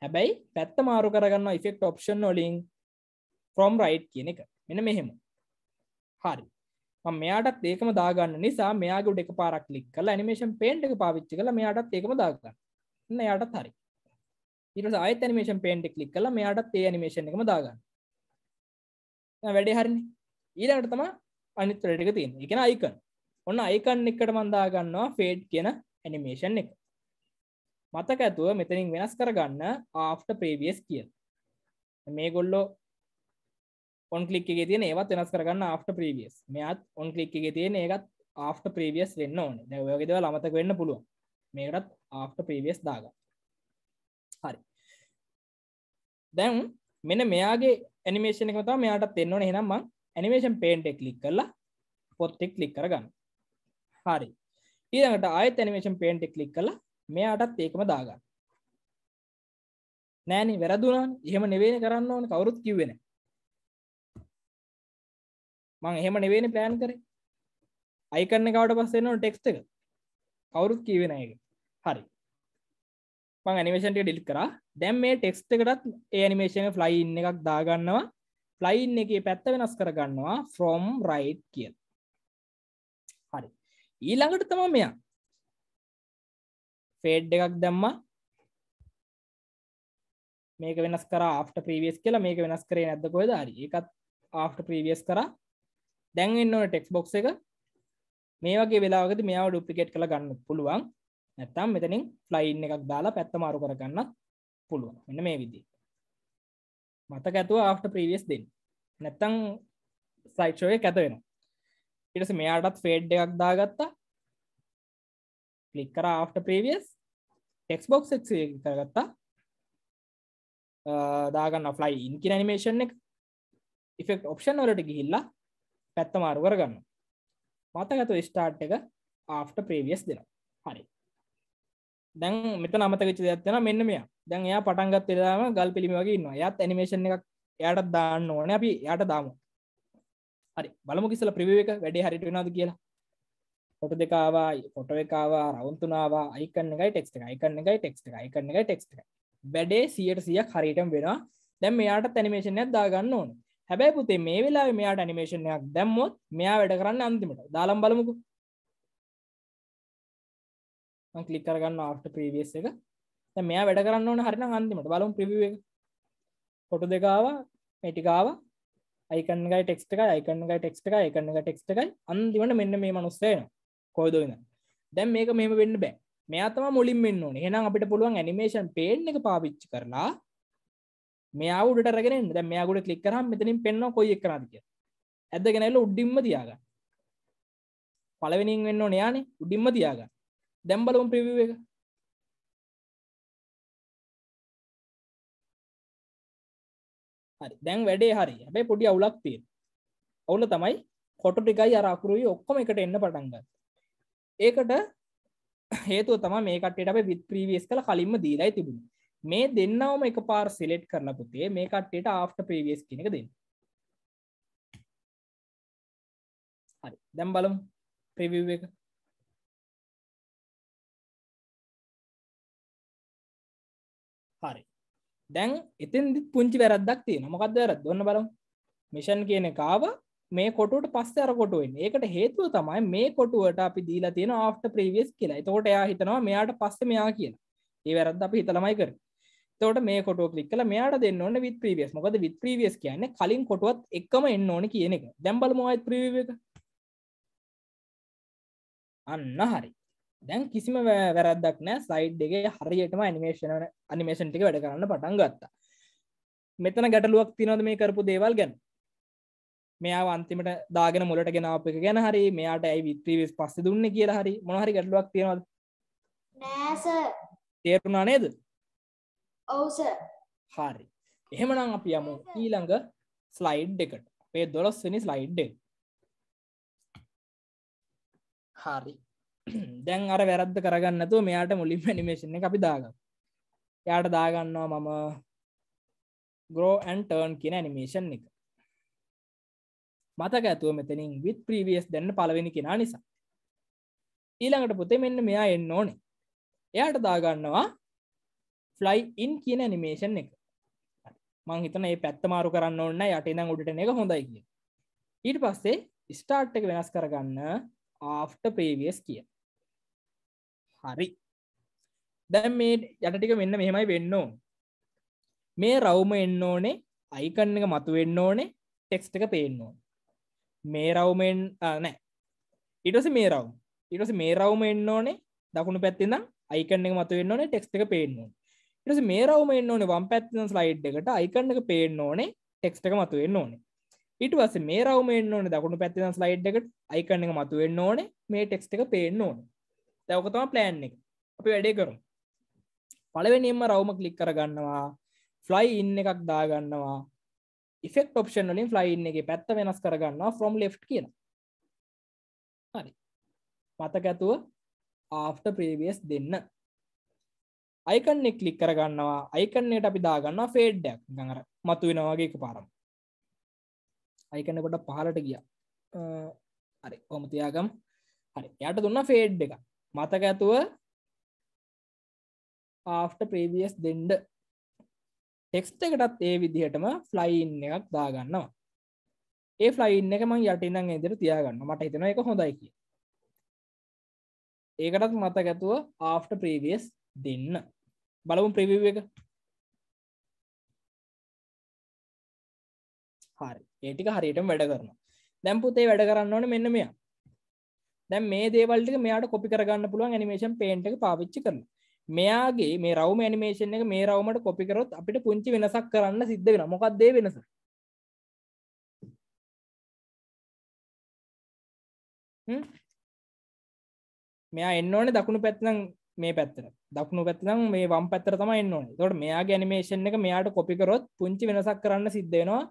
හැබැයි පැත්ත මාරු කරගන්න ඉෆෙක්් ඔප්ෂන් නොලින් ෆ්‍රෝම් රයිට් කියන එක මෙන මෙහෙම හරි මෙයාටත් ඒකම දාගන්න නිසා මෙයාගුඩ එක පාරක් ලික් කල නිමේෂන් පේන්ට් එක පාවිච්චි කළ මෙයාටත් ඒකම දාගන්න එන්න යාටත් හරි ඉරස අයිත නිමේෂන් පේන්ට කලික් කල මෙයාට තේ නිමේෂන් එකම දාගන්න වැඩේ හරිනි ඊළඟට තම අනිත් රටික තියෙන එකන අයිකන් ඔන්න අයිකන් එකට මන්දාගන්නවා ෆේඩ් කියන ඇනිමේෂන් එක මතක ඇතුව මෙතනින් වෙනස් කරගන්න ආෆ්ට ප්‍රේවියස් කිය මේ ගොල්ලෝ ඔන් කලික් එක තියෙන ඒවත් වෙනස් කරගන්න ආෆ්ට ප්‍රීවියස් මෙයත් ඔන් කලික් එක තියෙන ඒකත් ආෆ්ට ප්‍රීවියස් වෙන්න ඕන දැවයගෙදව අමතක වෙන්න පුළුවන් මේකටත් ආෆ්ට ප්‍රීවියස් දාග හරි දැන් මෙන මෙයාගේ ඇනිමේෂණ එකතා මෙයාට තෙන්නවන හෙනම් මං ඇනිමේෂන් පේන්ටෙක් ලික් කරලා පොත්තෙක් ලික් කරගන්න හරි ඊදට අය ඇනිමේෂන් පේන්ටෙක් ලික් කලා මෙයාටත් ඒකම දාගන්න නෑනි වැරදුනන් එහෙම නිවෙන කරන්න ඕන කවුරුත් කිවෙන මං එහෙම නිවෙන ප්ලෑන් කර අයිකරන්න කවට පස්සෙන්න්න ටෙක්ස්ට එක කවුරුත් කිවෙන එක හරි මං ඇනිමේෂන්ට ඩිල් කර දැම් මේ ටෙක්ස්ට එකටත් ඒනිමේෂන ෆ්ලයින් එකක් දාගන්නවා ෆ්ලයින් එක පැත්ත වෙනස් කරගන්නවා ෆ්‍රෝම් රයිට් කිය හරි ඊළඟට තමා මෙයා ෆේඩ් එකක් දැම්ම මේක වෙනස් කර ආට ප්‍රීවියස් කියලා මේක වෙනස් කරේ නැද්ද කොයද හරි එකත් ආට ප්‍රීවියස් කර දැන් එන්න ඕන ටෙක්ස් බොක් එක මේ වගේ වෙලාවකද මෙයාව ඩුප්ලිකේට් කළ ගන්න පුළුවන් නැත්තම් මෙතනින් ෆ්ලයින් එකක් දාලා පැත්ත මාරු කරගන්න පුළුවන් මෙන්න මේ විදි මතක ඇතුව ආට ප්‍රීවියස් දෙන්න නැත්තං සයිට්ෂෝය ඇත වෙන ඉටස මෙයාටත් ෆේඩ් එකක් දාගත්තා කලික් කර ආට ප්‍රීවියස් ටෙක්ස් බොක් කරගත්තා දාගන්න ෆ්ලයි ඉන් කිනනිමේෂන් එක ඉෆෙක්් ඔප්ෂන් වලට ගිහිල්ලා පැත්ත මාරු කරගන්න මතක ඇතු ස්ටාර්ට් එක ආට ප්‍රීවියස් දෙෙන හරි දැන් මෙත නමතකච දත්වන මෙන්න මේ දැන් එයා පටන්ගත් වෙලාම ගල් පිළිම වගේ න්න යත් ඇනිමේෂන් එකක් යට දාන්න ඕන අපි යට දාමු හරි බලමු කිසල ප්‍රවේක වැඩේ හරිට වෙනද කියලා කොට දෙකාවා කොට එකවා රවුන්තුනාවා අයිකන්න එකයි ටෙක්ස් එක අයිකන්න එකයි ටෙක්ස් එක අයිකන්න එකයි ටෙක්ස් එක වැඩේ සියට සියක් හරිටම් වෙන දැම් මෙයාට තැනිමේෂණයක් දාගන්න ඕන හැබැයි පුතේ මේ වෙලා මෙයාට ඇනිමේෂණයක් දැම්මොත් මෙයා වැඩ කරන්න අන්තිමට දාළම් බලමුකු කලික් කරගන්න ආට ප්‍රීවියස් එක මෙයා වැඩ කරන්න ඕන හරින අන්තිමට බලුම් ප්‍රිවිව කොටු දෙකාව මටිකාව අයිකන්ගයි ටෙක්ට එක අයිකන්ගයි ටෙක්ට එක එකන්නක ටෙක්ට එකයි අන්තිමට මෙන්න මේ මනුස්සේන කොයදන්න දැම් මේක මෙම වෙන්න බෑ මෙයාතම මුලින් මෙන්න ඕන හෙනම් අපිට පුළුවන් ඇනිමේෂන් පේෙන් එක පාවිච්චි කරලා මෙයාවුට රගෙන ද මෙයාගුට කලික්කරම් මෙතනින් පෙන්න්න කොයි එක් කරාතික ඇදගෙනැල උඩ්ඩිම්ම තියාග පලවෙනින් වෙන්න නයානේ උඩිම්ම තියාගන්න දැම්බලුම් ප්‍රිව් එක හරි දැන් වැඩේ හරි හැබැයි පොඩි අවුලක් තියෙන අවුල තමයි කොට ටිකයි අර අකුරුයි ඔක්කොම එකට එන්න පටන් ගත්තා ඒකට හේතුව තමයි මේ කට්ටියට අපි විත් ප්‍රීවියස් කළ කලින්ම දීලායි තිබුණේ මේ දෙන්නවම එකපාර සිලෙක්ට් කරලා පුතේ මේ කට්ටියට ආෆ්ටර් ප්‍රීවියස් කියන එක දෙන්න හරි දැන් බලමු ප්‍රිවිව් එක හරි දැන් එතෙන්දි පුංචි වැරද්දක් තියෙන මොකක්ද වැරද ඔන්න බලම් මිෂන් කියන කාව මේ කොටුවට පස්ස අර කොටුවෙන් ඒකට හේතුව තමයි මේ කොටුවට අපි දීලා තියෙන ආෆ්ට ප්‍රීවියස් කියලා එතකොට එයා හිතනවා මෙයාට පස්ස මෙයා කියලා ඒ වැරද්ද අපි හිතලමයි කර තෝට මේ කොටුව කලික් කල මෙයාට දෙන්න ඕන්න විත් ප්‍රීවියස් මොකද විත් ප්‍රීවියස් කියන්නේ කලින් කොටුවත් එක්කම එන්න ඕන කියන එක දැම්බල මොයිත් ප්‍රීවිය එක අන්න හරි දැන් කිසිම වැරද්දක් නෑ සයිඩ් එකගේ හරියටම අනිමේෂන අනිමේෂන් ටික වැඩ කරන්න පටන් ගත්තා මෙතන ගැටලුවක් තිනොද මේ කරපු දේවල් ගැන මෙයා අන්තිමට දාගෙන මුලට ගෙනාප එක ගැන හරි මෙයාට ඇයි විත්‍රීවිස් පස්ස දුන්න කියලා හරි මොහරි ගැටලුවක් තියෙනවද නෑස තේරුණා නේද ඔවුස හරි එහෙමනම් අපි යමු ඊළඟ ස්ලයිඩ් එකට අපේ දොළොස්වනි ස්ලයිඩ්ඩ හරි දැන් අර වැරද්ද කරගන්නතු මෙයාට මුලින් පැනිමේෂණ අපි දාග යාට දාගන්නවා මම ගෝඇන්ටර්න් කියෙන ඇනිමේෂන් එක මතක ඇතුව මෙතනින් විත් ප්‍රීවියස් දෙන්න පලවෙනි කෙනා නිසා ඊළඟට පුතේ මෙන්න මෙයා එන්න ඕන එයාට දාගන්නවා ෆ්ලයි ඉන් කියන නිමේෂන් එක මංහිතන ඒ පැත්තමාරු කරන්න ඔන්න යට ඉඳං උඩට එක හොඳයි කිය ඊට පස්සේ ස්ටාර්ට් එක වෙනස් කරගන්න ආෆ්ට ප්‍රේවියස් කිය හරි දැන් මේ යටටික මෙන්න මෙහෙමයි වෙන්න ඕන මේ රවුම එන්න ඕනේ අයිකන්න එක මතු වෙන්න ඕනේ ටෙක්ස් එක පේන්න ඕන මේ රවුමෙන් නෑ ඉටස මේ රවුම් ඉටස මේ රවුම එන්න ඕනේ දකුණු පැත්තිනම් අයිකන්න එක මතු වෙන්න ඕනේ ටෙක්ස් එක පේන්න ඕන ඉටස මේ රවුම එන්න ඕනේ වම් පැත්තින ස්ලයිඩ් එකට අයිකන්න එක පේන්න ඕනේ ටෙක්ස් එක මතු වෙන්න ඕනේ ඉටවස මේ රවුම එන්න ඕනේ දකුණු පැත්තින ස්ලයිඩ් එකට අයිකන්න එක මතු වෙන්න ඕනේ මේ ටෙක්ස් එක පේන්න ඕනේ දැවකතම ප්ලෑන් එක අපි වැඩේ කරු පලවෙනිම රවම කලික් කරගන්නවා ෆ්ලයි ඉන්න එකක් දාගන්නවා ඉෆෙක් ඔප්ෂන් වලින් ෆ්ලයින් එක පැත්ත වෙනස් කරගන්නවා ෆ්‍රොම් ලේ කියන හරි මතකඇතුව ආෆ්ට ප්‍රේවියස් දෙන්න අයිකන්නේ කලික් කරගන්නවා අයිකන්නේට අපි දාගන්න ෆේඩ්ඩක් ගඟර මතු වෙනවාගේ පාරම් අයිකන්නකොට පහලට ගිය හරි කොමතියාගම් හරි යට දුන්න ෆේඩ් එක මතක ඇතුව ආෆ්ට ප්‍රීවියස් දෙන්ඩ ටෙක්ස්ට එකටත් ඒ විදිහටම ෆ්ලයින් එකක් දාගන්නවා ඒ ෆ්ලයින් එක මං යටටිනම් ඉදිර තියාගන්න මට හිතෙන එක හොඳයි කිය ඒකටත් මතක ඇතුව ආෆ්ට ප්‍රීවියස් දෙන්න බලමු ප්‍රවිව් එක හරි ඒටික හරියටම වැඩ කරන දැම්පුතේ වැඩ කරන්න ඕන මෙන්න මෙයා දැ මේ දේවල්ට මෙයාට කොපි කරගන්න පුළුවන් නිමේෂන් පේන්ට පාවිච්චි කරන මෙයාගේ මේ රවම නිමේෂන් එක මේ රවමට කොපිකරොත් අපිට පුංචි වෙනසක් කරන්න සිද්ධ වෙන මොකක්දේ වෙනස මෙයා එන්න ඕනේ දකුණු පැත්නම් මේ පැත්තර දක්ුණු පැත්නම් මේ වම් පැත්තර තම එන්න ඕනේ තොට මෙයා ගැනිමේෂන් එක මෙයාට කොපිකරොත් පුංචි වෙනසක් කරන්න සිද්ධ වෙනවා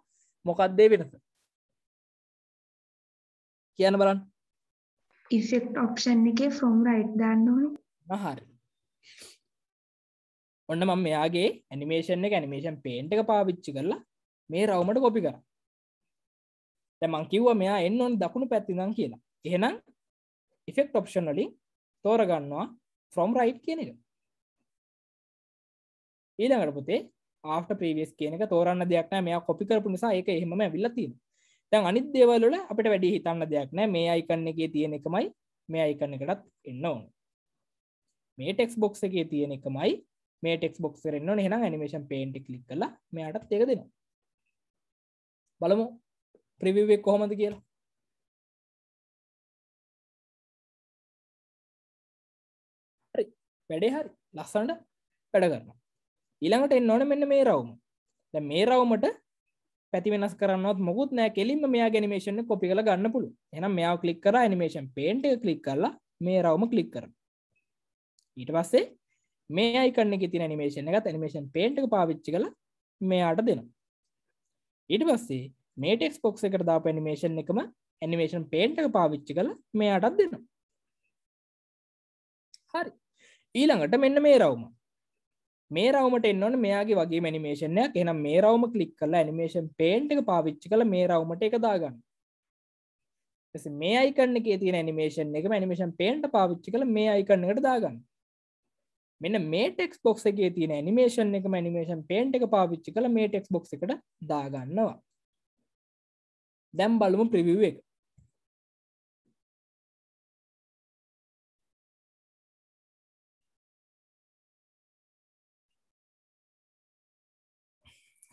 මොකක්දේ වෙනස කියන්න බලන්න ඉෆෙක්ට් ඔප්ෂන් එකේ ෆ්‍රොම් රයිට් දන්න ඕනේ හරි ඔන්න මම මෙයාගේ ඇනිමේෂන් එක ඇනිමේෂන් පේන්ට් එක පාවිච්චි කරලා මේ රවමට කොපි කර තමන් කිව්ව මෙයා එන්න ඕන දකුණු පැත්තිදම් කියලා එහෙනම් ඉෆෙක්ට් ඔප්ෂන් වලින් තෝරගන්නවා ෆ්‍රොම් රයිට් කියන එක ඊළඟට පුතේ ආට ප්‍රීවියස් කියන එක තෝරන්න දෙයක් නෑ මෙයා කොපි කරපු නිසා ඒක එහෙම ඇවිල්ලා තියෙනවා දැන් අනිත් දේවල් වල අපිට වැඩි හිතන්න දෙයක් නෑ මේ අයිකන් එකේ තියෙන එකමයි මේ අයිකන් එකටත් එන්න ඕන මේ ටෙක්ස් බොක්ස් එකේ තියෙන එකමයි මේ ටෙක්ස් බොක්ස් කරන්න ඕන එහෙනම් ඇනිමේෂන් පේන්ට් ක්ලික් කරලා මෙයාටත් ඒක දෙනවා බලමු ප්‍රිවිව් එක කොහොමද කියලා හරි වැඩේ හරි ලස්සනට වැඩ කරනවා ඊළඟට එන්න ඕන මෙන්න මේ රවුම දැන් මේ රවුමට පැති වෙනස් කරන්නත් මොකුත් නෑ කෙලින්ම මෙයා ගැනිමේෂන කොපි කළ ගන්න පුළු එනම් මෙයා කලික් කර නිමේෂන් පේන්ට කලික් කරලා මේ රවම කලික් කරන ඊට පස්සේ මේ අයිකන්න ති නිමේෂන එකත් නිමේෂන් පේන්ට පාවිච්චි කළ මෙයාට දෙන ඊට පස්සේ මේටෙක්ස් පොක්ස එක දා පැනිමේෂන් එකම ඇනිමේෂන් පේන්ට පාවිච්චි කළ මෙයාටත් දෙනවා හරි ඊළඟට මෙන්න මේ රවම මේ රවමට එන්නවන මෙයාගේ වගේ මැනිමේෂණයක් එනම් මේ රවම කලික් කල ඇනිමේෂන් පේන්ට් එක පාවිච්චි කළ මේ රවමට එක දාගන්න මේ අයිකන්න එක තින නිමේෂන් එක මනිමේෂන් පේන්ට පාවිච්චි කළ මේ අයිකන්නකට දාගන්න මෙන්න මේ ටෙක්ස් බොක්ස එක තින නිමේෂන් එක මනිමේෂන් පේන්ට් එක පාවිච්චි කළ මේ ටෙක්ස් බොක්ස එකට දාගන්නවා දැම් බලමු ප්‍රවිව් එක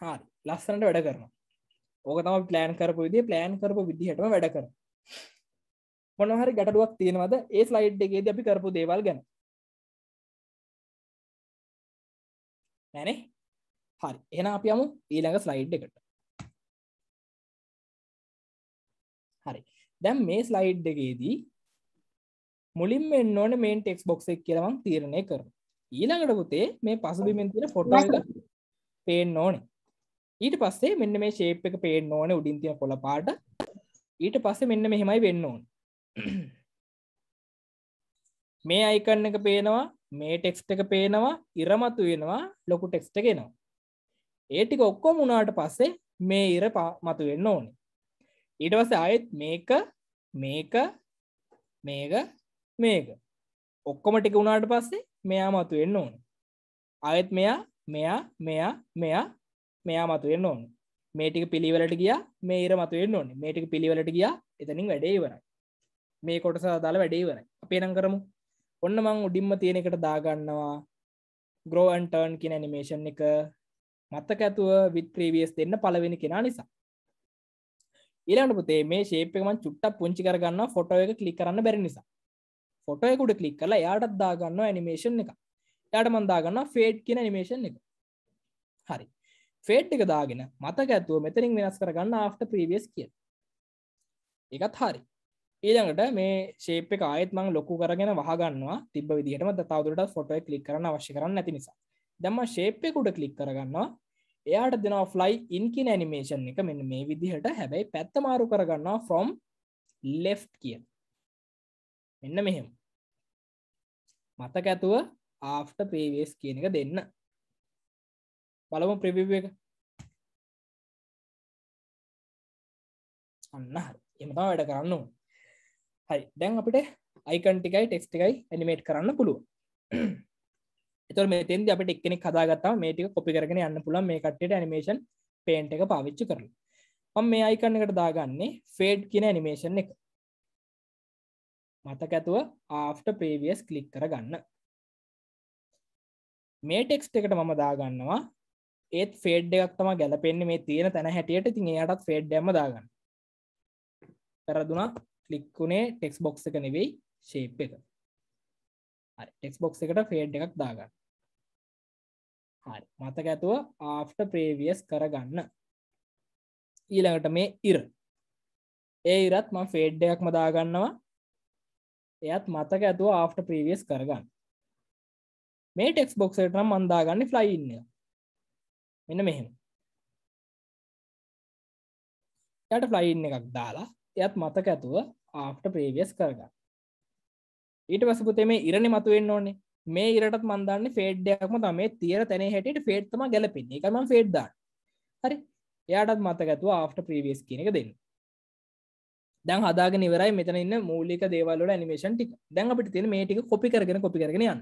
හරි ලස්සනට වැඩ කරන ඕක තම ප්ලෑන් කරපු විදි ප්ලෑන් කරපු විදිහටම වැඩ කර මොනහරි ගැටඩුවක් තියෙනවද ඒ ස්ලයිඩ් එකේද අපි කරපු දේවල් ගැන නැනේ හරි එන අපි යමු ඊළඟ ස්ලයිඩ් එකට හරි දැම් මේ ස්ලයිඩ් එකේදී මුලින් මෙන්න ඕන මේන් ටෙක්ස් බොක්ස එක කියලවන් තීරණය කරන ඊළඟට පුතේ මේ පසුබිමෙන් තින ෆොටෝ එක පේන්න ඕනේ ඊට පස්සේ මෙන්න මේ ශේප් එක පේෙන් ඕන උඩින්තිය කොළ පාට ඊට පස්සේ මෙන්න මෙහෙමයි වෙන්න ඕන් මේ අයිකන්න එක පේනවා මේ ටෙක්ස්ට එක පේනවා ඉරමතු වෙනවා ලොකු ටෙක්ස්ට ගෙනවා ඒටික ඔක්කෝ මුණට පස්සේ මේ ඉර මතු වෙන්න ඕන ඊටවස අයත් මේක මේක මේක මේක ඔක්කොම ටික වුණාට පස්සේ මෙයා මතු වෙන්න ඕන අයත් මෙයා මෙයා මෙයා මෙයා මෙයා මතුවෙන්න ඕන මේටික පිළිවලට ගිය මේර මතුවෙන්න ඕනේ මේටික පිළිවලට ගිය එතනින් වැඩේවරයි මේ කොටස දාල වැඩේවරයි අපේ නම් කරමු ඔන්න මං උඩින්ම තියෙන එකට දාගන්නවා ග්‍රෝන්ටර්න් කියෙන නිමේෂන් එක මත්තක ඇතුව විත්‍රීවියස් දෙන්න පලවෙනි කෙනා නිසා ඊලාට පුතේ මේ ශේපකමන් චුට්ට පුංචි කරගන්න ෆොටෝ එක කලි කරන්න බැරි නිසා ෆොටෝයකුඩ කලික් කලා යාටත් දාගන්න ඇනිමේෂන් එක යාට මන්දාගන්න ෆේට් කියන නිමේෂන් එක හරි ෆේට් එක දාගෙන මතක ඇතුව මෙතරින් වෙනස් කරගන්න ආෆ්ට ප්‍රීවියස් කිය එකත් හරි ඊළඟට මේ ශේප් එක ආයත් මං ලොකු කරගෙන වහගන්නවා තිබ විදිහටම තවදුරට ෆොටෝ කලික් කරන අවශ්‍ය කරන්න ඇති නිසා දැම්ම ශේප්පෙකුට කලික් කරගන්නවා එයාට දෙන ෆ්ලයි ඉන්කින් ඇනිමේෂන් එක මෙන්න මේ විදිහට හැබැයි පැත්ත මාරු කරගන්නවා ෆ්‍රොම් ලෙෆ් කිය මෙන්න මෙහෙම මතක ඇතුව ආෆ්ට පේවස් කියන එක දෙන්න බලමු ප්‍රවිව් එක අන්න හරි එමතා වැඩ කරන්න හරි දැන් අපිට අයිකන් ටිකයි ටෙක්ස් ටිකයි ඇනිමේට් කරන්න පුළුවන් එතුර මෙතෙන්ද අපට එක්කෙනෙ කදාගත්තා මේටික කොපි කරගෙන යන්න පුළන් මේ කට්ට ඇනිමේෂන් පේන්ට එක පාවිච්චි කරන මම මේ අයිකන්න එකට දාගන්නේ ෆේඩ් කියන ඇනිමේෂන් එක මතක ඇතුව ආෆ්ට ප්‍රේවියස් කලික් කරගන්න මේ ටෙක්ස් එකට මම දාගන්නවා ඒත් ෆේඩ් එකක් තම ගැලපෙන්න්නේ මේ තියෙන තැන හැටියට තින් යටත් ෆේඩ් ඩම දාගන්න පැරදුනා කලික්කුණේ ටෙක්ස් බොක්ස එක නෙවෙයි ශේප් එක ටෙක්ස් බොක්ස එකට ෆේඩ් එකක් දාගන්න හරි මතක ඇතුව ආෆ්ට ප්‍රේවියස් කරගන්න ඊළඟට මේ ඉර ඒ ඉරත් ම ෆේඩ් එකක් මදාගන්නවා එයත් මතක ඇතුව ආෆ්ට ප්‍රීවියස් කරගන්න මේ ටෙක්ස් බොක්සට නම් මන්දාගන්න ෆ්ලයින්න මෙන්න මෙහෙම යට ෆ්ලයින් එකක් දාලා එයත් මතක ඇතුව ආෆ්ට ප්‍රේවියස් කරගන්න ඊට පසපුතේ මේ ඉරණ මතුවෙන්න ඕනේ මේ ඉරටත් මන්දන්න ෆේඩ්ඩයක්ම තමේ තියර තැන හැට ෆේට්තම ගැලපෙන්නේ එකම ෆේඩ්දා හරි එයාටත් මතක ඇතුව ආෆ්ට ප්‍රීවියස් කියන එක දෙන්න දැන් හදාග නිවරයි මෙතන ඉන්න මූලික දේවල්ලට නිමේෂන් ටික දැන් අපිට තියෙන මේ ටික කොපි කරගෙන කොපි කරගෙන යන්න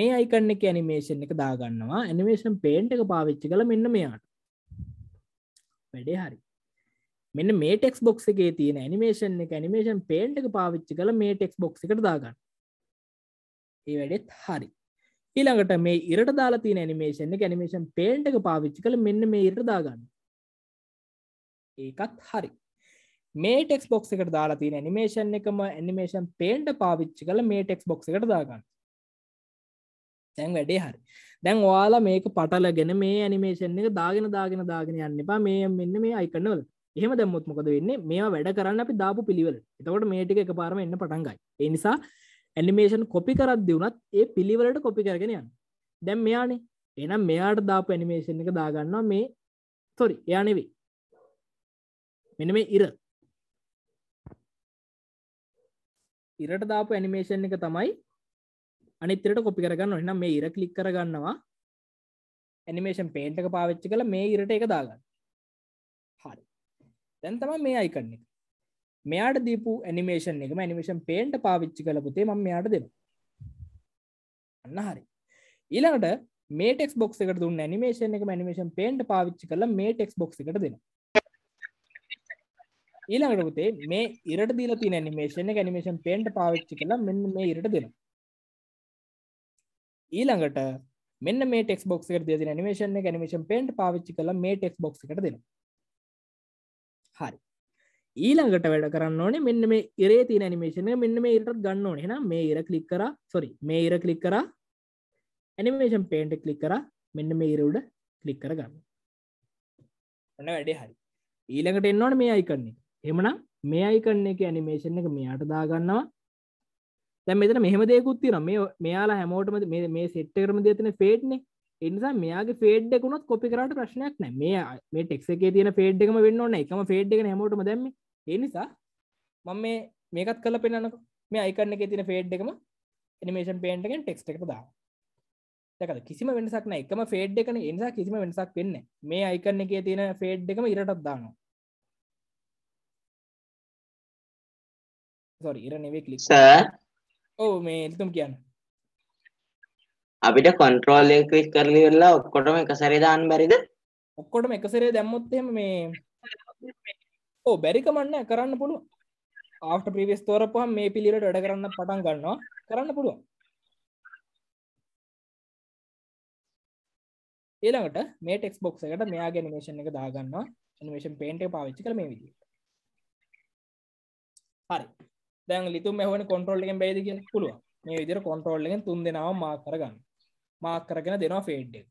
මේ අයිකන්න එක ඇනිමේෂන් එක දාගන්නවා ඇනිමේෂන් පේන්ට් එක පාවිච්චි කළ මෙන්න මෙයාට වැඩේ හරි මෙන්න මේ ටෙක්ස් බොක්ස එකේ තියෙන ඇනිමේෂන් එක ඇනිමේෂන් පේන්ට් එක පාවිච්චි කළ මේ ටෙක්ස් බොක්ස එකට දාගන්න ඒ වැඩෙත් හරි ඊළඟට මේ ඉරට දාලා තියෙන ඇනිමේෂන් එක ඇනිමේෂන් පේන්ට් එක පාවිච්චි කළ මෙන්න මේ ඉරට දාගන්න ඒකත් හරි මේ ටෙක්ස් බොක්ස එකට දාලා තියෙන ඇනිමේෂන් එකම ඇනිමේෂන් පේන්ට පාවිච්චි කළ මේ ටෙක්ස් බොක්ස එකට දාගන්න දැන් වැඩේ හරි දැන් ඔයාලා මේක පටලගෙන මේ ඇනිමේෂන් එක දාගෙන දාගෙන දාගෙන යන්න එපා මේ මෙන්න මේ අයිකන්නවල එහෙම දැම්මුත් මොකද වෙන්නේ මේවා වැඩ කරන්න අපි දාපු පිළිවල එතකොට මේ ටික එක පාරම එන්න පටන්ගයි ඒ නිසා ඇනිමේෂන් කොපි කරද්දි වුණත් ඒ පිළිවලට කොපි කරගෙන යන්න දැන් මෙයානේ එනම් මෙයාට දාපු ඇනිමේෂන් එක දාගන්නවා මේ තොරි එයානෙවෙයි මෙන මේ ඉර ඉරට දාපු ඇනිමේෂන් එක තමයි අනිතරට කොපි කරගන්න එන්න මේ ඉර කලික් කරගන්නවා ඇනිමේෂන් පේන්ටක පාවිච්චි කළ මේ ඉරට එක දාගන්න හරි තැන් තම මේ අයිකන්න එක මෙයාට දීපු ඇනිමේෂන් එක ඇනිමේෂන් පේන්ට පාවිච්චි කල පුතේ ම මෙයාට දෙන්න අන්න හරි ඊළඟට මේටෙක් බොක් එකට දුන්න ඇනිමේෂන් එක මනිමේෂන් පේන්ට පාවිච්චි කල මේ ටෙක් බොක් එකට දෙන ඊළඟට පුතේ මේ ඉරට දීල තින නිමේෂන ඇනිමේෂන් පේන්ට පාවිච්චි කලා මෙන්න මේ ඉරට දෙනවා ඊළඟට මෙන්න මේ ටෙක් බොක් එකට දෙදි නිමේෂන් එක නිමේෂන් පෙන්ට් පාවිච්චි කළ මේ ටෙක් බොක් එකට දෙන හරි ඊළඟට වැඩ කරන්න ඕනේ මෙන්න මේ ඉරේ තියෙන නිමේෂන් එක මෙන්න මේ ඉරටත් ගන්න ඕනේ එහෙනම් මේ ඉර ක්ලික් කරා සෝරි මේ ඉර ක්ලික් කරා ඇනිමේෂන් පේන්ට් ක්ලික් කරා මෙන්න මේ ඉර උඩ ක්ලික් කර ගන්න ඔන්න වැඩේ හරි ඊළඟට එන්න ඕනේ මේ අයිකන් එක එහෙමනම් මේ අයිකන් එක ඇනිමේෂන් එක මෙයාට දාගන්නවා දැම් මෙතන මෙහම දෙකුත්තින මේ මෙයාලා හැමෝටම මේ සෙට්ටකරම දෙතින ෆේට්නේ එනිසා මෙයාගේ ෆේඩ්ඩකුණොත් කොපි කරට ප්‍රශ්නයක් නෑ මේ මේ ටෙක්සකේ තියෙන ෆේඩ්ඩකම වෙන්නන්න එකම ෆේඩ්ඩක හැමෝටම දැම එනිසා මම මේ මේකත් කල පෙන්න්නක මේ අයිකරන්න එක තින ෆේඩ්ඩකම එනිමේෂන් පේන්ටගෙන් ටෙක්ස්ටක දා තකද කිසිම වෙනසක් නෑ එකම ෆේඩ්ඩකන එනිසා කිසිම වෙනසක් වෙන්න මේ අයිකරන්න එක තියෙන ෆේඩ්ඩකම ඉරටත් දානවා ඉර නෙවේ කලික් ඔව් මේ එතුම් කියන්න අපිට කොන්ට්‍රෝල් එක ක්ලික් කරලා ඉවරලා ඔක්කොටම එක සැරේ දාන්න බැරිද ඔක්කොටම එක සැරේ දැම්මොත් එහෙම මේ ඔව් බැරි කමන්නේ කරන්න පුළුවන් ආෆ්ටර් ප්‍රීවියස් තෝරපුවහම මේ පිළිවෙලට වැඩ කරන්න පටන් ගන්නවා කරන්න පුළුවන් ඊළඟට මේ ටෙක්ස් බොක්ස් එකට මෙයාගේ animation එක දාගන්නවා animation paint එක පාවිච්චි කරලා මේ විදිහට හරි දැන් ලිතු මෙහන කොටල්ලෙන් බැයිද කිය පුළුව මේ විදිර කොන්ටෝල්ලෙන් තුන් දෙනාව මා කරගන්න මා කරගෙන දෙනවා ෆේඩ්ඩ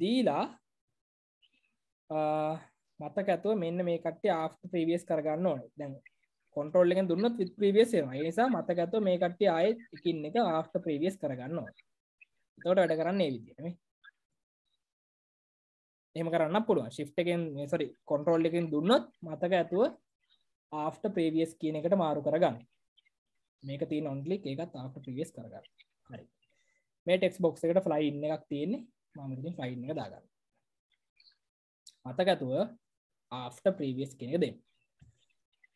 දීලා මතක ඇතුව මෙන්න මේ කට ආ ප්‍රීවියස් කරගන්න ඕන දැන් කොටල්ලෙන් දුන්න ත් ප්‍රීවියස් නිසා මතක ඇතුව මේ කට්ටි ආයත් එකින් එක ආෆ්ට ප්‍රීවියස් කරගන්න ඕන තවට වැඩ කරන්න විදිීම එහම කරන්න පුළුව ශිප්ටකෙන් සරි කොන්ට්‍රෝල් එකින් දුන්නත් මතක ඇතුව ආෆ්ට ප්‍රේවියස් කියන එකට මාරු කරගන්න මේක තිය නොන්ලි එකත් ආට ප්‍රියස් කරගන්න හරි මේ ටෙක්ස් බොක්ස එකට ෆලයි ඉන්න එකක් තියෙන්නේ මමතිින් ෆයින් එක දාගන්න අතකැතුව ආෆ්ට ප්‍රීවියස් කෙනෙක දෙන්න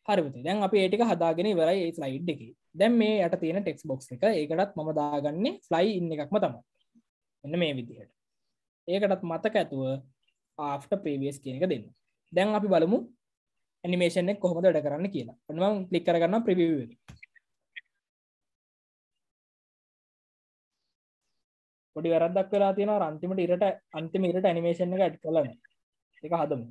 හරිපති දැන් අප ඒටික හදාගෙන වරයි ඒ ස්ලයිඩ් එක දැන් මේ යට තියෙන ටෙක්ස් බොක්ස් එක ඒකටත් මම දාගන්නේ ෆ්ලයි ඉන්න එකක්ම තම එන්න මේ විදිහට ඒකටත් මතක ඇතුව ආෆ්ට ප්‍රීවියස් කියන එක දෙන්න දැන් අපි බලමු ඇනිමේෂන එක් කොහොමද වැඩ කරන්න කියලා ඔන්නම ක්ලික් කරගන්න ප්‍රිවිව් පොඩි වැරද්දක් වෙලා තියෙනවා අන්තිමට ඉරට අන්තිම ඉරට ඇනිමේෂන් එක ඇඩ් කළා නෑ ඒක හදමු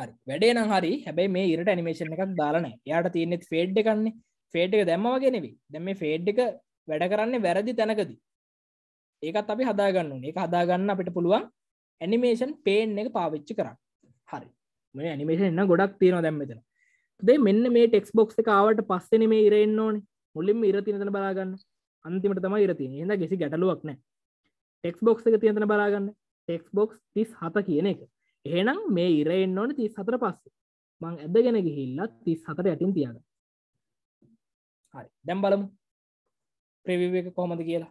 හරි වැඩේ නම් හරි හැබැයි මේ ඉරට ඇනිමේෂන් එකක් දාලා නෑ එයාට තියෙන්නේ ෆේඩ් එකන්නේ ෆේඩ් එක දැම්ම වගේ නෙවෙයි දැන් මේ ෆේඩ් එක වැඩ කරන්නේ වැරදි තැනකදී ඒකත් අපි හදාගන්න එක හදාගන්න අපිට පුළුවන් ඇනිමේෂන් පේන් එක පාවිච්චි කරන්න හරි මේ ඇනිමේෂන් එන්න ගොඩක් තියෙන දැම්මතන දේ මෙන්න මේ ටෙක්ස් බොක්ස් කාවට පස්සෙන මේ ඉරෙන්න්න ඕන මුලින්ම ඉරතිනතන බලාගන්න අන්තිමට තම ඉරති හිද ගෙසි ගැටලුවක් නෑ ටෙක්ස් බොක්ස් එක තියතන බලාගන්න ටෙක්ස් බොක්ස් තිස් හත කියන එක එහෙනම් මේ ඉරෙන්න්න ඕන තිස් හතර පස්සේ මං ඇදගෙන ගිහිල්ලත් තිස් හතර ඇටින් තියග හරි දැම් බලමු ප්‍රවිව එක කොහොමද කියලා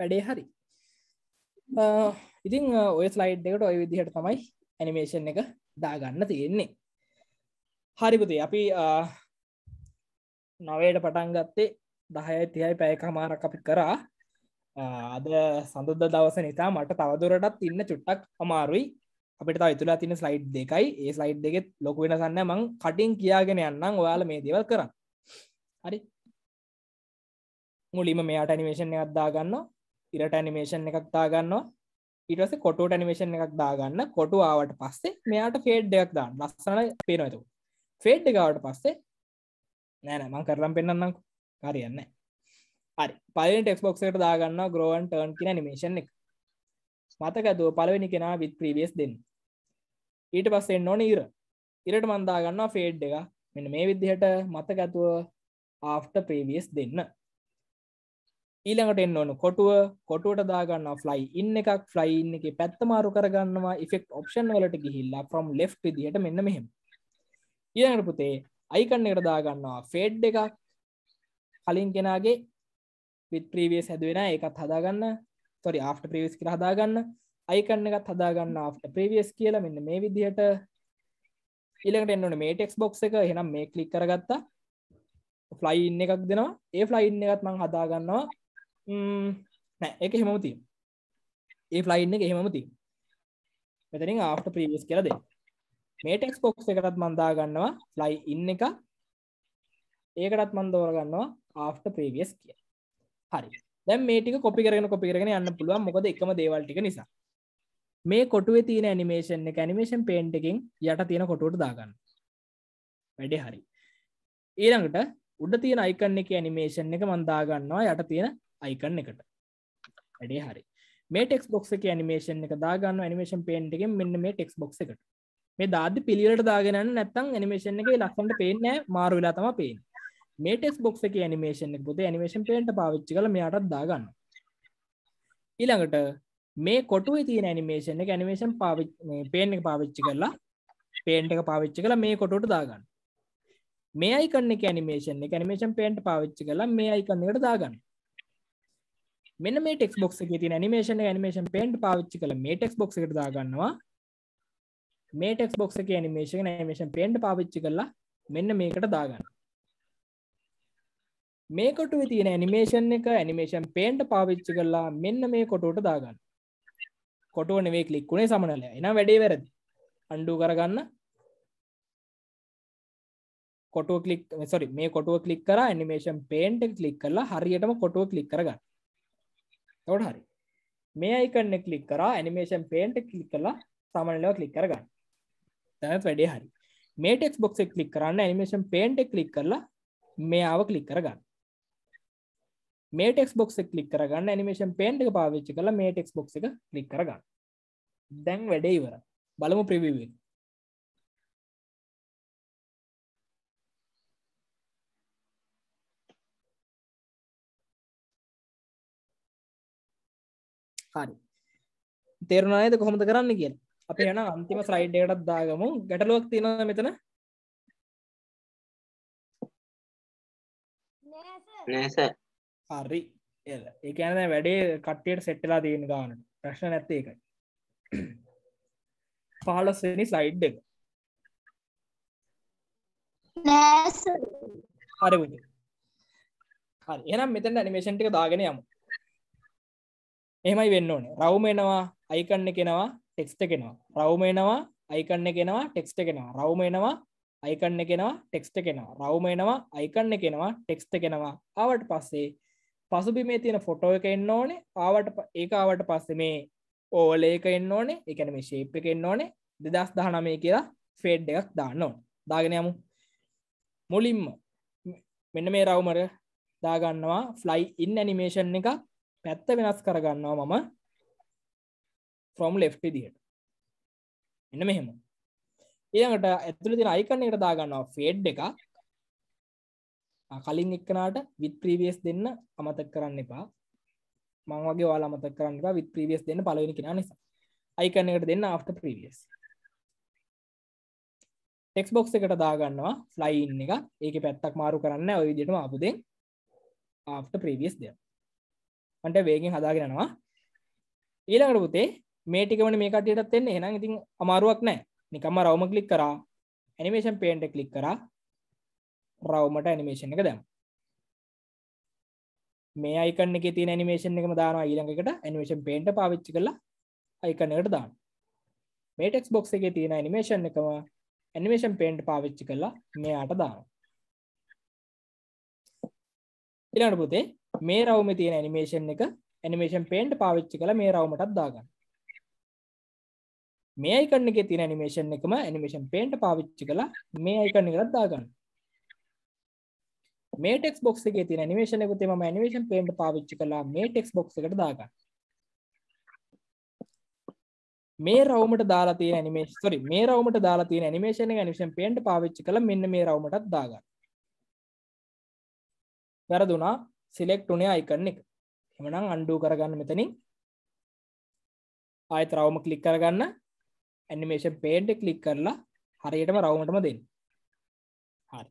වැඩේ හරි ඉතිං ඔය ස්ලයිඩ් එකට ඔය විදිහට තමයි ඇනිමේෂන් එක දාගන්න තියෙන්නේ හරිපුති අපි නවයට පටන් ගත්තේ දහය තියයි පැයකමාරක් අපි කරා අද සඳුද්ද දවස නිසා මට තවදුරටත් ඉන්න චුට්ටක් අමාරුයි අපිට තව ඉතුලා තින ස්ලයිඩ් දෙකයි ඒ ස්ලයිඩ් දෙකෙත් ලොක වෙනසන්න මං කටින් කියාගෙන යන්නම් ඔයාල මේ දේවල් කරන්න හරි මුලිම මෙයාට ඇනිමේෂන් අත්දා ගන්නවා ඉරට ඇනිමේෂන් එකක් දාගන්නවා ඉටස කොටු ටනිමේෂන් එකක් දාගන්න කොටු ආවට පස්සේ මෙයාට ෆේඩ් දෙයක් දාන්න ලස්සන පේනතු ෆේඩ් එකවට පස්සේ නෑන මං කරලම් පෙන්න්නම් හරියන්න හරි පලි ටෙක්ස්බොක්සට දාගන්න ග්‍රෝවන් ටර්න් කියෙන නිමේෂන් එක මතකදුව පලවෙනි කෙනා විත් ප්‍රීවියස් දෙන්න ඊට පස්සේ නොන ඉර ඉරට මන්දාගන්නවා ෆේඩ් එක මෙ මේ විදිහට මතකඇතුව ආෆ්ට ප්‍රීවියස් දෙන්න ඊළඟට එන්න ඕන කොටුව කොටුවට දාගන්නවා ෆ්ලයි ඉන්න එකක් ෆ්ලයි ඉන්න එක පැත්ත මාරු කරගන්නවා ඉෆෙක්් ඔප්ෂන් වලට ගිහිල්ලා ෆ්‍රම් ලෙෆ් විදිහට මෙන්න මෙහෙම ඊළඟට පුතේ අයිකන්න එකට දාගන්නවා ෆෙඩ් එකක් කලින් කෙනගේ විත් ප්‍රීවියස් හැදවෙන එකත් හදාගන්න තොරි ආෆ්ට ප්‍රීවිස් කර හදාගන්න අයිකන්න එකත් හදාගන්න ආෆ්ට ප්‍රීවියස් කියලා මෙන්න මේ විදිහට ඊළඟට එන්නට මේ ටෙක්ස් බොක්ස එක හෙනම් මේ කලික් කරගත්තා ෆ්ලයි ඉන්න එකක් දෙනවා ඒ ෆ්ලයින්න එකත් මං හදාගන්නවා නෑ එක හෙමමති ඒ ෆ්ලයින්න එක හෙමමති මෙතරින් ආට ප්‍රීවිස් කරද මේටෙක්ස් පොක්ස් එකටත් මන්දා ගන්නවා ෆ්ලයි ඉන්න එක ඒකටත් මන්දෝර ගන්නවා ආට ප්‍රීවියස් කිය හරි දැ මේටික කොපි කරන කොපි කරගෙන යන්න පුළුවන් මොකද එකම දේවල්ටික නිසා මේ කොටුවේ තියෙන ඇනිමේෂන් එක ඇනිමේෂන් පේන්ට එකින් යට තියෙන කොටුට දාගන්න වැඩේ හරි ඊළඟට උඩ තියෙන අයිකන්න එක ඇනිමේෂන් එක මන්දාගන්නවා යට තියෙන අයිකන්න එකට වැඩේ හරි මේ ටෙක් බොක්ස එක නිමේෂන් එක දාගන්න නිමේෂන් පේන්ටගෙන් මෙන්න මේ ටෙක්ස් බොක්ස එකට මේ දාද පිළිවට දාගෙනන්න නැත්තං නිමේෂන් එක ලක්සට පේන මාරු වෙලා තම පේන මේ ටෙක් බොක්ස එක නිමේෂන් එක පුතේ නිමේෂන් පේට පාවිච්චි කල මෙයාටත් දාගන්න ඊළඟට මේ කොටුව තිය නිමේෂන් එක නිමේෂන් පාවි පේන එක පාවිච්චි කරලා පේන්ට එක පාවිච්චි කළ මේ කොටුට දාගන්න මේ අයිකන්න එක නිමේෂන් එක නිමේෂන් පේන්ට පාවිච්චි කලා මේ අයිකන්නකට දාගන්න මෙන්න මේ ටෙක් බොක් එක තින නිමේෂන නිමේෂන් පෙන්ට් පාවිච්චි කළ මේ ටෙක් බොක් එකට දාගන්නවා මේ ටෙක් බොක් එක නිමේෂක නිමේෂන් පෙන්ට් පාවිච්චි කරලා මෙන්න මේකට දාගන්න මේ කොටුව තියෙන නිමේෂන් එක නිමේෂන් පේන්ට් පාවිච්චි කරලා මෙන්න මේ කොටුවට දාගන්න කොටුව නෙවේ කලික්ුණේ සමනලය එන වැඩේ වැරදි අන්ඩු කරගන්න කොටුව කලික් සොරි මේ කොටුව කලික් කර නිමේෂන් පේන්ට් කලික් කරලා හරියටම කොටුව කලික් කරගන්න තොට හරි මේ අයිකන්න කලික් කර ඇනිමේෂන් පේන්ට කලික් කලා සමනලව කලික් කරගන්න තැත් වැඩේ හරි මේටෙක් බොක්ස කලික් කරන්න ඇනිමේෂන් පේන්ට කලික් කරලා මේාව කලික් කරගන්න මේටෙක් බොක්ස කලික් කරගන්න ඇනිමේෂන් පේන්ට පාවිච්චි කලා මේටෙක් බොක්ස එක කලික් කරගන්න දැන් වැඩේ ඉවර බලමු ප්‍රවිවෙන් හරි තේරුණනායද කොහොමද කරන්න කියන අප යන අන්තිම ස්ලයිඩ්ඩයටත් දාගමු ගැටලුවක් තියෙන මෙතන නෑස හරි ඒකන වැඩේ කට්ටියට සෙට්ටලා තියෙන ගානට ප්‍රශ්න නැත්ත එකයි පහලස්සනි ස්ලයිඩ් එක හරි එනම් මෙතන් ඇනිමේෂන්ටික දාගෙන යමු එහමයි වෙන්න ඕනේ රවමෙනවා අයිකන්න කෙනවා ටෙක්ස්ට කෙනවා රවමෙනවා අයිකන්න කෙනවා ටෙක්ස්ට කෙනවා රවමෙනවා අයිකන්න කෙනවා ටෙක්ස්ට කෙනවා රවමෙනවා අයිකන්න කෙනවා ටෙක්ස්ට කෙනවා ආවට පස්සේ පසුබි මේ තියෙන ෆොටෝ එක එන්න ඕනේ ආවට ඒකාවට පස්සේ මේ ඕල ඒක එන්න ඕනේ එකන මේ ශේප් එක එන්න ඕනේ දෙදස් දහනමය කියලා ෆේඩ් එකක් දාන්න ඕන දාගෙන යමු මුලින්ම මෙන්න මේ රවමර දාගන්නවා ෆ්ලයි ඉන් ඇනිමේෂන් එකක් පැත්ත වෙනස් කරගන්නවා මම ෆ්‍රෝම් ලෙෆ්ට දිහට එන්න මෙහෙම ඒකට ඇතුළ තින අයිකන්නයට දාගන්නවා ෆේඩ් එක කලින් එක්කනට විත් ප්‍රීවියස් දෙන්න අමතක් කරන්න එපා මං වගේ වාලා අමතක් කරන්න එපා විත් ප්‍රීවියස් දෙන්න පලවෙනි කෙනා නිසා අයිකන්න එකට දෙන්න after previous text box එකට දාගන්නවා fly in එක ඒකේ පැත්තක් මාරු කරන්න ඔය විදිහටම ආපු දෙන් after previous දෙන්න මට වේගෙන් හදාගෙනවා ඊළඟට පුතේ මේ ටිකවන මේ කටයටත් එන්න එහෙනම් ඉතින් අමාරුවක් නෑ නිකම්ම රවම ක්ලික් කරා ඇනිමේෂන් පේන්ට ක්ලික් කරා රවමට ඇනිමේෂන් එක දැම් මේ අයිකන්න එක තින නිමේෂන් එක දානවා ඊළඟකට ඇනිමේෂන් පේන්ට පාවිච්චි කරලා අයිකනකට දාන්න මේටෙක්ස් බොක්ස එක තියෙන නිමේෂන් එකම ඇනිමේෂන් පේන්ට් පාවිච්චි කරලා මෙයාට දාන ඉළඟට පුතේ මේ රවම තියෙන ඇනිමේෂන් එක ඇනිමේෂන් පේන්ට් පාවිච්චි කළ මේ රවමටත් දාගන්න මේ අයිකන්න එක තින ඇනිමේෂන් එකම ඇනිමේෂන් පේන්ට් පාවිච්චි කළ මේ අයිකන්න එකරත් දාගන්න මේ ටෙක් බොක්ස එක තින නිවේශන එකකුති ම නිවේශන් පේන්ට් පාවිච්චි කලා මේ ටෙක් බොක් එකට දාගන්න මේ රවමට දාලා තියෙන ඇනිමේෂන් මේ රවමට දාලා තියෙන ඇනිමේෂන් එක ඇනිමේෂන් පේන්ට් පාවිච්චි කළා මෙන්න මේ රවමටත් දාගන්න. වැරදුනා සිලෙක්ට උනේ අයිකන්න එක එමනම් අන්ඩු කරගන්න මෙතනින් ආය තරවම කලික් කරගන්න ඇනිමේෂන් පේන්ට කලික් කරලා හරියටම රවමටම දෙන්න හරි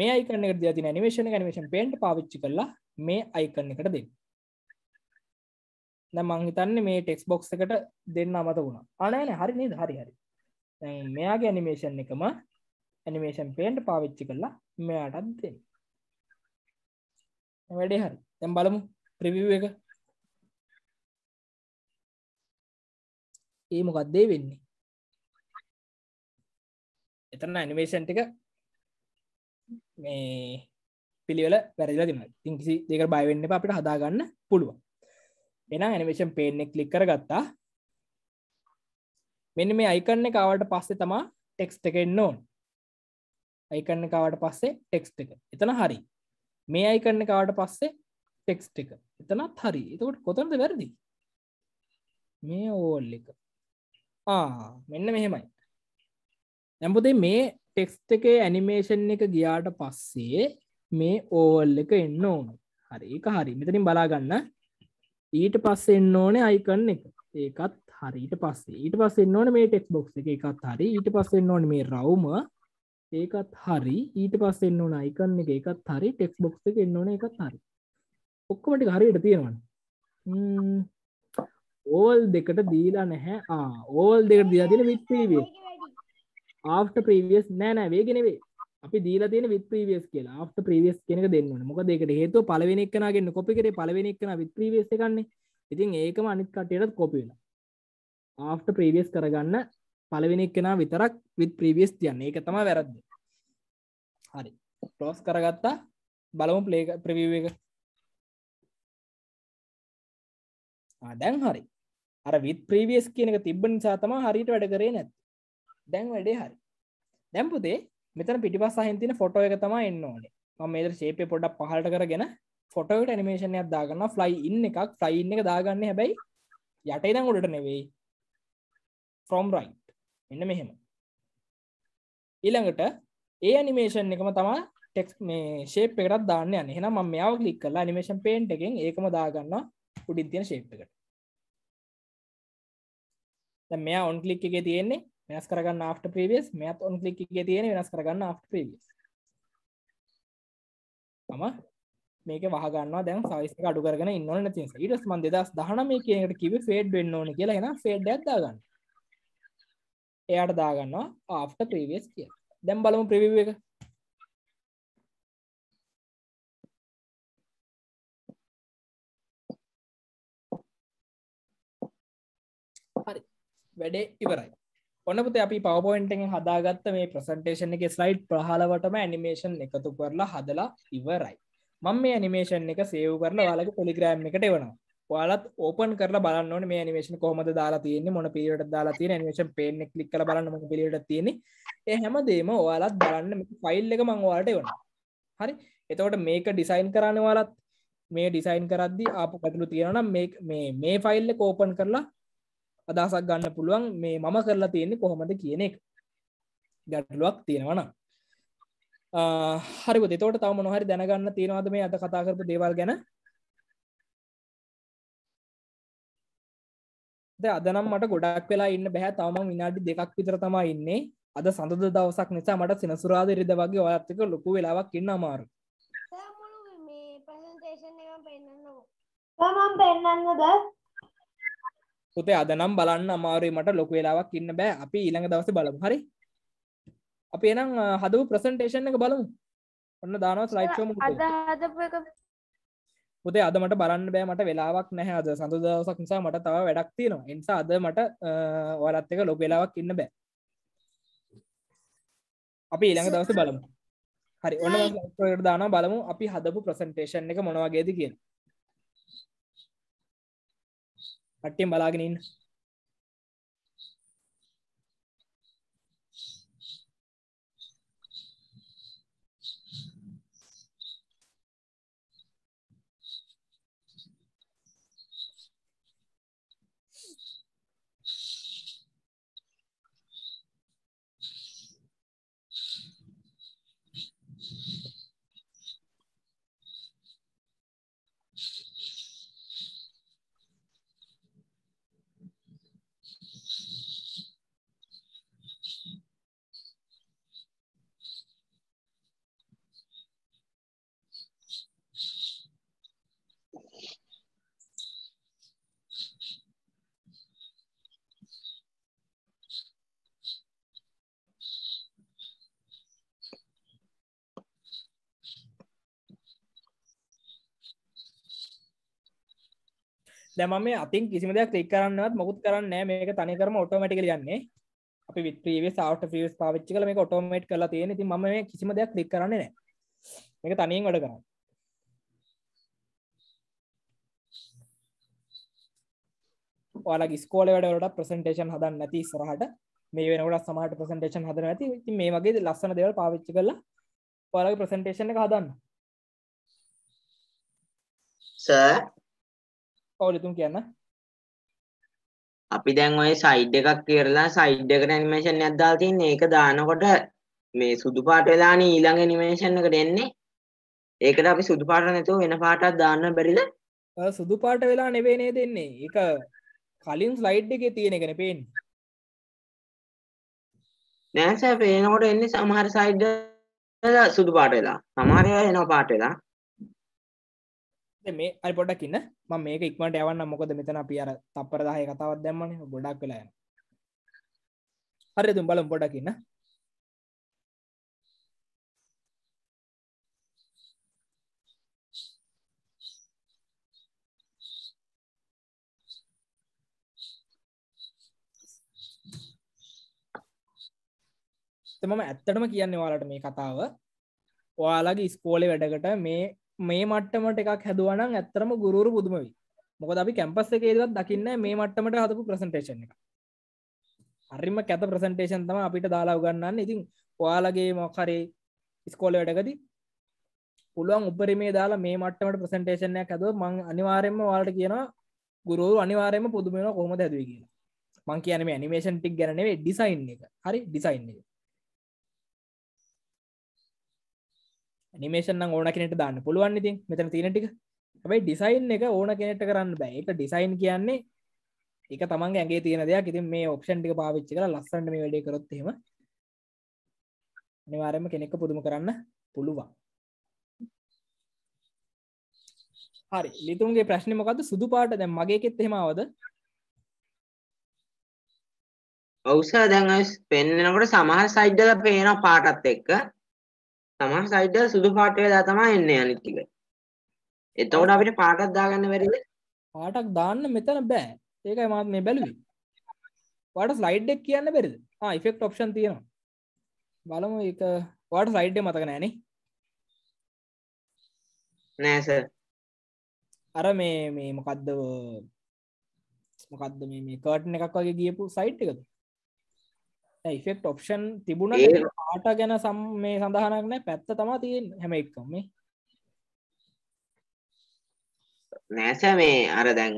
මේ අයිකන ති නිමේෂන නිමේෂන් පේන්ට පාවිච්චි කරලා මේ අයිකන්න එකට දෙන්න මංහිතන්න මේ ටෙක්ස් බොක්ස් එකට දෙන්න අමත වුණා අනෑන හරි නද හරි හරි මෙයාගේ ඇනිමේෂන් එකම ඇනිමේෂන් පේන්ට පාවිච්චි කරලා මෙයාටත් දෙන්න වැඩේ හරි තැම් බලමු ප්‍රවිව් එක ඒ මොකක්දේ වෙන්නේ එතන ඇනිමේෂන් ටික මේ පිළිවෙල පැරදිලා තිම තින් කිසි දෙක බයවෙන්න අපිට හදාගන්න පුළුවන් එන ඇනිමේෂන් පේනෙක් කලික් කර ගත්තා මෙන්න මේ අයිකන්න කාවට පස්සේ තමා ටෙක්ස් එක එන්න ඕන් අයිකන්න කාවට පස්සේ ටෙක්ස් එක එතන හරි මේ අයි කරන කාවට පස්සේ ටෙක්ස් එක එතනත් හරි එතකොට කොතනද වැරදි මේ ඕල් එක මෙන්න මෙහෙමයි ඇම්පුදේ මේ ටෙක්ස් එකේ ඇනිමේෂන් එක ගියාට පස්සේ මේ ඕල් එක එන්න ඕන හරි එක හරි මෙතනින් බලාගන්න ඊට පස්ස එන්න ඕනේ අයිකන්න එක ඒකත් හරිට පස්සේ ඊට පස්ස එන්න ඕන මේ ටෙක්ස් බොක්් එක එකත් හරි ඊට පස්සෙන් ඕන මේ රවම ඒකත් හරි ඊට පස් එන්න ඕන අයිකන්න එක එකත් හරි ටෙක්ස් බොක්ස් එක එන්න ඕන එකත් හරි ඔක්කොමටි හරියට තියෙනවන ඕල් දෙකට දීලා නැහැ ඕල් දෙකට දීලා තියෙන විත් ප්‍රීවිය ආට ප්‍රීවියස් නෑනෑ වේගෙනවේ අපි දීලා තියෙන විත් ප්‍රීවියස් කියලා ආට ප්‍රීවියස් කෙනෙක දෙන්නන මොක දෙකට හේතු පලවෙෙනෙක්නගෙන්න්න කොපිකට පලවෙෙනෙක්න විත් ප්‍රීවියස් එකන්නේ ඉතින් ඒකම අනිත් කටයටත් කොපිලා ආට ප්‍රීවියස් කරගන්න පලවෙනික් කෙනා විතරක් විත් ප්‍රීවියස් තියන්නේ එක තම වැරද්ද හරි ටෝස් කරගත්තා බලමු පලේක ප්‍රවීව එක දැන් හරි අර විත් ප්‍රීවියස් කියන එක තිබ්බ නිසා තම හරිට වැඩ කරේ නැත් දැන් වැඩේ හරි දැම්පුතේ මෙතන පිටිපස් අහින්තින ෆොටෝ එක තම එන්න ඕනේ මම මේතර ශේපය පොඩ්ඩක් පහලට කරගෙන ෆොටෝට ඇනිමේෂණයක් දාගන්න ෆ්ලයි ඉන්න එකක් ෆ්ලයින් එක දාගන්න හැබැයි යටයිදං උඩට නෙවෙයි ෆ්‍රෝම් රයින් මෙන්න මෙහෙම ඊළඟට ඒ අනිමේෂන් එකම තමා ටෙක් මේ ශේප් එකටත් දාන්න යන්න එහෙනම් මම මෙයාව ක්ලික් කරලා animation paint එකෙන් ඒකම දාගන්නවා උඩින් තියෙන ශේප් එකට දැන් මෙයා on click එකේ තියෙන්නේ වෙනස් කරගන්න after previous මෙයාත් on click එකේ තියෙන වෙනස් කරගන්න after previous මම මේක වහගන්නවා දැන් size එක අඩු කරගෙන ඉන්න ඕනේ නැති නිසා ඊට පස්සේ මම 2019 කියන එකට කිව්වේ fade වෙන්න ඕනේ කියලා එහෙනම් fade එකක් දාගන්න එයාට දාගන්නවා ආෆ්ට ප්‍රීවියස් කිය දැම් බලමු ප්‍රවිව් එක හරි වැඩේ ඉවරයි ඔන්නපුත අපි පවපොයින්ටෙන් හදාගත්ත මේ ප්‍රසන්ටේෂන් එක ස්ලයිට් ප්‍රහලවටම ඇනිමේෂන් එකතු කරලා හදලා ඉවරයි මං මේ ඇනිමේෂන් එක සේව් කරලා යාලක පොලිග්‍රෑම් එකට එවනවා ඔයාලත් ඕපන් කරලා බලන්න මේ නිවේශන කොහමද දාලා තියන්නේ මොන පිරිට දාලා තියෙන නිවේශන් පේන කලික් කල බලන්න ම පිරිට තියෙන ඒ හැමදේම ඔයාලත් බලන්න ෆයිල් එක මංවාලට වන හරි එතවට මේක ඩිසයින් කරන්න වාලත් මේ ඩිසයින් කරද්දි අප කතුළු තියෙනනම් මේ මේ ෆයිල්ල කෝපන් කරලා අදහසක් ගන්න පුළුවන් මේ මම කරලා තියෙන්නේ කොහොමද කියන එක ගැටලුවක් තියෙනවනම් හරි තොට තම නොහරි දැනගන්න තියෙනවාද මේ අත කතා කරපු දේවල් ගැන ද අදනම් මට ගොඩක් වෙලා ඉන්න බැහැ තමන් විනාඩි දෙකක් විතර තමා ඉන්නේ අද සඳද දවසක් නිසා මට සිනසුරාද රිද වගේ ඔයත්තක ලොකු වෙලාවක් ඉන්න අමාරු තමන් පෙන්න්නද පුතේ අදනම් බලන්න අමාරුවේ මට ලොකු වෙලාවක් ඉන්න බෑ අපි ඊළඟ දවස බලමු හරි අපි එනම් හදපු ප්‍රසන්ටේෂන් එක බලමු ඔන්න දානවා ස්ලයිඩ් ෂෝ මොකද අද හදපු එක පුතේ අද මට බලන්න බෑ මට වෙලාවක් නැහැ අද සඳු දවසක් නිසා මට තව වැඩක් තියෙනවා එනිසා අද මට ඔලත් එක ලොබ වෙලාවක් ඉන්න බෑ අපි ඊළඟ දවස බලමු හරි ඔන්න දාන බලමු අපි හදපු ප්‍රසන්ටේෂන් එක මොනවාගේද කියන අට්ටෙන් බලාගෙනන්න දැම මේ අතින් කිසිම දෙයක් ක්‍රික් කරන්නවත් මොකුත් කරන්න මේක තනි කරම ඔටෝමටික යන්නේ අපි විත්‍රීව සාට ියස් පාච්චි කල මේ ඔටෝමට් කලා තියෙන ති ම මේ කිසිම දෙයක් ක්‍රික් කරන්න නෑ මේක තනයෙන් වැඩ කරන්න ඔයාලා ස්කෝල වැඩවලට ප්‍රසන්ටේෂන් හදන්න නැති සරහට මේ වෙනකට සමහට ප්‍රසන්ටේෂන් හදන ඇති ති මේ වගේ ලස්සන දෙවල් පාවිච්චි කරලා ඔයාලගේ ප්‍රසන්ටේෂන එක හදන්න සර් පවුලතුම් කියන්න අපි දැන් ඔය සයිඩ් එකක් කියරලා සයිඩ් එකට ඇනිමේෂන් එකක් දාලා තින්නේ ඒක දානකොට මේ සුදු පාට වෙලානේ ඊළඟ ඇනිමේෂන් එකට එන්නේ ඒකට අපි සුදු පාට නැතුව වෙන පාටක් දාන්න බැරිද සුදු පාට වෙලා නෙවෙයි නේද එන්නේ ඒක කලින් ස්ලයිඩ් එකේ තියෙන එකනේ පේන්නේ නෑ සර් පේනකොට එන්නේ සමහර සයිඩ් සුදු පාට වෙලා සමහර ඒවා එනවා පාට වෙලා මේ අරි පොඩ්ඩක් ඉන්න ම මේක ඉක්මට යවන්න මොකද මෙතන පියර තපර දාහය කතාවත් දැම්මන ගොඩක් වෙලාය හරි තුම් බලම් පොඩකින්න මම ඇත්තටම කියන්නේ වාලට මේ කතාව ඔයාලගේ ස්කෝලේ වැඩකට මේ මේ මට්ටමට එකක් හැදුවනම් ඇත්තරම ගුරුරු පුදුමවි මොකද අපි කැම්පස් එක ඒදවත් දකින්න මේ මට්ටමට හතපු ප්‍රසන්ටේෂන් එක හරිම කැත ප්‍රසන්ටේෂන් තම අපිට දාලා උගන්නන්න ඉතින් ඔයාලගේ මොකරේ ස්කෝල වැඩකති පුළුවන් උපරි මේ දාලා මේ මට්ටමට ප්‍රසන්ටේෂනයක් ඇතුව මං අනිවාරයෙන්ම වාලට කියන ගුරුරු අනිවාරයම පුදුමෙන කොහොම හැදව කියලා මං කියන මේ නිමේෂන් ටික් ගැනේ ඩිසයින් එක හරි ඩිසයින් එක නිමේෂන ඕන කෙනෙට දාන්න පුළුවන් ඉතින් මෙතන තිනටික හැබයි ඩිසයින් එක ඕන කෙනෙට කරන්න බෑ එක ඩිසයින් කියන්නේ එක තමන් ඇගේ තියෙන දෙයක් ඉතින් මේ ඔප්ෂන්ටික පාවිච්චි කර ලස්සන්ට මේ වැඩේ කරොත්තෙම නිවාරම කෙනෙක්ක පුදුම කරන්න පුළුවන් හරි ලිතුන්ගේ ප්‍රශ්න මොකද සුදු පාට දැ මගේකෙත් හෙමවද ඔවසා දැඟස් පෙන්න්නනකට සමහර සයිඩ්ඩල පේන පාටත් එක්ක තමන් සයිඩ් එක සුදු පාට වෙලා තමයි එන්නේ අනිත් ටික. එතකොට අපිට පාටක් දාගන්න බැරිද? පාටක් දාන්න මෙතන බෑ. ඒකයි මාත් මේ බැලුවේ. ඔයාලට ස්ලයිඩ් එක කියන්න බැරිද? ආ ඉෆෙක්ට් ඔප්ෂන් තියෙනවා. බලමු ඒක ඔයාලට ස්ලයිඩ් එක මතක නෑනේ. නෑ සර්. අර මේ මේ මොකද්ද මොකද්ද මේ මේ කර්ටන් එකක් වගේ ගියපු සයිට් එකද? ඉෆෙක්් ඔප්ෂන් තිබුණ ආට ගැන සම් මේ සඳහනක්න පැත්ත තමා තියෙන් හැම එක්කම මේ නෑස මේ අර දැන්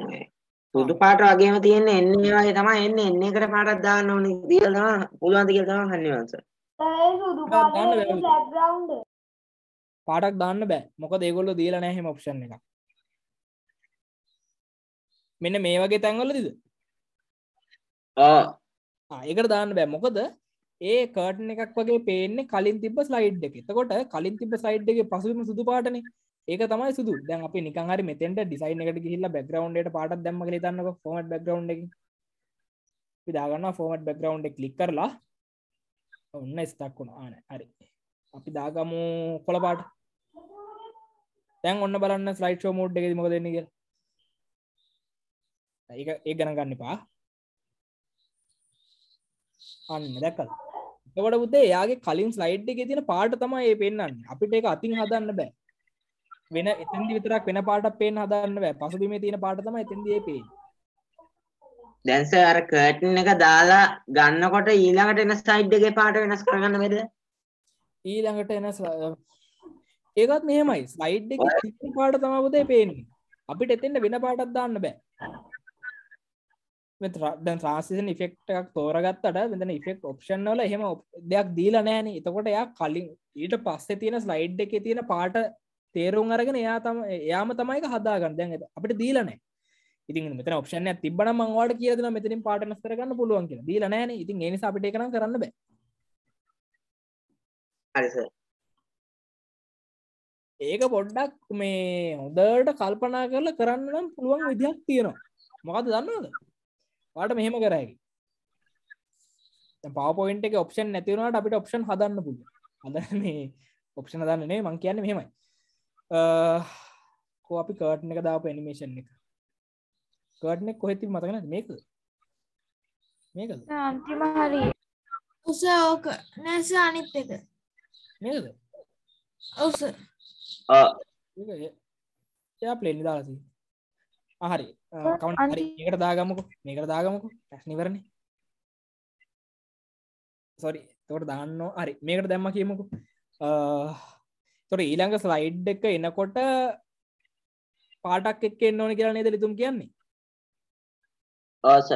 සුදු පාට වගේම තියෙන එන්නේවාය තමා එන්න එන්නේ එකට පාටත් දාන්න ඕන දියලවා පුළුවන්ද කියල තම හන්නවස පාටක් දාන්න බෑ මොක දෙගොල්ල දීල නෑහෙම ඔප්ෂන් එක මෙන්න මේ වගේ තැන්වලදිද ඒකට දාන්න බෑ මොකද ඒ කර්ටන එකක් වගේ පේන්නේ කලින් තිබ ස්ලයිඩ් එක එතකොට කලින් තිබ සයිඩ් එක පසුම සුදු පාටන ඒක තමයි සුදු දැන් අපි නිකහරි මෙතෙන්ට ඩිසයින් එකට ගහිල්ල බැග්‍රවන්්ඩට පාට දැම තන්නක ෆෝමට බැග්‍රවන්් එක පිදාගන්න ෆෝමට බැග්‍රවන්් කලික් කරලා ඔන්න ස්තක් වුණ ආන හරි අපි දාගමු කොළ පාට තැන් ඔන්න බලන්න ස්ලයිට් ෝ මෝඩ් එක මොදන්නේග ඒ ගනගන්න පා අන්න දැකල් එවට පුතේ යාගේ කලින් ස්ලයිඩ් එක තියෙන පාට තමයි ඒ පෙන්න්න අපිට එක අතින් හදන්න බෑ වෙන එතන්දි විතරක් වෙන පාටක් පෙන් හදන්න බෑ පසුබිමේ තියෙන පාට තමයි එතෙන්දී ඒ පේන්නේ දැන්ස අර කර්ටන් එක දාලා ගන්නකොට ඊළඟට එන සයිඩ් එකේ පාට වෙනස් කරගන්න බෙද ඊළඟට එන ඒකත් මෙහෙමයි ස්ලයිඩ් එක පාට තමා පුතේ පේන්නේ අපිට එතෙන්ට වෙන පාටක් දාන්න බෑ දැන් ්‍රන්සිසන් ෆෙක්ටක් තෝරගත්තට මෙතන ෆෙක්් ඔප්ෂන්වල එහෙම දෙයක් දීල නෑන එතකොට එයා කලින් ඊට පස්සේ තියෙන ස්ලයිඩ් එක තියෙන පාට තේරුම් අරගෙන එයා තම එයාම තමයික හදාගන්න දැන් අපට දීලනෑ ඉතින් මෙත ඔපෂන තිබන මංවාට කියදන මෙතින් පාටනස් කරගන්න පුළුවන් කිය දීල නෑන ඉතින් ඒනි අපිට කරන කරන්න බෑ හරිස ඒක පොඩ්ඩක් මේ හොදට කල්පනා කරලා කරන්න නම් පුළුවන් විදිහක් තියෙනවා මොකද දන්නවද වාට මෙහෙම කරහැකි පවපොයින්ට එක ඔප්ෂන් නැතිවුණට අපිට ඔප්ෂන් හදන්න පුල හඳ මේ ඔප්ෂන දන්නනේ මං කියන්න මෙහෙමයි කෝ අපි කර්ට්න එක දාපු ඇනිමේෂන් එක කර්ට්නෙක් කොහෙති මතකන මේක මේක අන්තිම හරි උස ඕක නැස අනිත් එක මේකද ඔවස එයා පලේනි දාලසි හරි කවුන්් එකට දාගමකු මේකට දාගමකු ප්‍රශ්නිවරණ සොරි තොට දාන්න අරි මේකට දැම්ම කියමුකු තොර ඊළඟ ස්ලයිඩ් එක එනකොට පාටක් එක් එන්න ඕන කියලා නේද ලිතුම් කියන්නේ ආස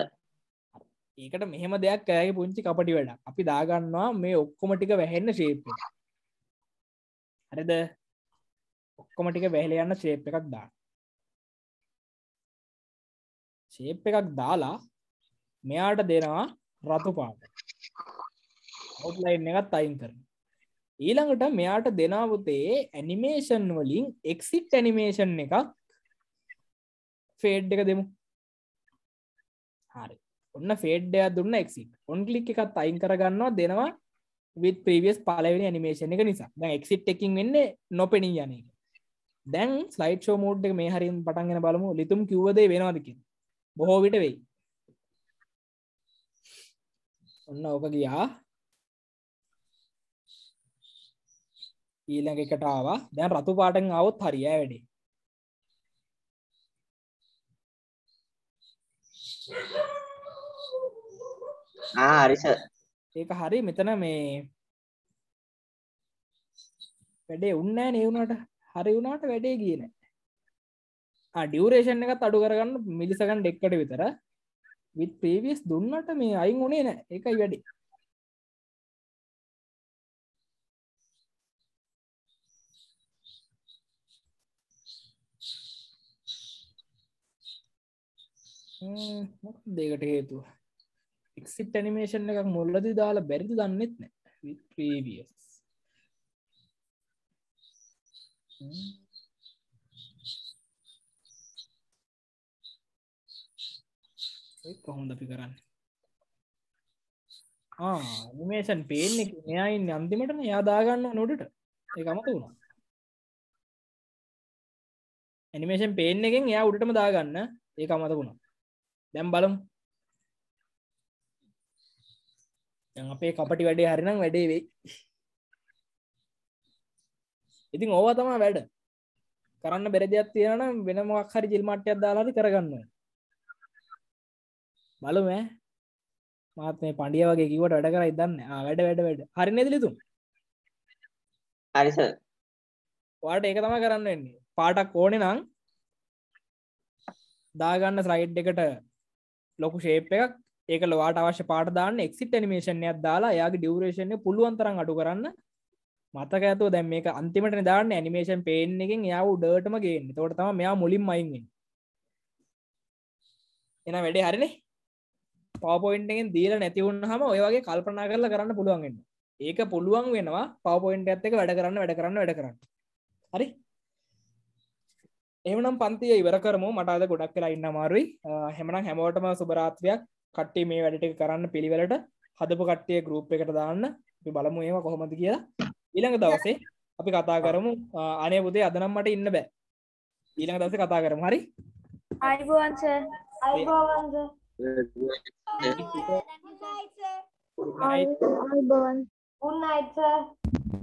ඒකට මෙහෙම දෙයක් ඇය පුංචි කපටි වැඩ අපි දාගන්නවා මේ ඔක්කොම ටික වැහෙන්න ශේප් හරිද ඔක්කොම ටික වැහල යන්න ශේප් එකක් දාන්න ශේප් එකක් දාලා මෙයාට දෙනවා රතු පාට ඔවලයින් එකත් අයින් කරන ඊළඟට මෙයාට දෙනාවතේ ඇනිමේෂන් වලින් එක්සිට් ඇනිමේෂන් එකක් ෆේඩ් එක දෙමු හරි ඔන්න ෆේඩ්ඩය දුන්න එක්සිට ඔන් කලික් එකත් අයින් කරගන්නවා දෙනවා විත් ප්‍රීවියස් පලවෙනි ඇනිමේෂන් එක නිසා දැ එක්සිට් එකින් වෙන්න නොපෙනී යන එක දැන් ස්ලයිට් ෝ මෝඩ් එක මේ හරින් පටන්ගෙන බලමු ලිතුම් කිවදේ වෙනවාදකින් බොහෝ විට වෙයි ඔන්න ඕක ගියා ඊළඟ එකට ආවා දැන් රතු පාටෙන් આવොත් හරියෑ වැඩේ ආ හරි සර් ඒක හරි මෙතන මේ වැඩේ උන්නේ නැහැ නේ උනාට හරි උනාට වැඩේ ගියේ නැහැ ඩියවරේෂන් එක අඩු කරගන්න මිලිසකන් ඩෙක්කට විතර විත් ප්‍රීවියස් දුන්නට මේ අයින් උනේ නෑ එකයි වැඩි දෙකට හේතුව එක්සිට ඇනිමේෂන් එකක් මුල්ලදි දාලා බැරිදි දන්නෙත් නෑ ප්‍රීවියස් Mm-hmm. කොහොඳ අපි කරන්න නිමේෂන් පේන්න මෙයයින් අන්තිමටන යාදාගන්න නොඩට ඒකමත වුණා ඇනිමේෂන් පේන එකෙන් එයා උඩටම දාගන්න ඒක අමත වුණා දැම් බලම් අපේ කපටි වැඩේ හරිනම් වැඩේ වෙයි ඉතින් ඕවා තමා වැඩ කරන්න බෙරදයක් තියෙනනම් වෙනමක් හරි ජිල්මට්ටයක් දාලාරි කරගන්නවා බලුම මාත් මේ පඩිය වගේ කිවට වැඩ කරයි දන්න වැඩ වැඩ වැඩ හරි නැදිලිතුම් හරිස වාට ඒක තම කරන්න එන්නේ පාටක් ඕනෙ නං දාගන්න ස්ලයිඩ් එකට ලොකු ශේප් එකක් ඒකල වාට අවශ්‍ය පාට දාන්න එක්සිට නිමේෂණයක් දාලා යාගේ ඩියවරේෂණය පුළුවන්තරන් අඩු කරන්න මතක ඇතු දැම් මේ අන්තිමට දාන්න නිමේෂන් පේන එකින් යාව ඩර්ටම ගේන්න තොට තම මෙයා මුලින් මයින්ගෙන් එන වැඩේ හරිනේ පවපොයින්ටෙන් දීල නැතිවුන් හම ඔයගේ කල්පනා කරලා කරන්න පුළුවන්ගන්න ඒක පුළුවන් වෙනවා පවපොයින්ට ඇත්තක වැඩ කරන්න වැඩ කරන්න වැඩ කරන්න හරි එමනම් පන්තිය ඉවර කරමු මටාද ගොඩක් කියලා ඉන්න මාරුයි හෙමනම් හැමෝටම සුභරාත්වයක් කට්ටේ මේ වැඩට කරන්න පිළිවෙලට හදපු කට්ටිය ගරුප් එකට දාන්න අපි බලමු ඒවා කොහොමද කියලා ඊළඟ දවසේ අපි කතා කරමු අනේ පුතේ අදනම් මට ඉන්න බෑ ඊළඟ දවසේ කතා කරමු හරි අයිබෝන්ස අයිබෝන්ස Good night. Good night, sir.